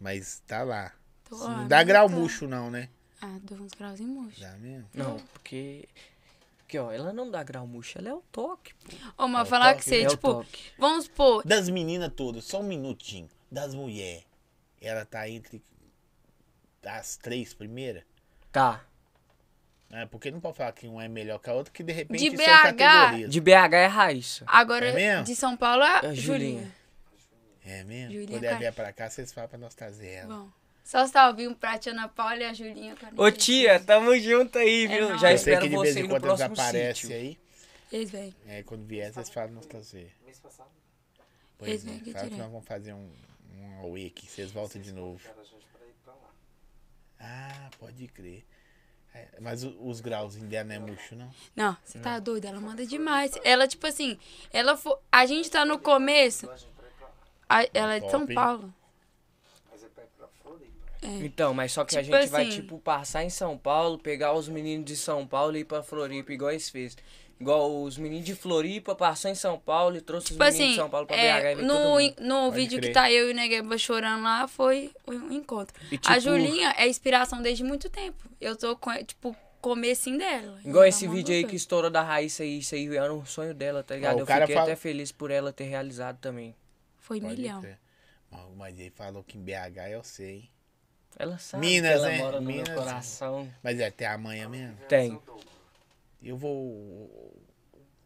Mas tá lá. Tô, não dá grau tô... murcho, não, né? Ah, dou uns em murcho Dá mesmo? Não, porque porque, ó, ela não dá grau murcho, ela é o toque. Ô, mas é falar toque, que você, é tipo, vamos supor. Das meninas todas, só um minutinho. Das mulheres, ela tá entre as três primeiras? Tá. É, porque não pode falar que um é melhor que a outra, que de repente de BH, De BH é Raíssa. Agora, é de São Paulo é, é Julinha. Julinha. É mesmo? Julinha Quando ela vier pra cá, vocês falam pra nós trazer ela. Bom. Só ouvindo pra tia Ana Paula e a Julinha. Ô tia, tamo junto aí, é viu? É Já eu espero que você no próximo aparece sítio. aí. Eles vêm. É, quando vier, vocês falam nos trazer. Tá Mês passado. Pois Eles vêm é, fala que nós vamos fazer um, um away aqui, vocês voltam de novo. Ah, pode crer. É, mas os, graus ainda não é murcho, não? Não, você tá doida, ela manda demais. Ela, tipo assim, ela for, a gente tá no começo. A, ela é de São Paulo. É. Então, mas só que tipo a gente assim... vai, tipo, passar em São Paulo, pegar os meninos de São Paulo e ir pra Floripa, igual eles fez. Igual os meninos de Floripa passou em São Paulo e trouxe tipo os meninos assim, de São Paulo pra é, BH. No, no vídeo crer. que tá eu e o Negueba chorando lá, foi um encontro. E, tipo, a Julinha é inspiração desde muito tempo. Eu tô, com, tipo, comecinho dela. Igual esse vídeo aí que estourou da raiz aí, isso aí era um sonho dela, tá ligado? Ah, eu fiquei fala... até feliz por ela ter realizado também. Foi Pode milhão. Ter. Mas ele falou que em BH eu sei, hein? Ela sabe Minas, que ela né? mora no Minas, meu né? coração. Mas é até amanhã mesmo? Tem. Eu vou.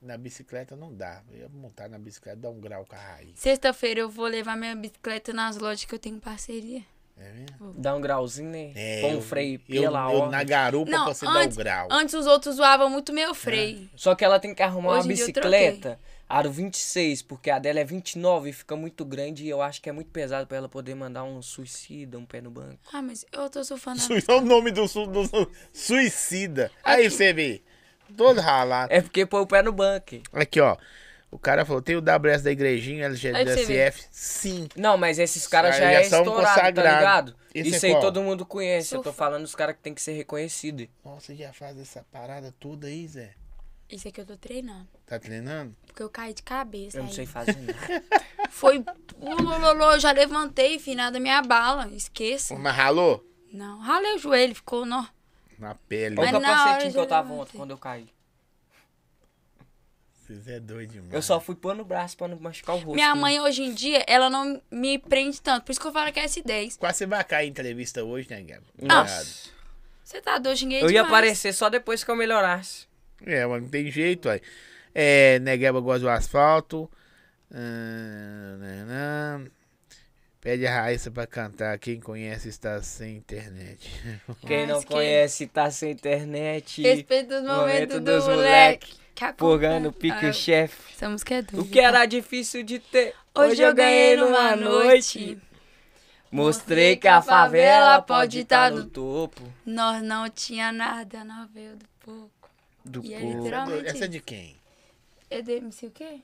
Na bicicleta não dá. Eu vou montar na bicicleta, dá um grau com a raiz. Sexta-feira eu vou levar minha bicicleta nas lojas que eu tenho parceria. É Dá um grauzinho, né? É, Põe o freio pela eu, eu na garupa não, pra você antes, dar o grau. Antes os outros zoavam muito meu freio. É. Só que ela tem que arrumar Hoje uma bicicleta aro 26, porque a dela é 29 e fica muito grande e eu acho que é muito pesado para ela poder mandar um suicida, um pé no banco. Ah, mas eu tô surfando. Su é o nome do, su do suicida. Aqui. Aí você vê. Todo ralado. É porque põe o pé no banco. Aqui, ó. O cara falou, tem o WS da igrejinha, LGDSF, sim. Não, mas esses caras já, é já é estourado, tá ligado? Esse Isso é aí qual? todo mundo conhece. Eu tô falando dos caras que tem que ser reconhecido. Nossa, já faz essa parada toda aí, Zé? Isso aqui é eu tô treinando. Tá treinando? Porque eu caí de cabeça. Eu aí. não sei fazer nada. Foi, ulololô, uh, uh, uh, já levantei, final da minha bala, esqueça. Mas ralou? Não, ralei o joelho, ficou nó. Na pele. Mas Olha o capacete que eu tava ontem, quando eu caí. Você é doido demais. Eu só fui pôr no braço pra não machucar o rosto. Minha né? mãe, hoje em dia, ela não me prende tanto. Por isso que eu falo que é S10. Quase você vai cair em entrevista hoje, né, Gabi? Nossa. Você tá doido, ninguém Eu demais. ia aparecer só depois que eu melhorasse. É, mas não tem jeito, aí. É, Negueba né, gosta do asfalto. Ah, né, Pede a Raíssa pra cantar. Quem conhece está sem internet. Quem não conhece está sem internet. Respeito os momentos do, do moleque. Pogando pique ah, o chefe. Essa música é doida. O que era difícil de ter. Hoje, hoje eu ganhei numa noite. Mostrei que a favela pode estar tá, tá no topo. Nós não tinha nada, nós veio do pouco. Do e é pouco. É literalmente... Essa é de quem? É do MC o quê?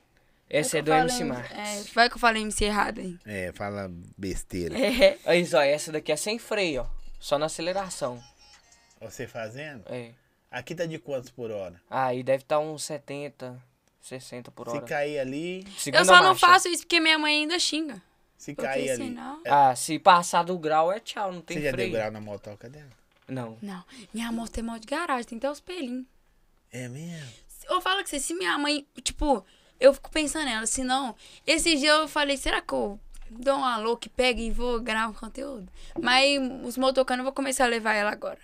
Essa é, é do MC falei, Marques. É, vai que eu falei MC errado, hein? É, fala besteira. É. Aí, só, essa daqui é sem freio, ó. Só na aceleração. Você fazendo? É. Aqui tá de quantos por hora? Aí deve estar tá uns 70, 60 por hora. Se cair ali. Segunda eu só marcha. não faço isso porque minha mãe ainda xinga. Se porque cair ali. É ah, se passar do grau é tchau, não tem Você freio. Você já deu grau na motoca dela? Não. Não. Minha moto tem moto de garagem, tem até os pelinhos. É mesmo? Eu falo que você, se minha mãe, tipo, eu fico pensando nela, se não, esse dia eu falei, será que eu dou um alô que pega e vou gravar um conteúdo? Mas os motocanos eu vou começar a levar ela agora.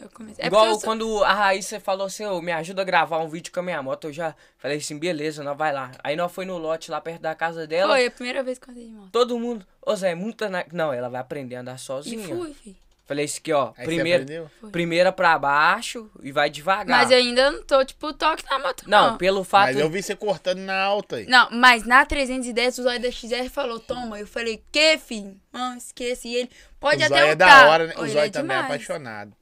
Eu comecei. É Igual eu sou... quando a Raíssa falou assim, oh, me ajuda a gravar um vídeo com a minha moto, eu já falei assim, beleza, nós vai lá. Aí nós foi no lote lá perto da casa dela. Foi a primeira vez que eu andei de moto. Todo mundo, ô Zé, é muita. Na... Não, ela vai aprender a andar sozinha. E fui, filho. Falei isso assim, aqui, ó. Aí primeira, primeira pra baixo e vai devagar. Mas eu ainda não tô, tipo, toque na moto. Não, não. pelo fato. Mas eu vi você cortando na alta aí. Não, mas na 310 o Zóia da XR falou, toma. Eu falei, que, filho? Não, esqueci. E ele, pode o até Zóia é da hora, né? O Zóia é também é apaixonado.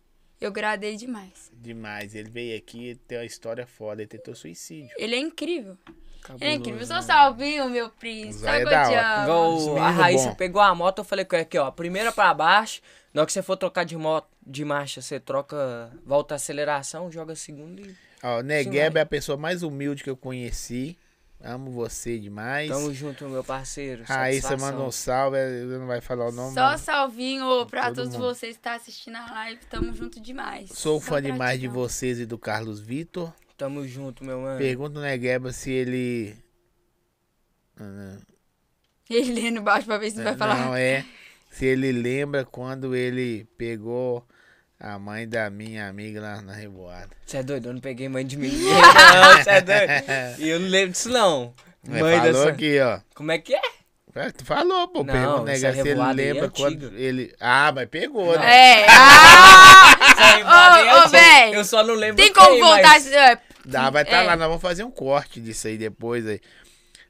Eu gradei demais. Demais. Ele veio aqui, tem uma história foda, ele tentou suicídio. Ele é incrível. Cabuloso, ele é incrível. Só né? salvinho, meu príncipe. Sabe é o A Raíssa bom. pegou a moto, eu falei é aqui, ó. Primeira pra baixo. Na hora que você for trocar de moto, de marcha, você troca, volta a aceleração, joga a segunda e. Ó, Negueb é a pessoa mais humilde que eu conheci. Amo você demais. Tamo junto, meu parceiro. aí você manda um salve, é, ele não vai falar o nome. Só salvinho pra Todo todos mundo. vocês que tá assistindo a live. Tamo junto demais. Sou fã demais de vocês e do Carlos Vitor. Tamo junto, meu mano. Pergunta o Negueba se ele. Ele lê no baixo pra ver se não vai é, falar. Não, é. Se ele lembra quando ele pegou a mãe da minha amiga lá na reboada. Você é doido? Eu não peguei mãe de mim. não, você é doido. E eu não lembro disso, não. Mãe Mas falou aqui, ó. Como é que é? é tu falou, pô, não, né? é ele lembra é quando ele. Ah, mas pegou, não. né? É. Ah! É ô, velho. Eu só não lembro. Tem como quem, voltar. Mas... É. Dá, vai estar tá é. lá. Nós vamos fazer um corte disso aí depois aí.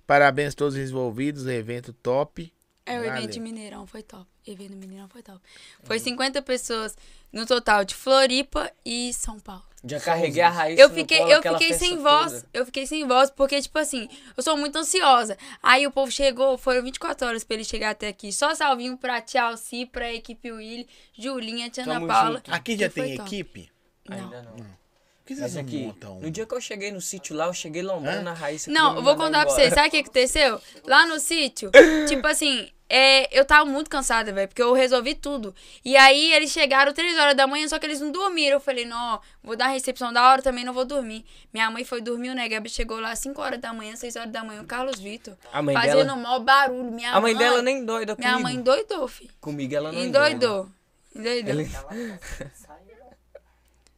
Parabéns a todos os envolvidos, evento top. É, o Valeu. evento de Mineirão foi top evento menino foi top. Foi uhum. 50 pessoas no total de Floripa e São Paulo. Já carreguei a raiz. Eu fiquei, colo, eu fiquei sem voz. Eu fiquei sem voz, porque, tipo assim, eu sou muito ansiosa. Aí o povo chegou, foram 24 horas pra ele chegar até aqui. Só salvinho pra Alci, pra equipe Willy, Julinha, Tia Ana Paula. Junto. Aqui já tem equipe? Não. Ainda não. não. Que vocês aqui, No dia que eu cheguei no sítio lá, eu cheguei lombando na raiz. Não, eu vou contar embora. pra vocês. Sabe o que aconteceu? Lá no sítio, tipo assim, é, eu tava muito cansada, velho, porque eu resolvi tudo. E aí eles chegaram três horas da manhã, só que eles não dormiram. Eu falei, não, vou dar a recepção da hora, também não vou dormir. Minha mãe foi dormir, o Negab chegou lá às 5 horas da manhã, 6 horas da manhã, o Carlos Vitor. A mãe fazendo dela... maior barulho. Minha a mãe, mãe dela nem doida comigo. Minha mãe doidou, filho. Comigo ela não doidou. Endoidou. Endoidou. Ela... Tá saiu.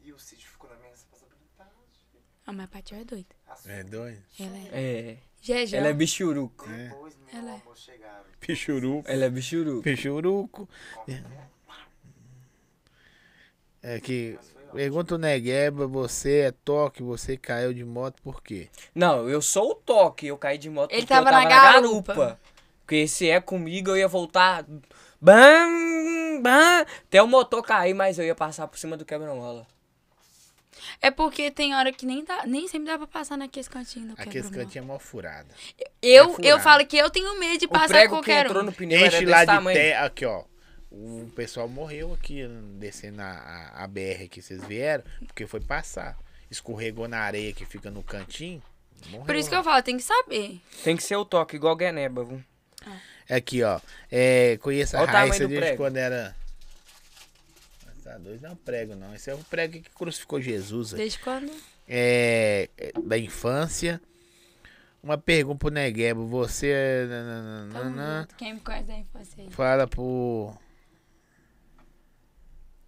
e o Cid ficou na minha responsabilidade. Ah, mas a Paty é doida. É doida? Ela é. é. Jejão. Ela é bichuruco. É. Depois, meu ela é. amor, chegaram Pichuruco. Ele é bichuruco. Pichuruco. É que. Pergunta o Negueba, você é toque, você caiu de moto por quê? Não, eu sou o toque, eu caí de moto Ele porque tava, eu tava na, garupa. garupa. Porque se é comigo, eu ia voltar. Bam, bam, até o motor cair, mas eu ia passar por cima do quebra-mola. É porque tem hora que nem, dá, nem sempre dá pra passar naqueles cantinhos. Aqueles cantinhos é mó furada. Eu, é eu falo que eu tenho medo de o passar prego qualquer que entrou um. no pneu Enche lá de terra, aqui ó. O pessoal morreu aqui, descendo a, a, a BR que vocês vieram, porque foi passar. Escorregou na areia que fica no cantinho. Morreu, Por isso que eu falo, tem que saber. Tem que ser o toque, igual Gueneba, viu? Ah. Aqui, ó. É, conheço a Raíssa desde quando era Tá doido não é um prego, não. Esse é o prego que crucificou Jesus. Desde quando? É, é, da infância. Uma pergunta pro Neguebo. Você é, Quem me conhece da infância aí? Fala pro.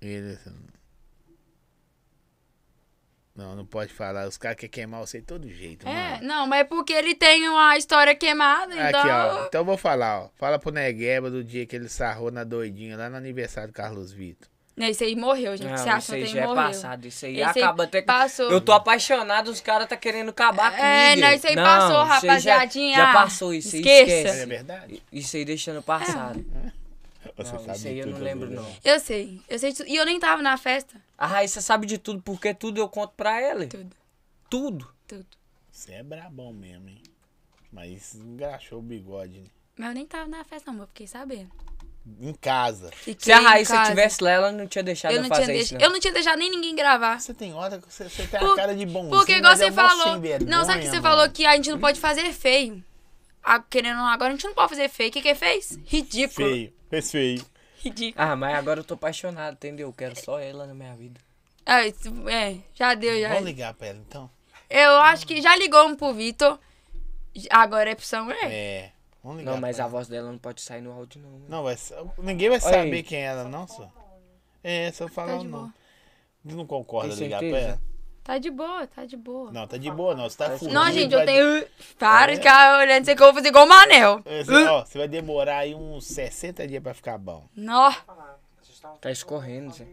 Ele. Não, não pode falar. Os caras querem queimar você de todo jeito. É, mano. não, mas é porque ele tem uma história queimada, então. Aqui, ó. Então eu vou falar, ó. Fala pro Negueba do dia que ele sarrou na doidinha lá no aniversário do Carlos Vitor. Não, né, esse aí morreu, gente. Não, você acha que morreu? Isso aí já é passado. Isso aí esse acaba aí até. Passou. Eu tô apaixonado, os caras tá querendo acabar é, comigo. É, não, isso aí não, passou, rapaziadinha. Já, já, passou isso aí. Esquece. Esquece. É verdade. Isso aí deixando passado. Você não, sabe isso aí eu não lembro, né? não. Eu sei. Eu sei tudo. E eu nem tava na festa. A ah, Raíssa sabe de tudo, porque tudo eu conto pra ela. Tudo. Tudo? Tudo. Você é brabão mesmo, hein? Mas engraxou o bigode, né? Mas eu nem tava na festa, não, eu fiquei sabendo em casa. Se a Raíssa tivesse lá, ela não tinha deixado eu não fazer tinha isso. Não. Eu não tinha deixado nem ninguém gravar. Você tem hora que você, você tem Por, a cara de bonzinho, Porque igual você é falou. não, sabe que você mano. falou que a gente não pode fazer feio. A, ah, querendo agora, a gente não pode fazer feio. O que que fez? Ridículo. Feio. Fez feio. Ridículo. Ah, mas agora eu tô apaixonado, entendeu? Eu quero só ela na minha vida. É, é já deu, já. Vamos ligar pra ela, então. Eu acho que já ligou um pro Vitor. Agora a opção é. É. Vamos ligar. Não, mas a voz dela não pode sair no áudio, não. Né? Não, vai, ninguém vai Oi. saber quem é ela, não, só. Tá é, só tá falar tá o nome. Não concorda ligar pra ela? Tá de boa, tá de boa. Não, tá de boa não, você tá fugindo. Não, gente, eu tenho... Para de é? ficar olhando, sei que eu vou fazer igual o Manel. É, você, uh. ó, você vai demorar aí uns 60 dias pra ficar bom. Nó. Tá escorrendo, Zé.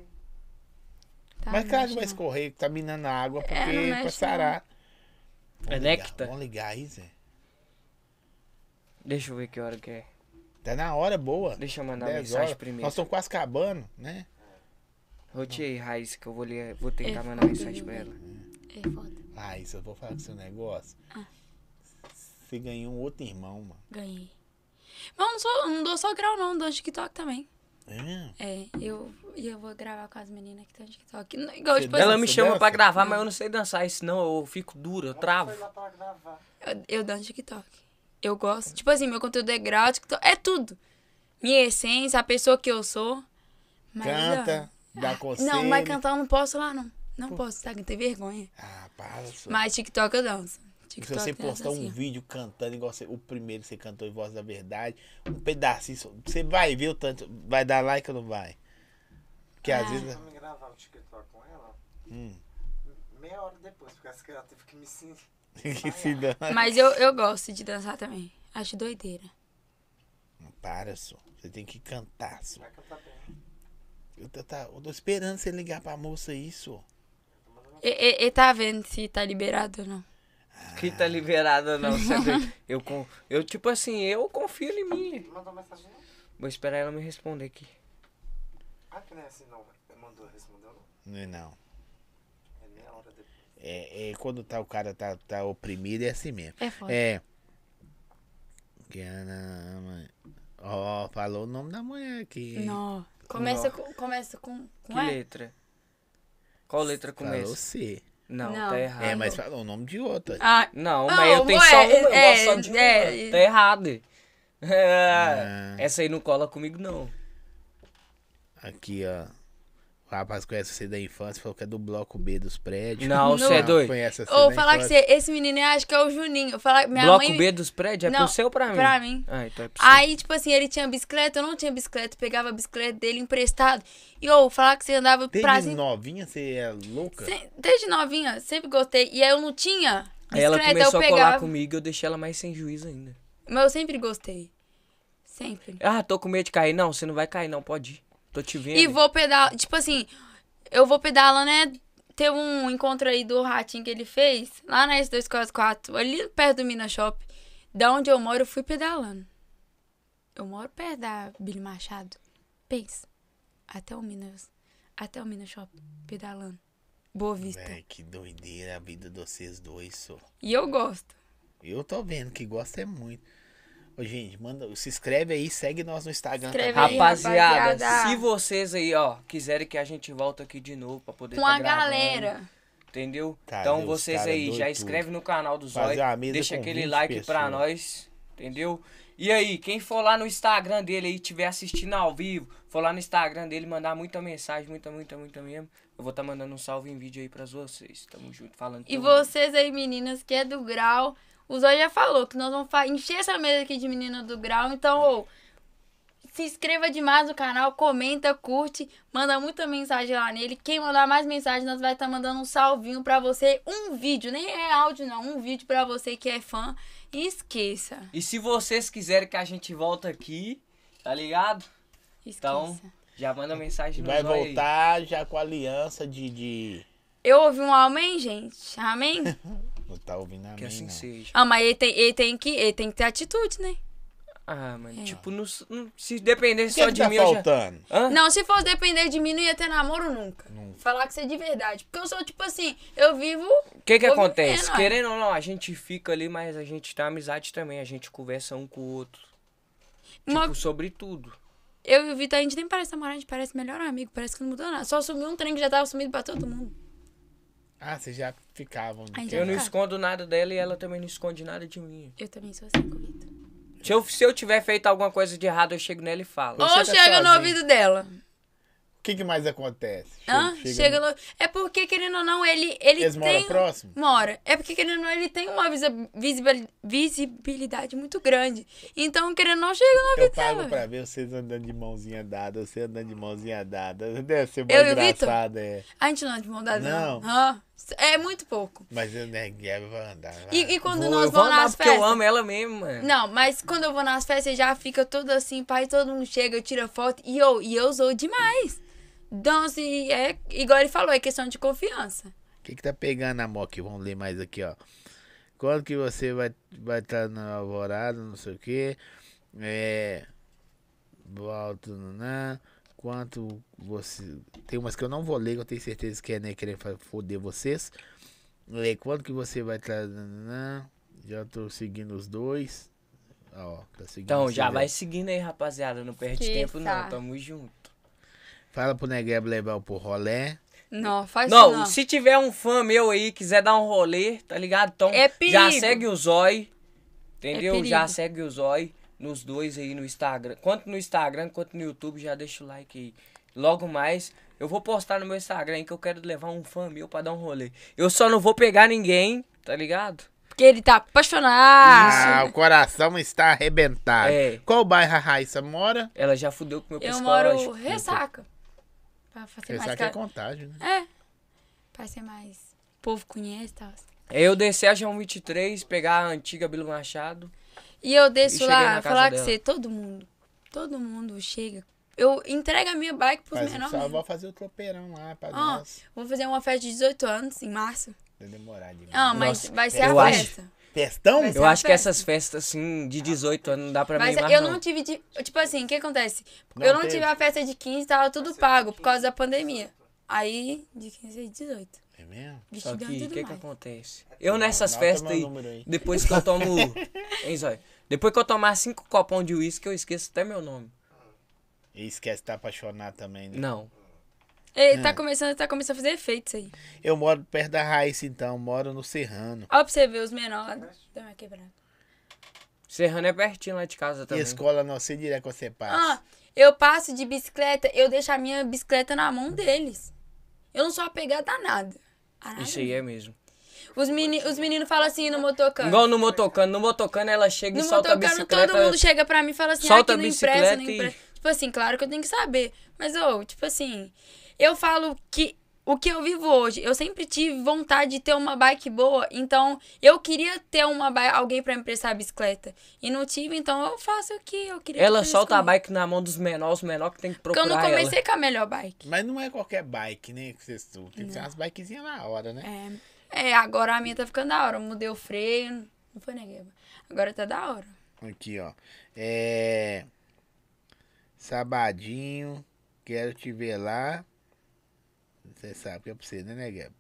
Tá Mas claro que vai escorrer, tá minando a água, é, porque é, pra sarar. é néctar? Vamos ligar aí, Zé. Deixa eu ver que hora que é. Tá na hora boa. Deixa eu mandar mensagem horas. primeiro. Nós estamos quase acabando, né? Roteei, Raíssa, que eu vou, ler, vou é tentar é mandar mensagem pra né? ela. É foda. Raíssa, eu vou falar com seu negócio. Ah. Você ganhou um outro irmão, mano. Ganhei. Mas não, sou, não dou só grau, não, dou TikTok também. É? É, eu, eu vou gravar com as meninas que estão no TikTok. Igual, tipo, ela me chama dança? pra gravar, mas eu não sei dançar, senão eu fico duro eu travo. Eu, eu danço TikTok eu gosto. Tipo assim, meu conteúdo é grátis, então é tudo. Minha essência, a pessoa que eu sou. Mas, Canta, ó, ah, dá ah, conselho. Não, mas cantar eu não posso lá, não. Não posso, tá? Tem vergonha. Ah, para. Só. Mas TikTok eu danço. TikTok, se você postar um assim. vídeo cantando, igual você, o primeiro que você cantou em Voz da Verdade, um pedacinho, você vai ver o tanto, vai dar like ou não vai? Porque ah. às vezes... Eu me gravar um TikTok com ela, hum. meia hora depois, porque ela teve que me sentir. Mas eu, eu gosto de dançar também. Acho doideira. Não para, só. Você tem que cantar, só. Eu tô, tá, eu tô esperando você ligar pra moça isso. E, e, tá vendo se tá liberado ou não. Ah. Que tá liberado ou não, sabe? eu, eu, tipo assim, eu confio em mim. Mandou mensagem? Né? Vou esperar ela me responder aqui. Ah, que não é assim não. Mandou, respondeu não? Não é não. É, é, quando tá, o cara tá, tá oprimido, é assim mesmo. É foda. É. é ó, oh, falou o nome da mulher aqui. Não. Começa com. Começa com, com que é? letra? Qual letra começa? Falou C. Não, não, tá errado. É, mas falou o nome de outra. Ah, não, ah, mas oh, eu tenho é, só uma, eu é, só de é. uma. É, tá errado. Ah. Essa aí não cola comigo, não. Aqui, ó. O rapaz conhece você da infância, falou que é do bloco B dos prédios. Não, você é doido. Conhece você Ou falar que você, esse menino acho que é o Juninho. Falar, minha bloco mãe... B dos prédios? É não, pro seu ou pra mim? Pra mim. Ah, então é pro Aí, tipo assim, ele tinha bicicleta, eu não tinha bicicleta, pegava a bicicleta dele emprestado. E ou falar que você andava desde pra. Desde novinha você é louca? Se... Desde novinha, sempre gostei. E aí eu não tinha. Aí ela começou a pegava... colar comigo e eu deixei ela mais sem juízo ainda. Mas eu sempre gostei. Sempre. Ah, tô com medo de cair. Não, você não vai cair, não, pode ir. Tô te vendo. E vou pedalar. Tipo assim, eu vou pedalando, né? Teve um encontro aí do ratinho que ele fez, lá na S244, ali perto do Minas Shop. Da onde eu moro, eu fui pedalando. Eu moro perto da Billy Machado. Pensa. Até o Minas. Até o Minas Shop, pedalando. Boa vista. Véi, que doideira a vida de vocês dois, só. E eu gosto. Eu tô vendo que gosta é muito gente, manda, se inscreve aí, segue nós no Instagram. tá? aí, rapaziada, rapaziada, se vocês aí, ó, quiserem que a gente volte aqui de novo pra poder Com tá a gravando, galera. Entendeu? Tá, então, cara, então vocês aí, já tudo. inscreve no canal do Zóio, deixa aquele like pessoas. pra nós, entendeu? E aí, quem for lá no Instagram dele aí, tiver assistindo ao vivo, for lá no Instagram dele, mandar muita mensagem, muita, muita, muita mesmo. Eu vou estar tá mandando um salve em vídeo aí pra vocês. Tamo junto, falando. E vocês aí, meninas, que é do grau. O Zó já falou que nós vamos encher essa mesa aqui de menino do grau. Então, ou se inscreva demais no canal, comenta, curte, manda muita mensagem lá nele. Quem mandar mais mensagem, nós vai estar tá mandando um salvinho para você, um vídeo, nem é áudio não, um vídeo para você que é fã. E esqueça. E se vocês quiserem que a gente volta aqui, tá ligado? Então, esqueça. Então, já manda mensagem no Vai voltar aí. já com aliança de, de... Eu ouvi um amém, gente. Amém? tá ouvindo a que mim, assim não. seja. Ah, mas ele tem, ele, tem que, ele tem que ter atitude, né? Ah, mano, é. tipo, não, se depender só que de tá mim. Faltando? Já... Não, se fosse depender de mim, não ia ter namoro nunca. Falar que você é de verdade. Porque eu sou, tipo assim, eu vivo. O que que acontece? Vivendo, Querendo ou não, a gente fica ali, mas a gente tá amizade também. A gente conversa um com o outro. Uma... Tipo, sobre tudo. Eu e o Vitor, a gente nem parece namorado, a gente parece melhor amigo. Parece que não mudou nada. Só sumiu um trem que já tava sumido pra todo mundo. Ah, vocês já ficavam. eu não escondo nada dela e ela também não esconde nada de mim. Eu também sou assim com Se eu, se eu tiver feito alguma coisa de errado, eu chego nela e falo. Ou tá chega no ouvido dela. O que, que, mais acontece? Chega, ah, chega, no... É porque, querendo ou não, ele, ele Eles tem... Eles moram próximo? Mora. É porque, querendo ou não, ele tem uma visibilidade muito grande. Então, querendo ou não, chega no ouvido dela. Eu pago dela. pra ver vocês andando de mãozinha dada, você andando de mãozinha dada. Deve ser mais engraçado, é. A gente não anda de mão dada, não? Não. Ah. É muito pouco. Mas eu neguei, vou andar. Vai. E, e quando vou, nós vamos nas festas. eu amo ela mesmo, mano. Não, mas quando eu vou nas festas, já fica todo assim, pai, todo mundo chega, tira foto. E eu, e eu sou demais. Então, assim, é, igual ele falou, é questão de confiança. O que, que tá pegando a Mock? Vamos ler mais aqui, ó. Quando que você vai estar vai tá na alvorada, não sei o quê. É. Volto, não quanto você. Tem umas que eu não vou ler, que eu tenho certeza que é nem né, querer foder vocês. ler é, quanto que você vai trazer Já tô seguindo os dois. Ó, tá seguindo então, já vai seguindo aí, rapaziada. Não perde que tempo, tá. não. Tamo junto. Fala pro Negueb levar pro rolé. Não, faz não, não. se tiver um fã meu aí, quiser dar um rolê, tá ligado? Então, é já segue o Zói. É entendeu? É já segue o Zói nos dois aí no Instagram. Quanto no Instagram, quanto no YouTube, já deixa o like aí. Logo mais, eu vou postar no meu Instagram que eu quero levar um fã meu pra dar um rolê. Eu só não vou pegar ninguém, tá ligado? Porque ele tá apaixonado. Ah, o coração está arrebentado. É. Qual bairro a Raíssa mora? Ela já fudeu com o meu eu Eu moro ressaca. Pra fazer ressaca mais cara. é contágio, né? É. Pra ser mais... O povo conhece e tá? tal. É, eu descer a João 23, pegar a antiga Bilo Machado. E eu desço e lá, falar com que você, todo mundo. Todo mundo chega. Eu entrego a minha bike pros os menores. Eu vou fazer o tropeirão lá pra ah, nós. Vou fazer uma festa de 18 anos em março. Vai demorar demais. Ah, mas Nossa, vai ser a acho... festa. Festão? Eu acho que essas festas, assim, de 18 anos não dá pra mim Mas Eu não, não tive, de, tipo assim, o que acontece? Não eu não teve. tive a festa de 15, tava tudo pago por causa da pandemia. Aí, de 15 a 18. É mesmo? Só que o que, que acontece? É eu nessas festas aí, aí, depois que eu tomo. hein, Zóio? Depois que eu tomar cinco copões de uísque, eu esqueço até meu nome. E esquece de tá apaixonado também, né? Não. Ele é. tá, começando, tá começando a fazer efeito isso aí. Eu moro perto da raiz, então. Moro no Serrano. Ó, pra você ver os menores. Dá uma quebrada. Serrano é pertinho lá de casa também. E escola não, sei direto que você passa. Ah, eu passo de bicicleta, eu deixo a minha bicicleta na mão deles. Eu não sou apegada a nada. Caralho. Isso aí é mesmo. Os, meni, os meninos falam assim no motocano. Igual no motocano. No motocano ela chega no e solta a bicicleta. todo mundo chega pra mim e fala assim, solta aqui não empresta, não empresta. E... Tipo assim, claro que eu tenho que saber. Mas, ô, oh, tipo assim, eu falo que o que eu vivo hoje. Eu sempre tive vontade de ter uma bike boa, então eu queria ter uma alguém para emprestar a bicicleta. E não tive, então eu faço o que eu queria. Ela solta a bike na mão dos menores, os menores que tem que procurar Porque eu não comecei ela. com a melhor bike. Mas não é qualquer bike, né? Que vocês, tem que ser umas bikezinhas na hora, né? É. é, agora a minha tá ficando da hora. Eu mudei o freio, não foi ninguém. Né, agora tá da hora. Aqui, ó. É... Sabadinho, quero te ver lá. Você sabe que é pra você, né, Negueba?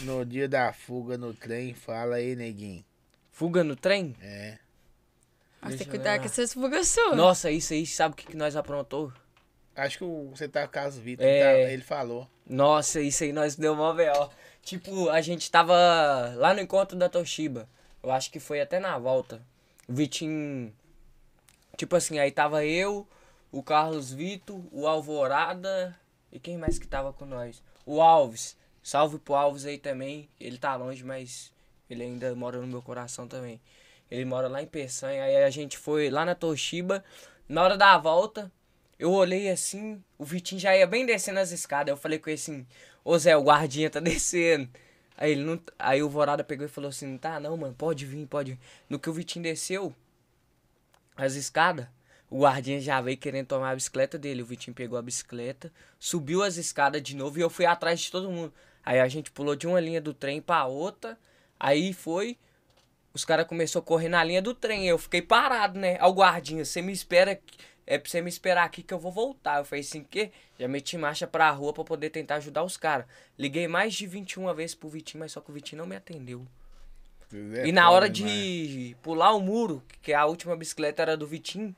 No dia da fuga no trem, fala aí, neguinho. Fuga no trem? É. Mas tem que cuidar com essas fugas suas. Nossa, é isso aí, sabe o que, que nós aprontou? Acho que o, você tá com o Carlos Vitor, é... tá, ele falou. Nossa, isso aí nós deu mó B.O. Tipo, a gente tava lá no encontro da Toshiba. Eu acho que foi até na volta. O Vitinho. Tipo assim, aí tava eu, o Carlos Vitor, o Alvorada e quem mais que tava com nós? O Alves. Salve pro Alves aí também. Ele tá longe, mas ele ainda mora no meu coração também. Ele mora lá em Peçanha. Aí a gente foi lá na Toshiba. Na hora da volta, eu olhei assim, o Vitinho já ia bem descendo as escadas. Eu falei com ele assim, ô Zé, o guardinha tá descendo. Aí ele não. Aí o Vorada pegou e falou assim, tá, não, mano, pode vir, pode vir. No que o Vitinho desceu as escadas, o guardinha já veio querendo tomar a bicicleta dele. O Vitinho pegou a bicicleta, subiu as escadas de novo e eu fui atrás de todo mundo. Aí a gente pulou de uma linha do trem pra outra. Aí foi. Os caras começaram a correr na linha do trem. Eu fiquei parado, né? Ao guardinha, você me espera. É pra você me esperar aqui que eu vou voltar. Eu falei assim, que? Já meti marcha pra rua pra poder tentar ajudar os caras. Liguei mais de 21 vezes pro Vitinho, mas só que o Vitinho não me atendeu. É e na hora demais. de pular o muro, que a última bicicleta era do Vitinho,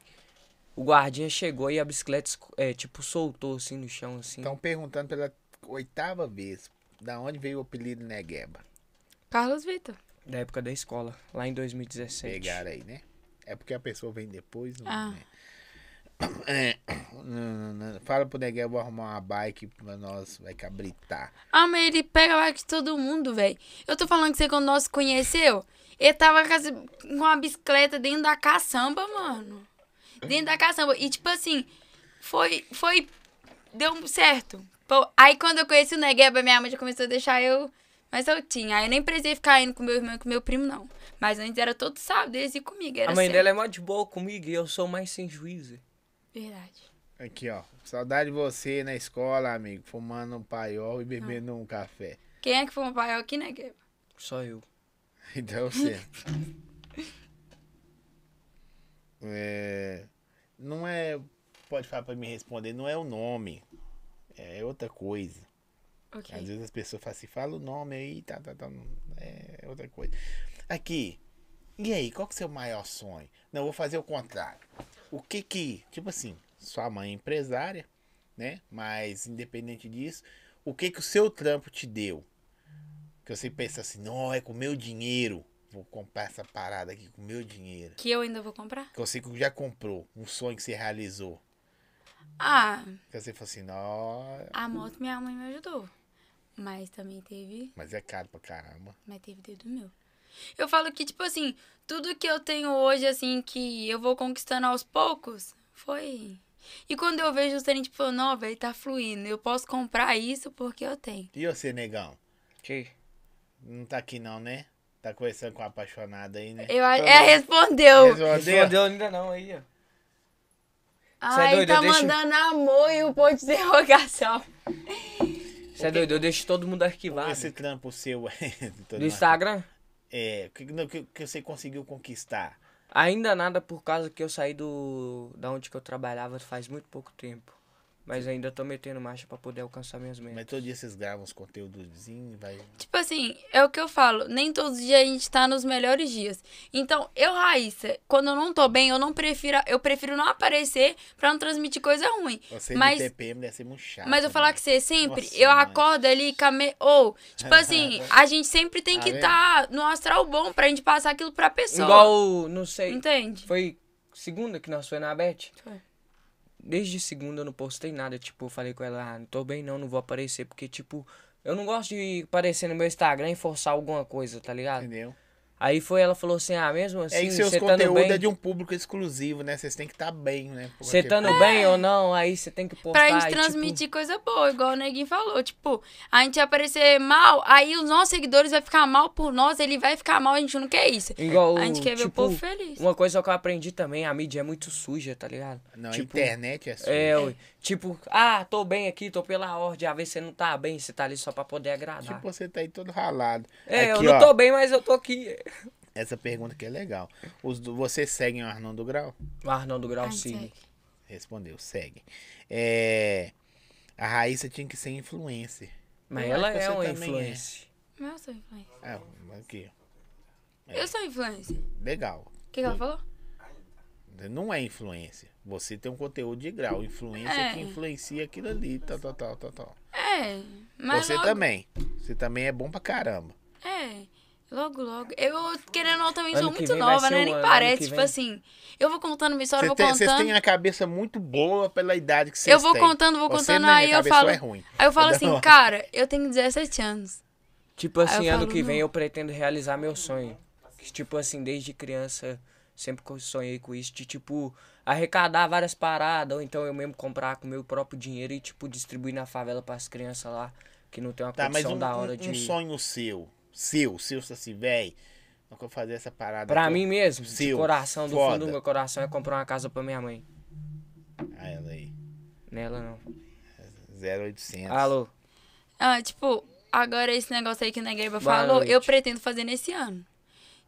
o guardinha chegou e a bicicleta, é, tipo, soltou assim no chão, assim. Estão perguntando pela oitava vez, da onde veio o apelido Negueba? Carlos Vitor. Da época da escola, lá em 2017. Pegaram aí, né? É porque a pessoa vem depois, não ah. É, né? É, não, não, não. Fala pro Negueba vou arrumar uma bike pra nós, vai cabritar. Ah, mas ele pega a bike de todo mundo, velho. Eu tô falando que você quando nós conheceu, ele tava com uma bicicleta dentro da caçamba, mano dentro da caçamba. E, tipo assim, foi. foi deu certo. Pô, aí, quando eu conheci o Negueba, minha mãe já começou a deixar eu mais tinha. Aí eu nem precisei ficar indo com meu irmão e com meu primo, não. Mas antes era todo sábado eles iam comigo. a mãe certo. dela é mó de boa comigo e eu sou mais sem juízo. Verdade. Aqui, ó. Saudade de você na escola, amigo. Fumando um paiol e bebendo não. um café. Quem é que fuma paiol aqui, Negueba? Só eu. Então você. É, não é. Pode falar para me responder, não é o nome. É outra coisa. Okay. Às vezes as pessoas falam assim, fala o nome aí, tá, tá, tá. É outra coisa. Aqui. E aí, qual que é o seu maior sonho? Não, vou fazer o contrário. O que que. Tipo assim, sua mãe é empresária, né? Mas independente disso, o que que o seu trampo te deu? Que você pensa assim, não, é com o meu dinheiro vou comprar essa parada aqui com meu dinheiro. Que eu ainda vou comprar? Que você já comprou, um sonho que você realizou. Ah. Que você falou assim, nossa. A moto minha mãe me ajudou. Mas também teve. Mas é caro pra caramba. Mas teve dedo meu. Eu falo que, tipo assim, tudo que eu tenho hoje, assim, que eu vou conquistando aos poucos, foi. E quando eu vejo o gente tipo, não, velho, tá fluindo. Eu posso comprar isso porque eu tenho. E você, negão? Que? Não tá aqui não, né? Tá conversando com uma apaixonada aí, né? Eu, tá é, respondeu. respondeu. Respondeu ainda não aí, ó. Ah, tá deixo... mandando amor e o um ponto de interrogação. Você é doido, eu deixo todo mundo arquivado. Esse trampo seu Do Instagram? É, o que, que, você conseguiu conquistar? Ainda nada por causa que eu saí do da onde que eu trabalhava faz muito pouco tempo. Mas ainda tô metendo marcha para poder alcançar minhas metas. Mas todo dia vocês gravam os conteúdozinhos, vai. Tipo assim, é o que eu falo, nem todos os dias a gente tá nos melhores dias. Então, eu, Raíssa, quando eu não tô bem, eu não prefiro, eu prefiro não aparecer para não transmitir coisa ruim. Você mas TPM deve ser muito chato. Mas eu falar né? que você é sempre, Nossa, eu mãe. acordo ali came... ou, tipo assim, a gente sempre tem ah, que estar é? tá no astral bom pra gente passar aquilo pra pessoa. Igual, não sei. Entende? Foi segunda que nós foi na Bet? Foi desde segunda eu não postei nada. Tipo, eu falei com ela, ah, não tô bem não, não vou aparecer. Porque, tipo, eu não gosto de aparecer no meu Instagram e forçar alguma coisa, tá ligado? Entendeu? Aí foi, ela falou assim, ah, mesmo assim, é, e assim, seus tá conteúdos bem... é de um público exclusivo, né? Vocês têm que estar tá bem, né? Você estando tá tipo bem ou não, aí você tem que postar. Pra gente transmitir tipo... coisa boa, igual o Neguinho falou. Tipo, a gente aparecer mal, aí os nossos seguidores vai ficar mal por nós, ele vai ficar mal, a gente não quer isso. Igual, a gente quer tipo, ver o tipo, povo feliz. Uma coisa que eu aprendi também, a mídia é muito suja, tá ligado? Não, tipo, a internet é, é suja. É, Tipo, ah, tô bem aqui, tô pela ordem. a vezes você não tá bem, você tá ali só pra poder agradar. Tipo, você tá aí todo ralado. É, aqui, eu não ó, tô bem, mas eu tô aqui. Essa pergunta que é legal. Os, vocês seguem o Arnaldo Grau? O Arnaldo Grau sim Respondeu, segue. É, a Raíssa tinha que ser influencer. Mas ela é uma influencer. É. Mas eu sou influencer. Ah, é, aqui. É. Eu sou influencer. Legal. O que, que ela falou? Né? Não é influência. Você tem um conteúdo de grau. Influência é. que influencia aquilo ali, tal, tal, tal, tal, tal. É. Mas Você logo... também. Você também é bom pra caramba. É. Logo, logo. Eu, querendo ou não, também ano sou muito nova, né? Nem parece. Tipo assim, eu vou contando minha história, cê vou tem, contando. Vocês têm a cabeça muito boa pela idade que vocês têm. Eu vou têm. contando, vou Você contando, aí eu falo. É ruim. Aí eu falo assim, cara, eu tenho 17 anos. Tipo assim, ano falo, que vem eu pretendo realizar meu sonho. tipo assim, desde criança Sempre que eu sonhei com isso, de tipo, arrecadar várias paradas, ou então eu mesmo comprar com meu próprio dinheiro e, tipo, distribuir na favela para as crianças lá que não tem uma tá, condição um, da hora de. Um sonho seu. Seu, seu, assim, véi. Não vou fazer essa parada. Pra mim mesmo, seu, coração, do foda. fundo do meu coração, é comprar uma casa pra minha mãe. Ah, ela aí. Nela não. 0800. Alô. Ah, tipo, agora esse negócio aí que o Negueba falou, eu pretendo fazer nesse ano.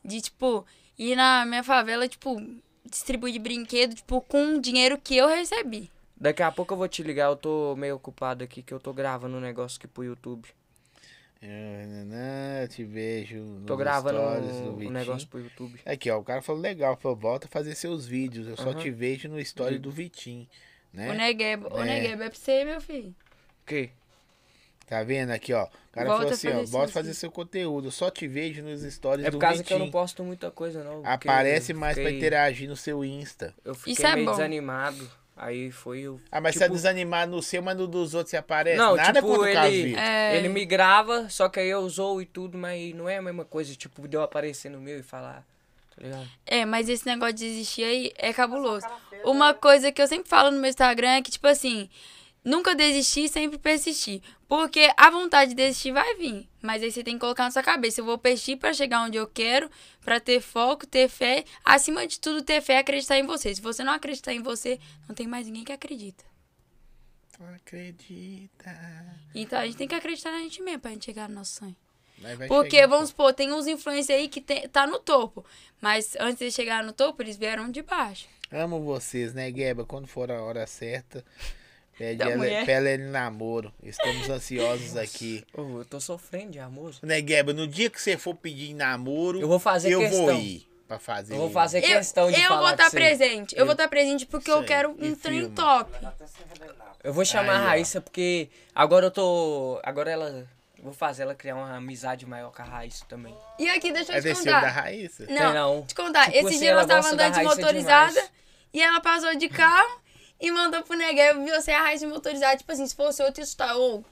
De tipo, e na minha favela, tipo, distribuir brinquedo, tipo, com o dinheiro que eu recebi. Daqui a pouco eu vou te ligar, eu tô meio ocupado aqui, que eu tô gravando um negócio aqui pro YouTube. Eu, é, eu te vejo. Tô gravando um, um negócio pro YouTube. Aqui, ó, o cara falou legal, falou, volta a fazer seus vídeos, eu uhum. só te vejo no story uhum. do Vitinho, né? O Negueba, é. o Negueba é pra você, meu filho. O quê? Tá vendo aqui, ó? O cara volta falou assim, ó, volta fazer seu conteúdo. Só te vejo nos stories é do Vitinho. É por causa que eu não posto muita coisa, não. Aparece mais fiquei... pra interagir no seu Insta. Eu fiquei Isso é meio bom. desanimado. Aí foi o. Ah, mas tipo... você é tipo- desanimado no seu, mas no dos outros você aparece? Não, Nada tipo, contra o ele, é... ele me grava, só que aí eu usou e tudo, mas não é a mesma coisa, tipo, de eu aparecer no meu e falar. Tá ligado? É, mas esse negócio de existir aí é cabuloso. Uma né? coisa que eu sempre falo no meu Instagram é que, tipo assim, nunca desistir, sempre persistir. Porque a vontade de desistir vai vir, mas aí você tem que colocar na sua cabeça, eu vou persistir para chegar onde eu quero, para ter foco, ter fé, acima de tudo ter fé, acreditar em você. Se você não acreditar em você, não tem mais ninguém que acredita. Acredita. Então a gente tem que acreditar na gente mesmo pra gente chegar no nosso sonho. Porque, chegar, vamos supor, tem uns influencers aí que tem, tá no topo. Mas antes de chegar no topo, eles vieram de baixo. Amo vocês, né, Gueba? Quando for a hora certa, Pede ela, pela ele namoro. Estamos ansiosos aqui. eu tô sofrendo de amor. Né, Gueba? No dia que você for pedir namoro, eu vou fazer eu questão. vou ir pra fazer. Eu vou fazer eu, questão de eu falar Eu vou estar presente. Eu, eu, vou estar presente porque eu quero um trem top. Eu vou chamar Aí, a Raíssa porque agora eu tô... Agora ela... Vou fazer ela criar uma amizade maior com a Raíssa também. E aqui, deixa eu é te é contar. É da Raíssa? Não, Tem não. te contar. Tipo Esse assim, dia ela tava andando de motorizada demais. e ela passou de carro e mandou pro Negev, viu? Você a raiz motorizada. Tipo assim, se fosse outro, isso tá. Ou,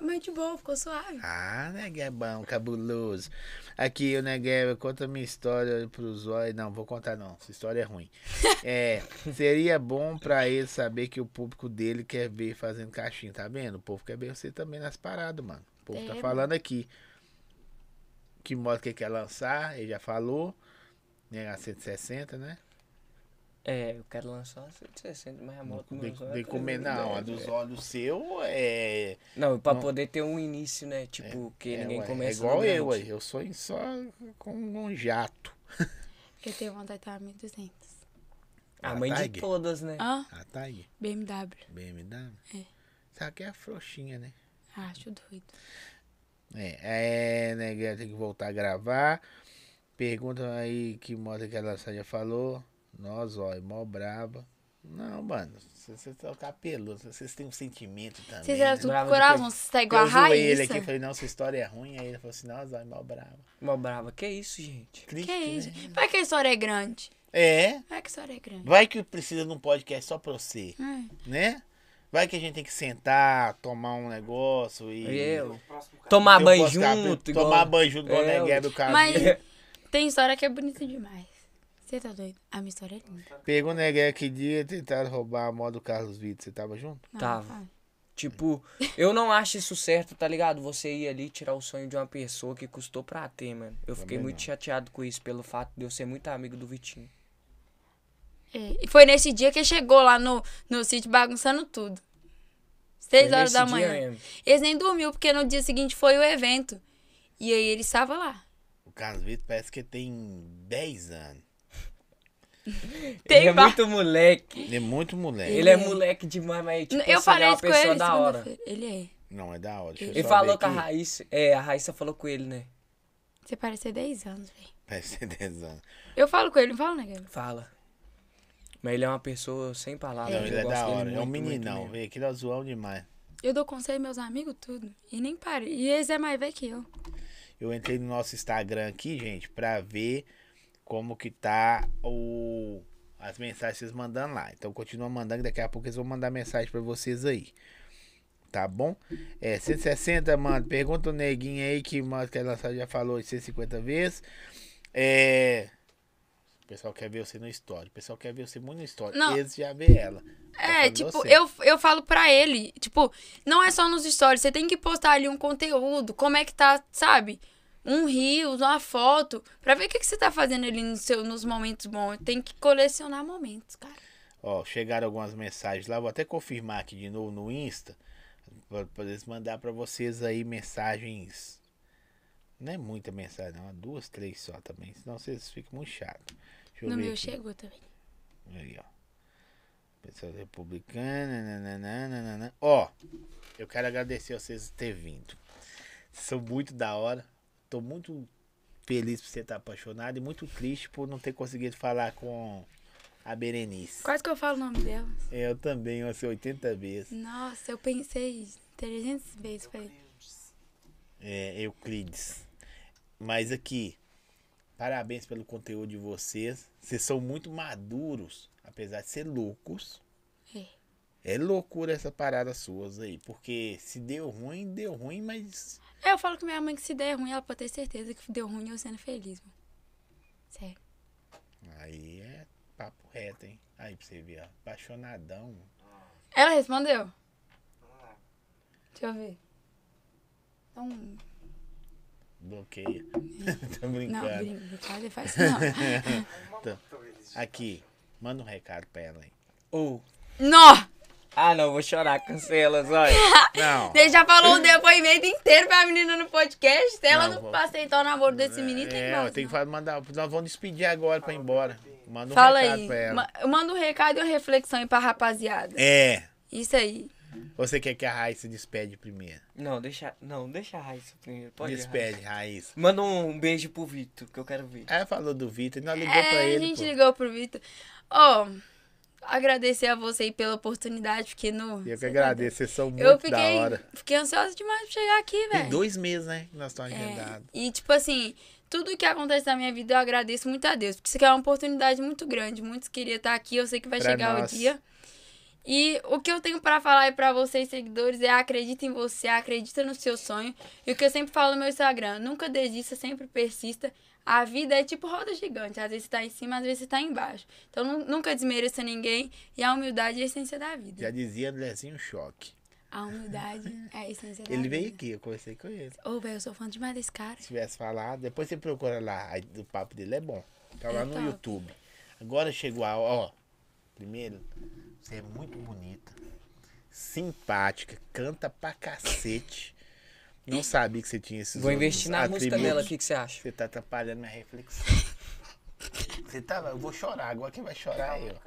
mas de boa, ficou suave. Ah, é bom cabuloso. Aqui, o Negueba, conta minha história pros olhos. Não, vou contar não. Essa história é ruim. é, seria bom pra ele saber que o público dele quer ver fazendo caixinha, tá vendo? O povo quer ver você também nas paradas, mano. O povo tá é, tá falando aqui. Que moto que ele quer lançar, ele já falou. Né, a 160, né? É, eu quero lançar uma 160, mas a moto de, meus olhos. não, a é, dos é. olhos seu é. Não, pra não. poder ter um início, né? É, tipo, é, que é, ninguém ué, começa. É igual eu aí, eu sou só com um jato. Eu tenho vontade de ter uma 1200. A, a mãe tag? de todas, né? Ah, a aí BMW. BMW? É. Sabe que é a frouxinha, né? Acho doido. É, é, né? Tem que voltar a gravar. Pergunta aí que moto que lançar já falou. Nós, ó, é mó braba. Não, mano, vocês você são capeludos, vocês têm um sentimento também. Vocês eram né? tudo brava coração, vocês tá igual eu a Raíssa. ele aqui, falei, não, sua história é ruim. Aí ele falou assim, nossa, é mal brava. Mal brava, que isso, gente? que né? isso? Vai que a história é grande. É? Vai que a história é grande. Vai que precisa de um podcast só pra você, é. né? Vai que a gente tem que sentar, tomar um negócio e... Eu. Tomar banho junto. Tomar banho junto, igual é, o Negué do Mas tem história que é bonita demais. Você tá doido? A minha história é linda. Pegou o Negué que dia tentaram roubar a moto do Carlos Vitor. Você tava junto? Não, Tava. não Tipo, eu não acho isso certo, tá ligado? Você ir ali tirar o sonho de uma pessoa que custou pra ter, mano. Eu fiquei Também muito não. chateado com isso, pelo fato de eu ser muito amigo do Vitinho. É, E foi nesse dia que ele chegou lá no, no sítio bagunçando tudo. Seis Foi horas da manhã. Eles nem dormiu, porque no dia seguinte foi o evento. E aí ele estava lá. O Carlos Vitor parece que tem 10 anos. Tem ele é muito moleque. Ele é muito moleque. Ele, é ele é, moleque demais, mas tipo, eu assim, é falei é uma pessoa ele, da hora. Ele é. Não, é da hora. Deixa ele falou com a Raíssa. É, a Raíssa falou com ele, né? Você parece 10 anos, velho. Parece 10 anos. Eu falo com ele, não falo, né, Guilherme? Fala. Mas ele é uma pessoa sem palavras. Não, ele é da hora. Muito, é um meninão, velho. Aquilo é zoão demais. Eu dou conselho meus amigos, tudo. E nem pare. E eles é mais velho que eu. Eu entrei no nosso Instagram aqui, gente, pra ver como que tá o as mensagens que vocês mandando lá. Então continua mandando, daqui a pouco eles vão mandar mensagem para vocês aí. Tá bom? É 160, mano. Pergunta o neguinho aí que mano, que ela já falou 150 vezes. É o pessoal quer ver você no story. O pessoal quer ver você muito no story. Não. Eles já vê ela. Tá é, tipo, eu, eu falo pra ele, tipo, não é só nos stories, você tem que postar ali um conteúdo, como é que tá, sabe? um rio uma foto, para ver o que, que você tá fazendo ali no seu, nos momentos bons. Tem que colecionar momentos, cara. Ó, chegaram algumas mensagens lá, vou até confirmar aqui de novo no Insta, para poder mandar para vocês aí mensagens. Não é muita mensagem, não, é duas, três só também, senão vocês ficam muito chato. Deixa no meu aqui. chegou também. Aí, ó. Pessoal republicana, nananana. Ó, eu quero agradecer a vocês por terem vindo. São muito da hora tô muito feliz por você estar apaixonado e muito triste por não ter conseguido falar com a Berenice. Quase que eu falo o nome dela. É, eu também, eu sei 80 vezes. Nossa, eu pensei 300 vezes, foi. É, Euclides. Mas aqui, parabéns pelo conteúdo de vocês. Vocês são muito maduros, apesar de ser loucos. É loucura essa parada suas aí, porque se deu ruim, deu ruim, mas. É, eu falo com minha mãe que se der ruim, ela pode ter certeza que deu ruim eu sendo feliz, mano. Sério. Aí é papo reto, hein? Aí pra você ver, ó. Apaixonadão. Ela respondeu? Deixa eu ver. Então. Bloqueia. Tô brincando. Não, brincadeira faz não. Então, aqui, manda um recado pra ela aí. Ou. Oh. Nó! Ah, não, vou chorar, cancela, Zóia. Não. Você já falou um depoimento inteiro pra menina no podcast. Se ela não, não aceitar o então, namoro desse menino, tem que é, nós, tem que mandar. Nós vamos despedir agora pra ir embora. Manda um Fala recado aí. pra ela. Manda um recado e uma reflexão aí pra rapaziada. É. Isso aí. Você quer que a Raíssa despede primeiro? Não, deixa, não, deixa a Raíssa primeiro. Pode despede, ir, Raíssa. Raíssa. Manda um beijo pro Vitor, que eu quero ver. Ela falou do Vitor, nós ligou é, pra ele. A gente pô. ligou pro Vitor. Ó. Oh, agradecer a você pela oportunidade, porque no. Eu que tá agradeço, vocês são muito eu fiquei, da hora. Fiquei ansiosa demais pra chegar aqui, velho. dois meses, né? Que nós estamos é, agendados. E, tipo assim, tudo que acontece na minha vida eu agradeço muito a Deus, porque isso aqui é uma oportunidade muito grande. Muitos queriam estar aqui, eu sei que vai pra chegar nós. o dia. E o que eu tenho para falar aí pra vocês, seguidores, é acredita em você, acredita no seu sonho. E o que eu sempre falo no meu Instagram, nunca desista, sempre persista a vida é tipo roda gigante. Às vezes você tá em cima, às vezes você tá embaixo. Então nunca desmereça ninguém e a humildade é a essência da vida. Já dizia Andrezinho Choque. A humildade é a essência da ele vida. Ele veio aqui, eu conversei com ele. Ô, oh, velho, eu sou fã demais desse cara. Se tivesse falado, depois você procura lá. o papo dele é bom. Tá lá é no top. YouTube. Agora chegou a. Ó, primeiro, você é muito bonita, simpática, canta pra cacete. Não sabia que você tinha esses Vou investir na atributos. música dela, o que, que você acha? Você tá atrapalhando minha reflexão. Você tá, eu vou chorar, agora quem vai chorar é eu.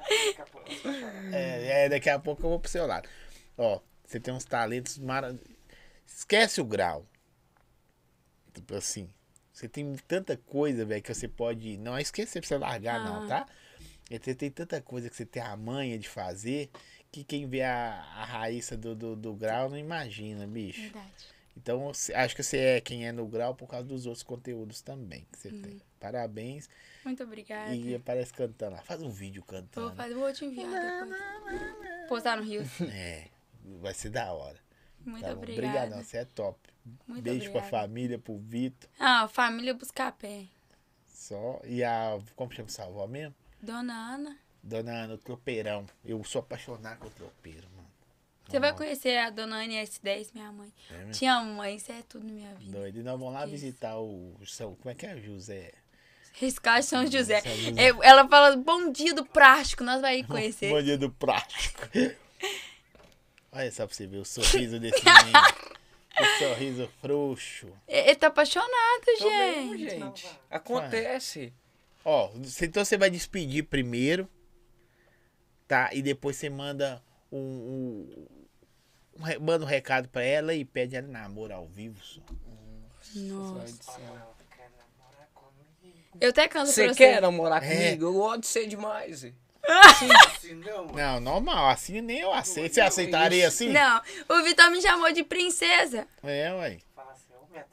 É, é, daqui a pouco eu vou pro seu lado. Ó, você tem uns talentos maravilhosos. Esquece o grau. Tipo assim, você tem tanta coisa, velho, que você pode. Não ah. tá? é esquecer pra você largar, ah. não, tá? Você tem tanta coisa que você tem a manha de fazer que quem vê a, a raíça do, do, do grau não imagina, bicho. Verdade. Então, acho que você é quem é no grau por causa dos outros conteúdos também que você hum. tem. Parabéns. Muito obrigada. E aparece cantando lá. Faz um vídeo cantando. Vou, fazer, vou te enviar depois. Postar tá no Rio. É, vai ser da hora. Muito tá obrigada. Obrigadão, você é top. Muito Beijo obrigada. pra família, pro Vitor. Ah, família buscar pé. Só. E a. Como chama sua avó mesmo? Dona Ana. Dona Ana, o tropeirão. Eu sou apaixonado com o tropeiro, mano. Você vai conhecer a dona Anne S10, minha mãe. É mãe. Isso é tudo na minha vida. Doido. E nós vamos lá Isso. visitar o São. Como é que é, José? Riscar São José. São José. É, ela fala bom dia do prático. Nós vamos conhecer. bom dia do prático. Olha só pra você ver o sorriso desse menino. O sorriso frouxo. Ele tá apaixonado, gente. Mesmo, gente. Acontece. Ó, então você vai despedir primeiro, tá? E depois você manda um, um manda um recado pra ela e pede ela namoro ao vivo. Só. Nossa. Eu até canso pra você. quer namorar comigo? Eu é. gosto de demais. Assim, assim, não, não, normal, assim nem eu aceito. Você aceitaria assim? Não, o Vitor me chamou de princesa. É, ué. Fala assim, minha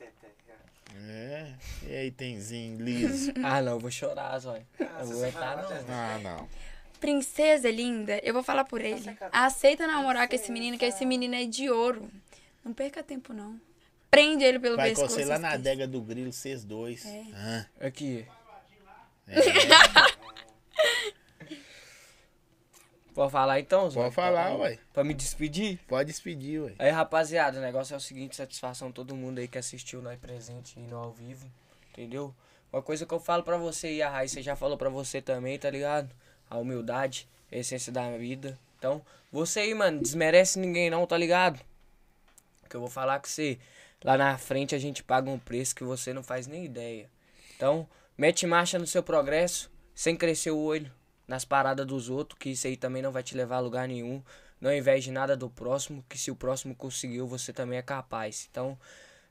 É. E aí, tenzinho, liso. ah, não, eu vou chorar, Zói. Ah, vou aguentar, não. Né? Ah, não princesa linda, eu vou falar por tá ele. Aceita namorar com esse menino, que esse menino é de ouro. Não perca tempo, não. Prende ele pelo pescoço. Vai lá na adega do grilo, vocês dois. É. Ah. Aqui. É. Pode falar então, Zé? Pode falar, ué. Pra me despedir? Pode despedir, ué. Aí, rapaziada, o negócio é o seguinte, satisfação todo mundo aí que assistiu nós presente e no ao vivo, entendeu? Uma coisa que eu falo pra você e a Raíssa já falou pra você também, tá ligado? A humildade é a essência da vida. Então, você aí, mano, desmerece ninguém não, tá ligado? Que eu vou falar com você. Lá na frente a gente paga um preço que você não faz nem ideia. Então, mete marcha no seu progresso, sem crescer o olho nas paradas dos outros, que isso aí também não vai te levar a lugar nenhum. Não inveje nada do próximo, que se o próximo conseguiu, você também é capaz. Então,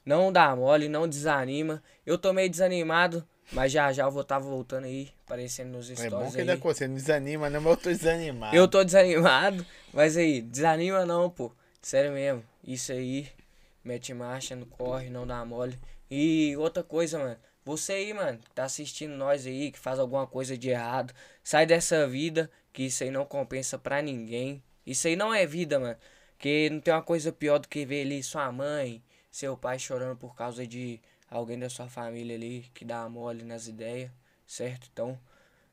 não dá mole, não desanima. Eu tô meio desanimado, mas já já eu vou estar tá voltando aí aparecendo nos stories. É bom que aí. dá é você não desanima, não, mas eu tô desanimado. Eu tô desanimado, mas aí, desanima não, pô. Sério mesmo. Isso aí, mete marcha, não corre, não dá mole. E outra coisa, mano. Você aí, mano, que tá assistindo nós aí, que faz alguma coisa de errado, sai dessa vida, que isso aí não compensa pra ninguém. Isso aí não é vida, mano. Que não tem uma coisa pior do que ver ali sua mãe, seu pai chorando por causa de alguém da sua família ali que dá mole nas ideias certo? Então,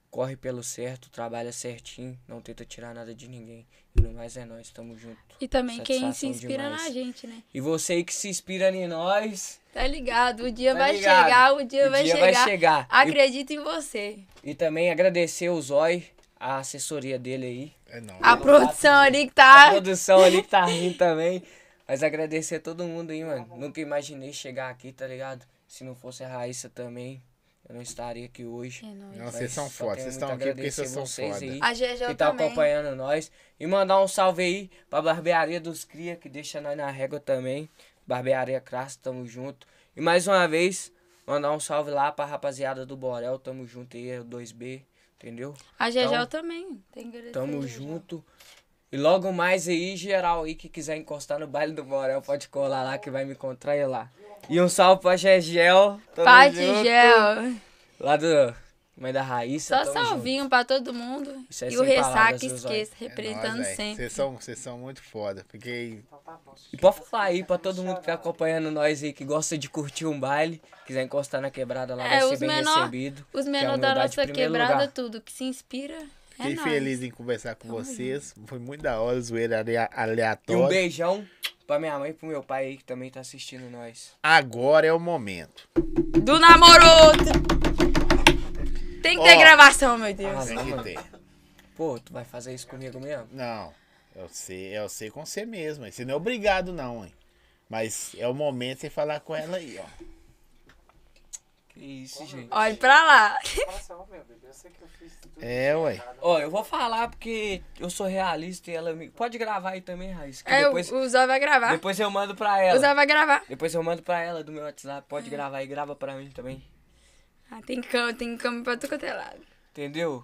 corre pelo certo, trabalha certinho, não tenta tirar nada de ninguém. E no mais é nós, tamo junto. E também Satisfação quem se inspira demais. na gente, né? E você aí que se inspira em nós. Tá ligado, o dia tá vai ligado. chegar, o dia, o vai, dia chegar. vai chegar. Acredito e, em você. E também agradecer o Zói, a assessoria dele aí. É não. A tá produção ali que tá. A produção ali que tá rindo também. Mas agradecer a todo mundo aí, mano. Nunca imaginei chegar aqui, tá ligado? Se não fosse a Raíssa também, eu não estaria aqui hoje. É Não, vocês são fortes. Vocês estão aqui porque vocês são fortes. Aí, a GG que tá também. acompanhando nós. E mandar um salve aí pra Barbearia dos Cria, que deixa nós na régua também. Barbearia Crasso, tamo junto. E mais uma vez, mandar um salve lá pra rapaziada do Borel, tamo junto aí, 2B, é entendeu? A GG então, também, tem que Tamo junto. E logo mais aí, geral aí que quiser encostar no baile do Borel, pode colar lá que vai me encontrar aí lá. E um salve pra Gegel. Patigel. Lá do Mãe da Raíssa. Só salvinho junto. pra todo mundo. É e o Ressaca Esqueça, representando é nóis, sempre. Vocês são, são muito foda. Fiquei. E pode falar aí pra todo mundo que tá acompanhando nós aí, que gosta de curtir um baile, quiser encostar na quebrada lá, é, vai ser bem menor, recebido. Os menores é da nossa quebrada, lugar. tudo, que se inspira Fiquei é feliz em conversar com Tamo vocês. Aí. Foi muito da hora, zoeira aleatória. E um beijão pra minha mãe e pro meu pai aí que também tá assistindo nós. Agora é o momento. Do namoro! Tem que ter gravação, meu Deus. Ah, tem que ter. Pô, tu vai fazer isso comigo mesmo? Não. Eu sei, eu sei com você mesmo. Você não é obrigado, não, hein? Mas é o momento de falar com ela aí, ó. Que isso, Como gente. Olha pra lá. Nossa, meu bebê, eu sei que eu fiz tudo. É, ué. Ó, eu vou falar porque eu sou realista e ela me. Pode gravar aí também, Raiz. É, depois, o Zó vai gravar. Depois eu mando pra ela. O Zó vai gravar. Depois eu mando pra ela do meu WhatsApp. Pode é. gravar aí, grava pra mim também. Ah, tem cama, tem cama pra tu é lado Entendeu?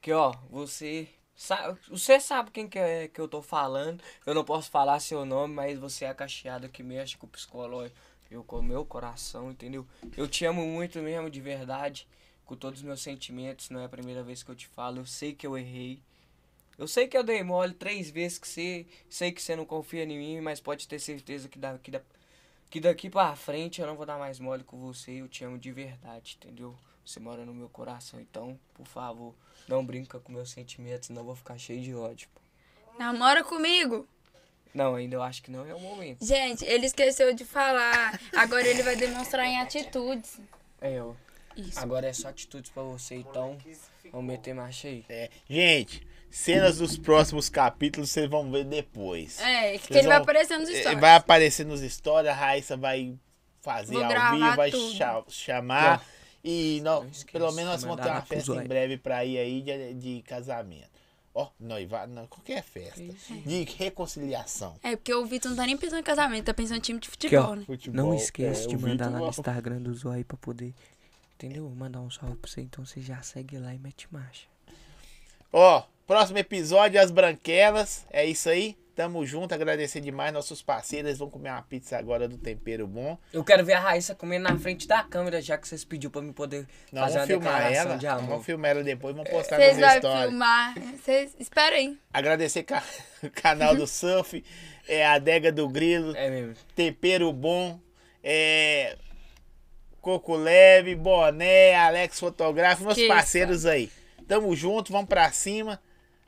Que ó, você. Sabe, você sabe quem que é que eu tô falando. Eu não posso falar seu nome, mas você é a cacheada que mexe com o psicológico eu com o meu coração, entendeu? Eu te amo muito mesmo, de verdade, com todos os meus sentimentos. Não é a primeira vez que eu te falo. Eu sei que eu errei. Eu sei que eu dei mole três vezes que você. Sei que você não confia em mim, mas pode ter certeza que daqui, da, que daqui pra frente eu não vou dar mais mole com você. Eu te amo de verdade, entendeu? Você mora no meu coração, então, por favor, não brinca com meus sentimentos, senão eu vou ficar cheio de ódio. Namora comigo! Não, ainda eu acho que não é o momento. Gente, ele esqueceu de falar. Agora ele vai demonstrar em atitudes. É eu. Isso. Agora é só atitudes pra você, então. Vamos meter marcha aí. É. Gente, cenas dos próximos capítulos vocês vão ver depois. É, é que ele vão... vai aparecer nos é, stories. Vai aparecer nos stories, a Raíssa vai fazer Vou ao vivo, vai chamar. E não, não pelo menos nós vamos ter uma festa em breve pra ir aí de, de casamento. Ó, noivado, não, qualquer festa. É. De reconciliação. É, porque o Vitor não tá nem pensando em casamento, tá pensando em time de futebol, que, ó, né? Futebol, não esquece é, de mandar Vitor... lá no Instagram do aí pra poder, entendeu? Mandar um salve pra você, então você já segue lá e mete marcha. Ó, próximo episódio, as branquelas. É isso aí. Tamo junto, agradecer demais nossos parceiros. Vão comer uma pizza agora do Tempero Bom. Eu quero ver a Raíssa comendo na frente da câmera, já que vocês pediu pra me poder Não, fazer vamos filmar ela. de amor. Vamos filmar ela depois, vamos postar é, nos stories. Vocês vão filmar. Vocês esperem. Agradecer ca... o canal do Surf, é, a Adega do Grilo, é mesmo. Tempero Bom, é... Coco Leve, Boné, Alex Fotógrafo, meus parceiros aí. Tamo junto, vamos pra cima.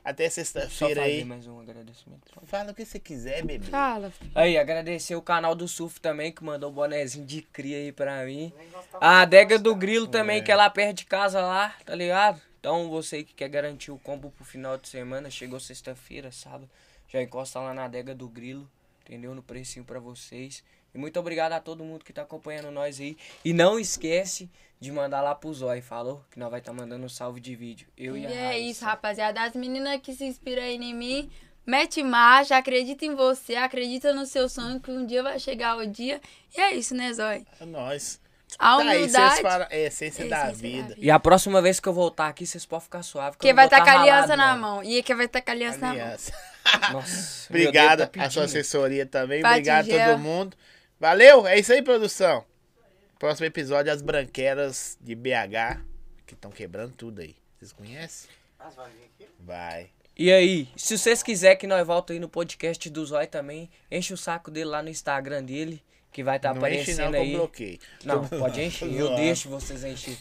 Até sexta-feira aí. mais um agradecimento. Fala o que você quiser, bebê. Fala. Aí, agradecer o canal do Surf também, que mandou o bonezinho de cria aí pra mim. A adega do Grilo também, é. que é lá perto de casa lá, tá ligado? Então, você que quer garantir o combo pro final de semana, chegou sexta-feira, sábado, já encosta lá na adega do Grilo, entendeu? No precinho pra vocês. E muito obrigado a todo mundo que tá acompanhando nós aí. E não esquece de mandar lá pro Zói, falou? Que nós vai estar tá mandando um salve de vídeo. Eu e, e a é Raíssa. é isso, rapaziada. As meninas que se inspiram aí em mim, mete marcha, acredita em você, acredita no seu sonho, que um dia vai chegar o dia. E é isso, né, Zói? É nóis. A tá humildade. Tá, é essência, da, vida. vida. E a próxima vez que eu voltar aqui, vocês podem ficar suave. Que, que vai estar com a aliança na mão. E que vai estar com a aliança, aliança. na mão. Nossa. Obrigado. Tá a sua assessoria também. Obrigado a todo mundo. Valeu, é isso aí, produção. Próximo episódio, as branqueras de BH, que estão quebrando tudo aí. Vocês conhecem? Vai. E aí, se vocês quiserem que nós voltem aí no podcast do Zói também, enche o saco dele lá no Instagram dele, que vai estar tá aparecendo enche, não, aí. não, Não, pode encher, eu deixo vocês encher.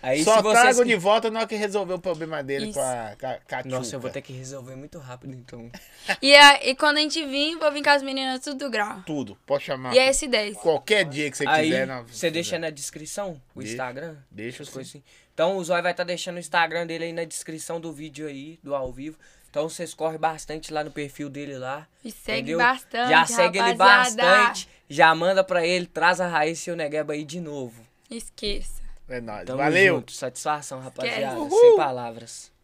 Aí, Só vocês... trago de volta na hora que resolver o problema dele Isso. com a cachuca. Nossa, eu vou ter que resolver muito rápido, então. e, a, eh, e quando a gente vir, vou vir com as meninas tudo do grau. Tudo, pode chamar. E é 10. Qualquer dia que você Aí, quiser. Na... Você deixa na descrição o deixa, Instagram? Deixa as coisas assim. Então o Zói vai estar tá deixando o Instagram dele aí na descrição do vídeo aí, do ao vivo. Então vocês correm bastante lá no perfil dele lá. E segue entendeu? bastante. Já segue rapaziada. ele bastante. Já manda pra ele, traz a raiz e o Negueba aí de novo. Esqueça. É nóis. Tamo Valeu. Junto. Satisfação, rapaziada. Sem palavras.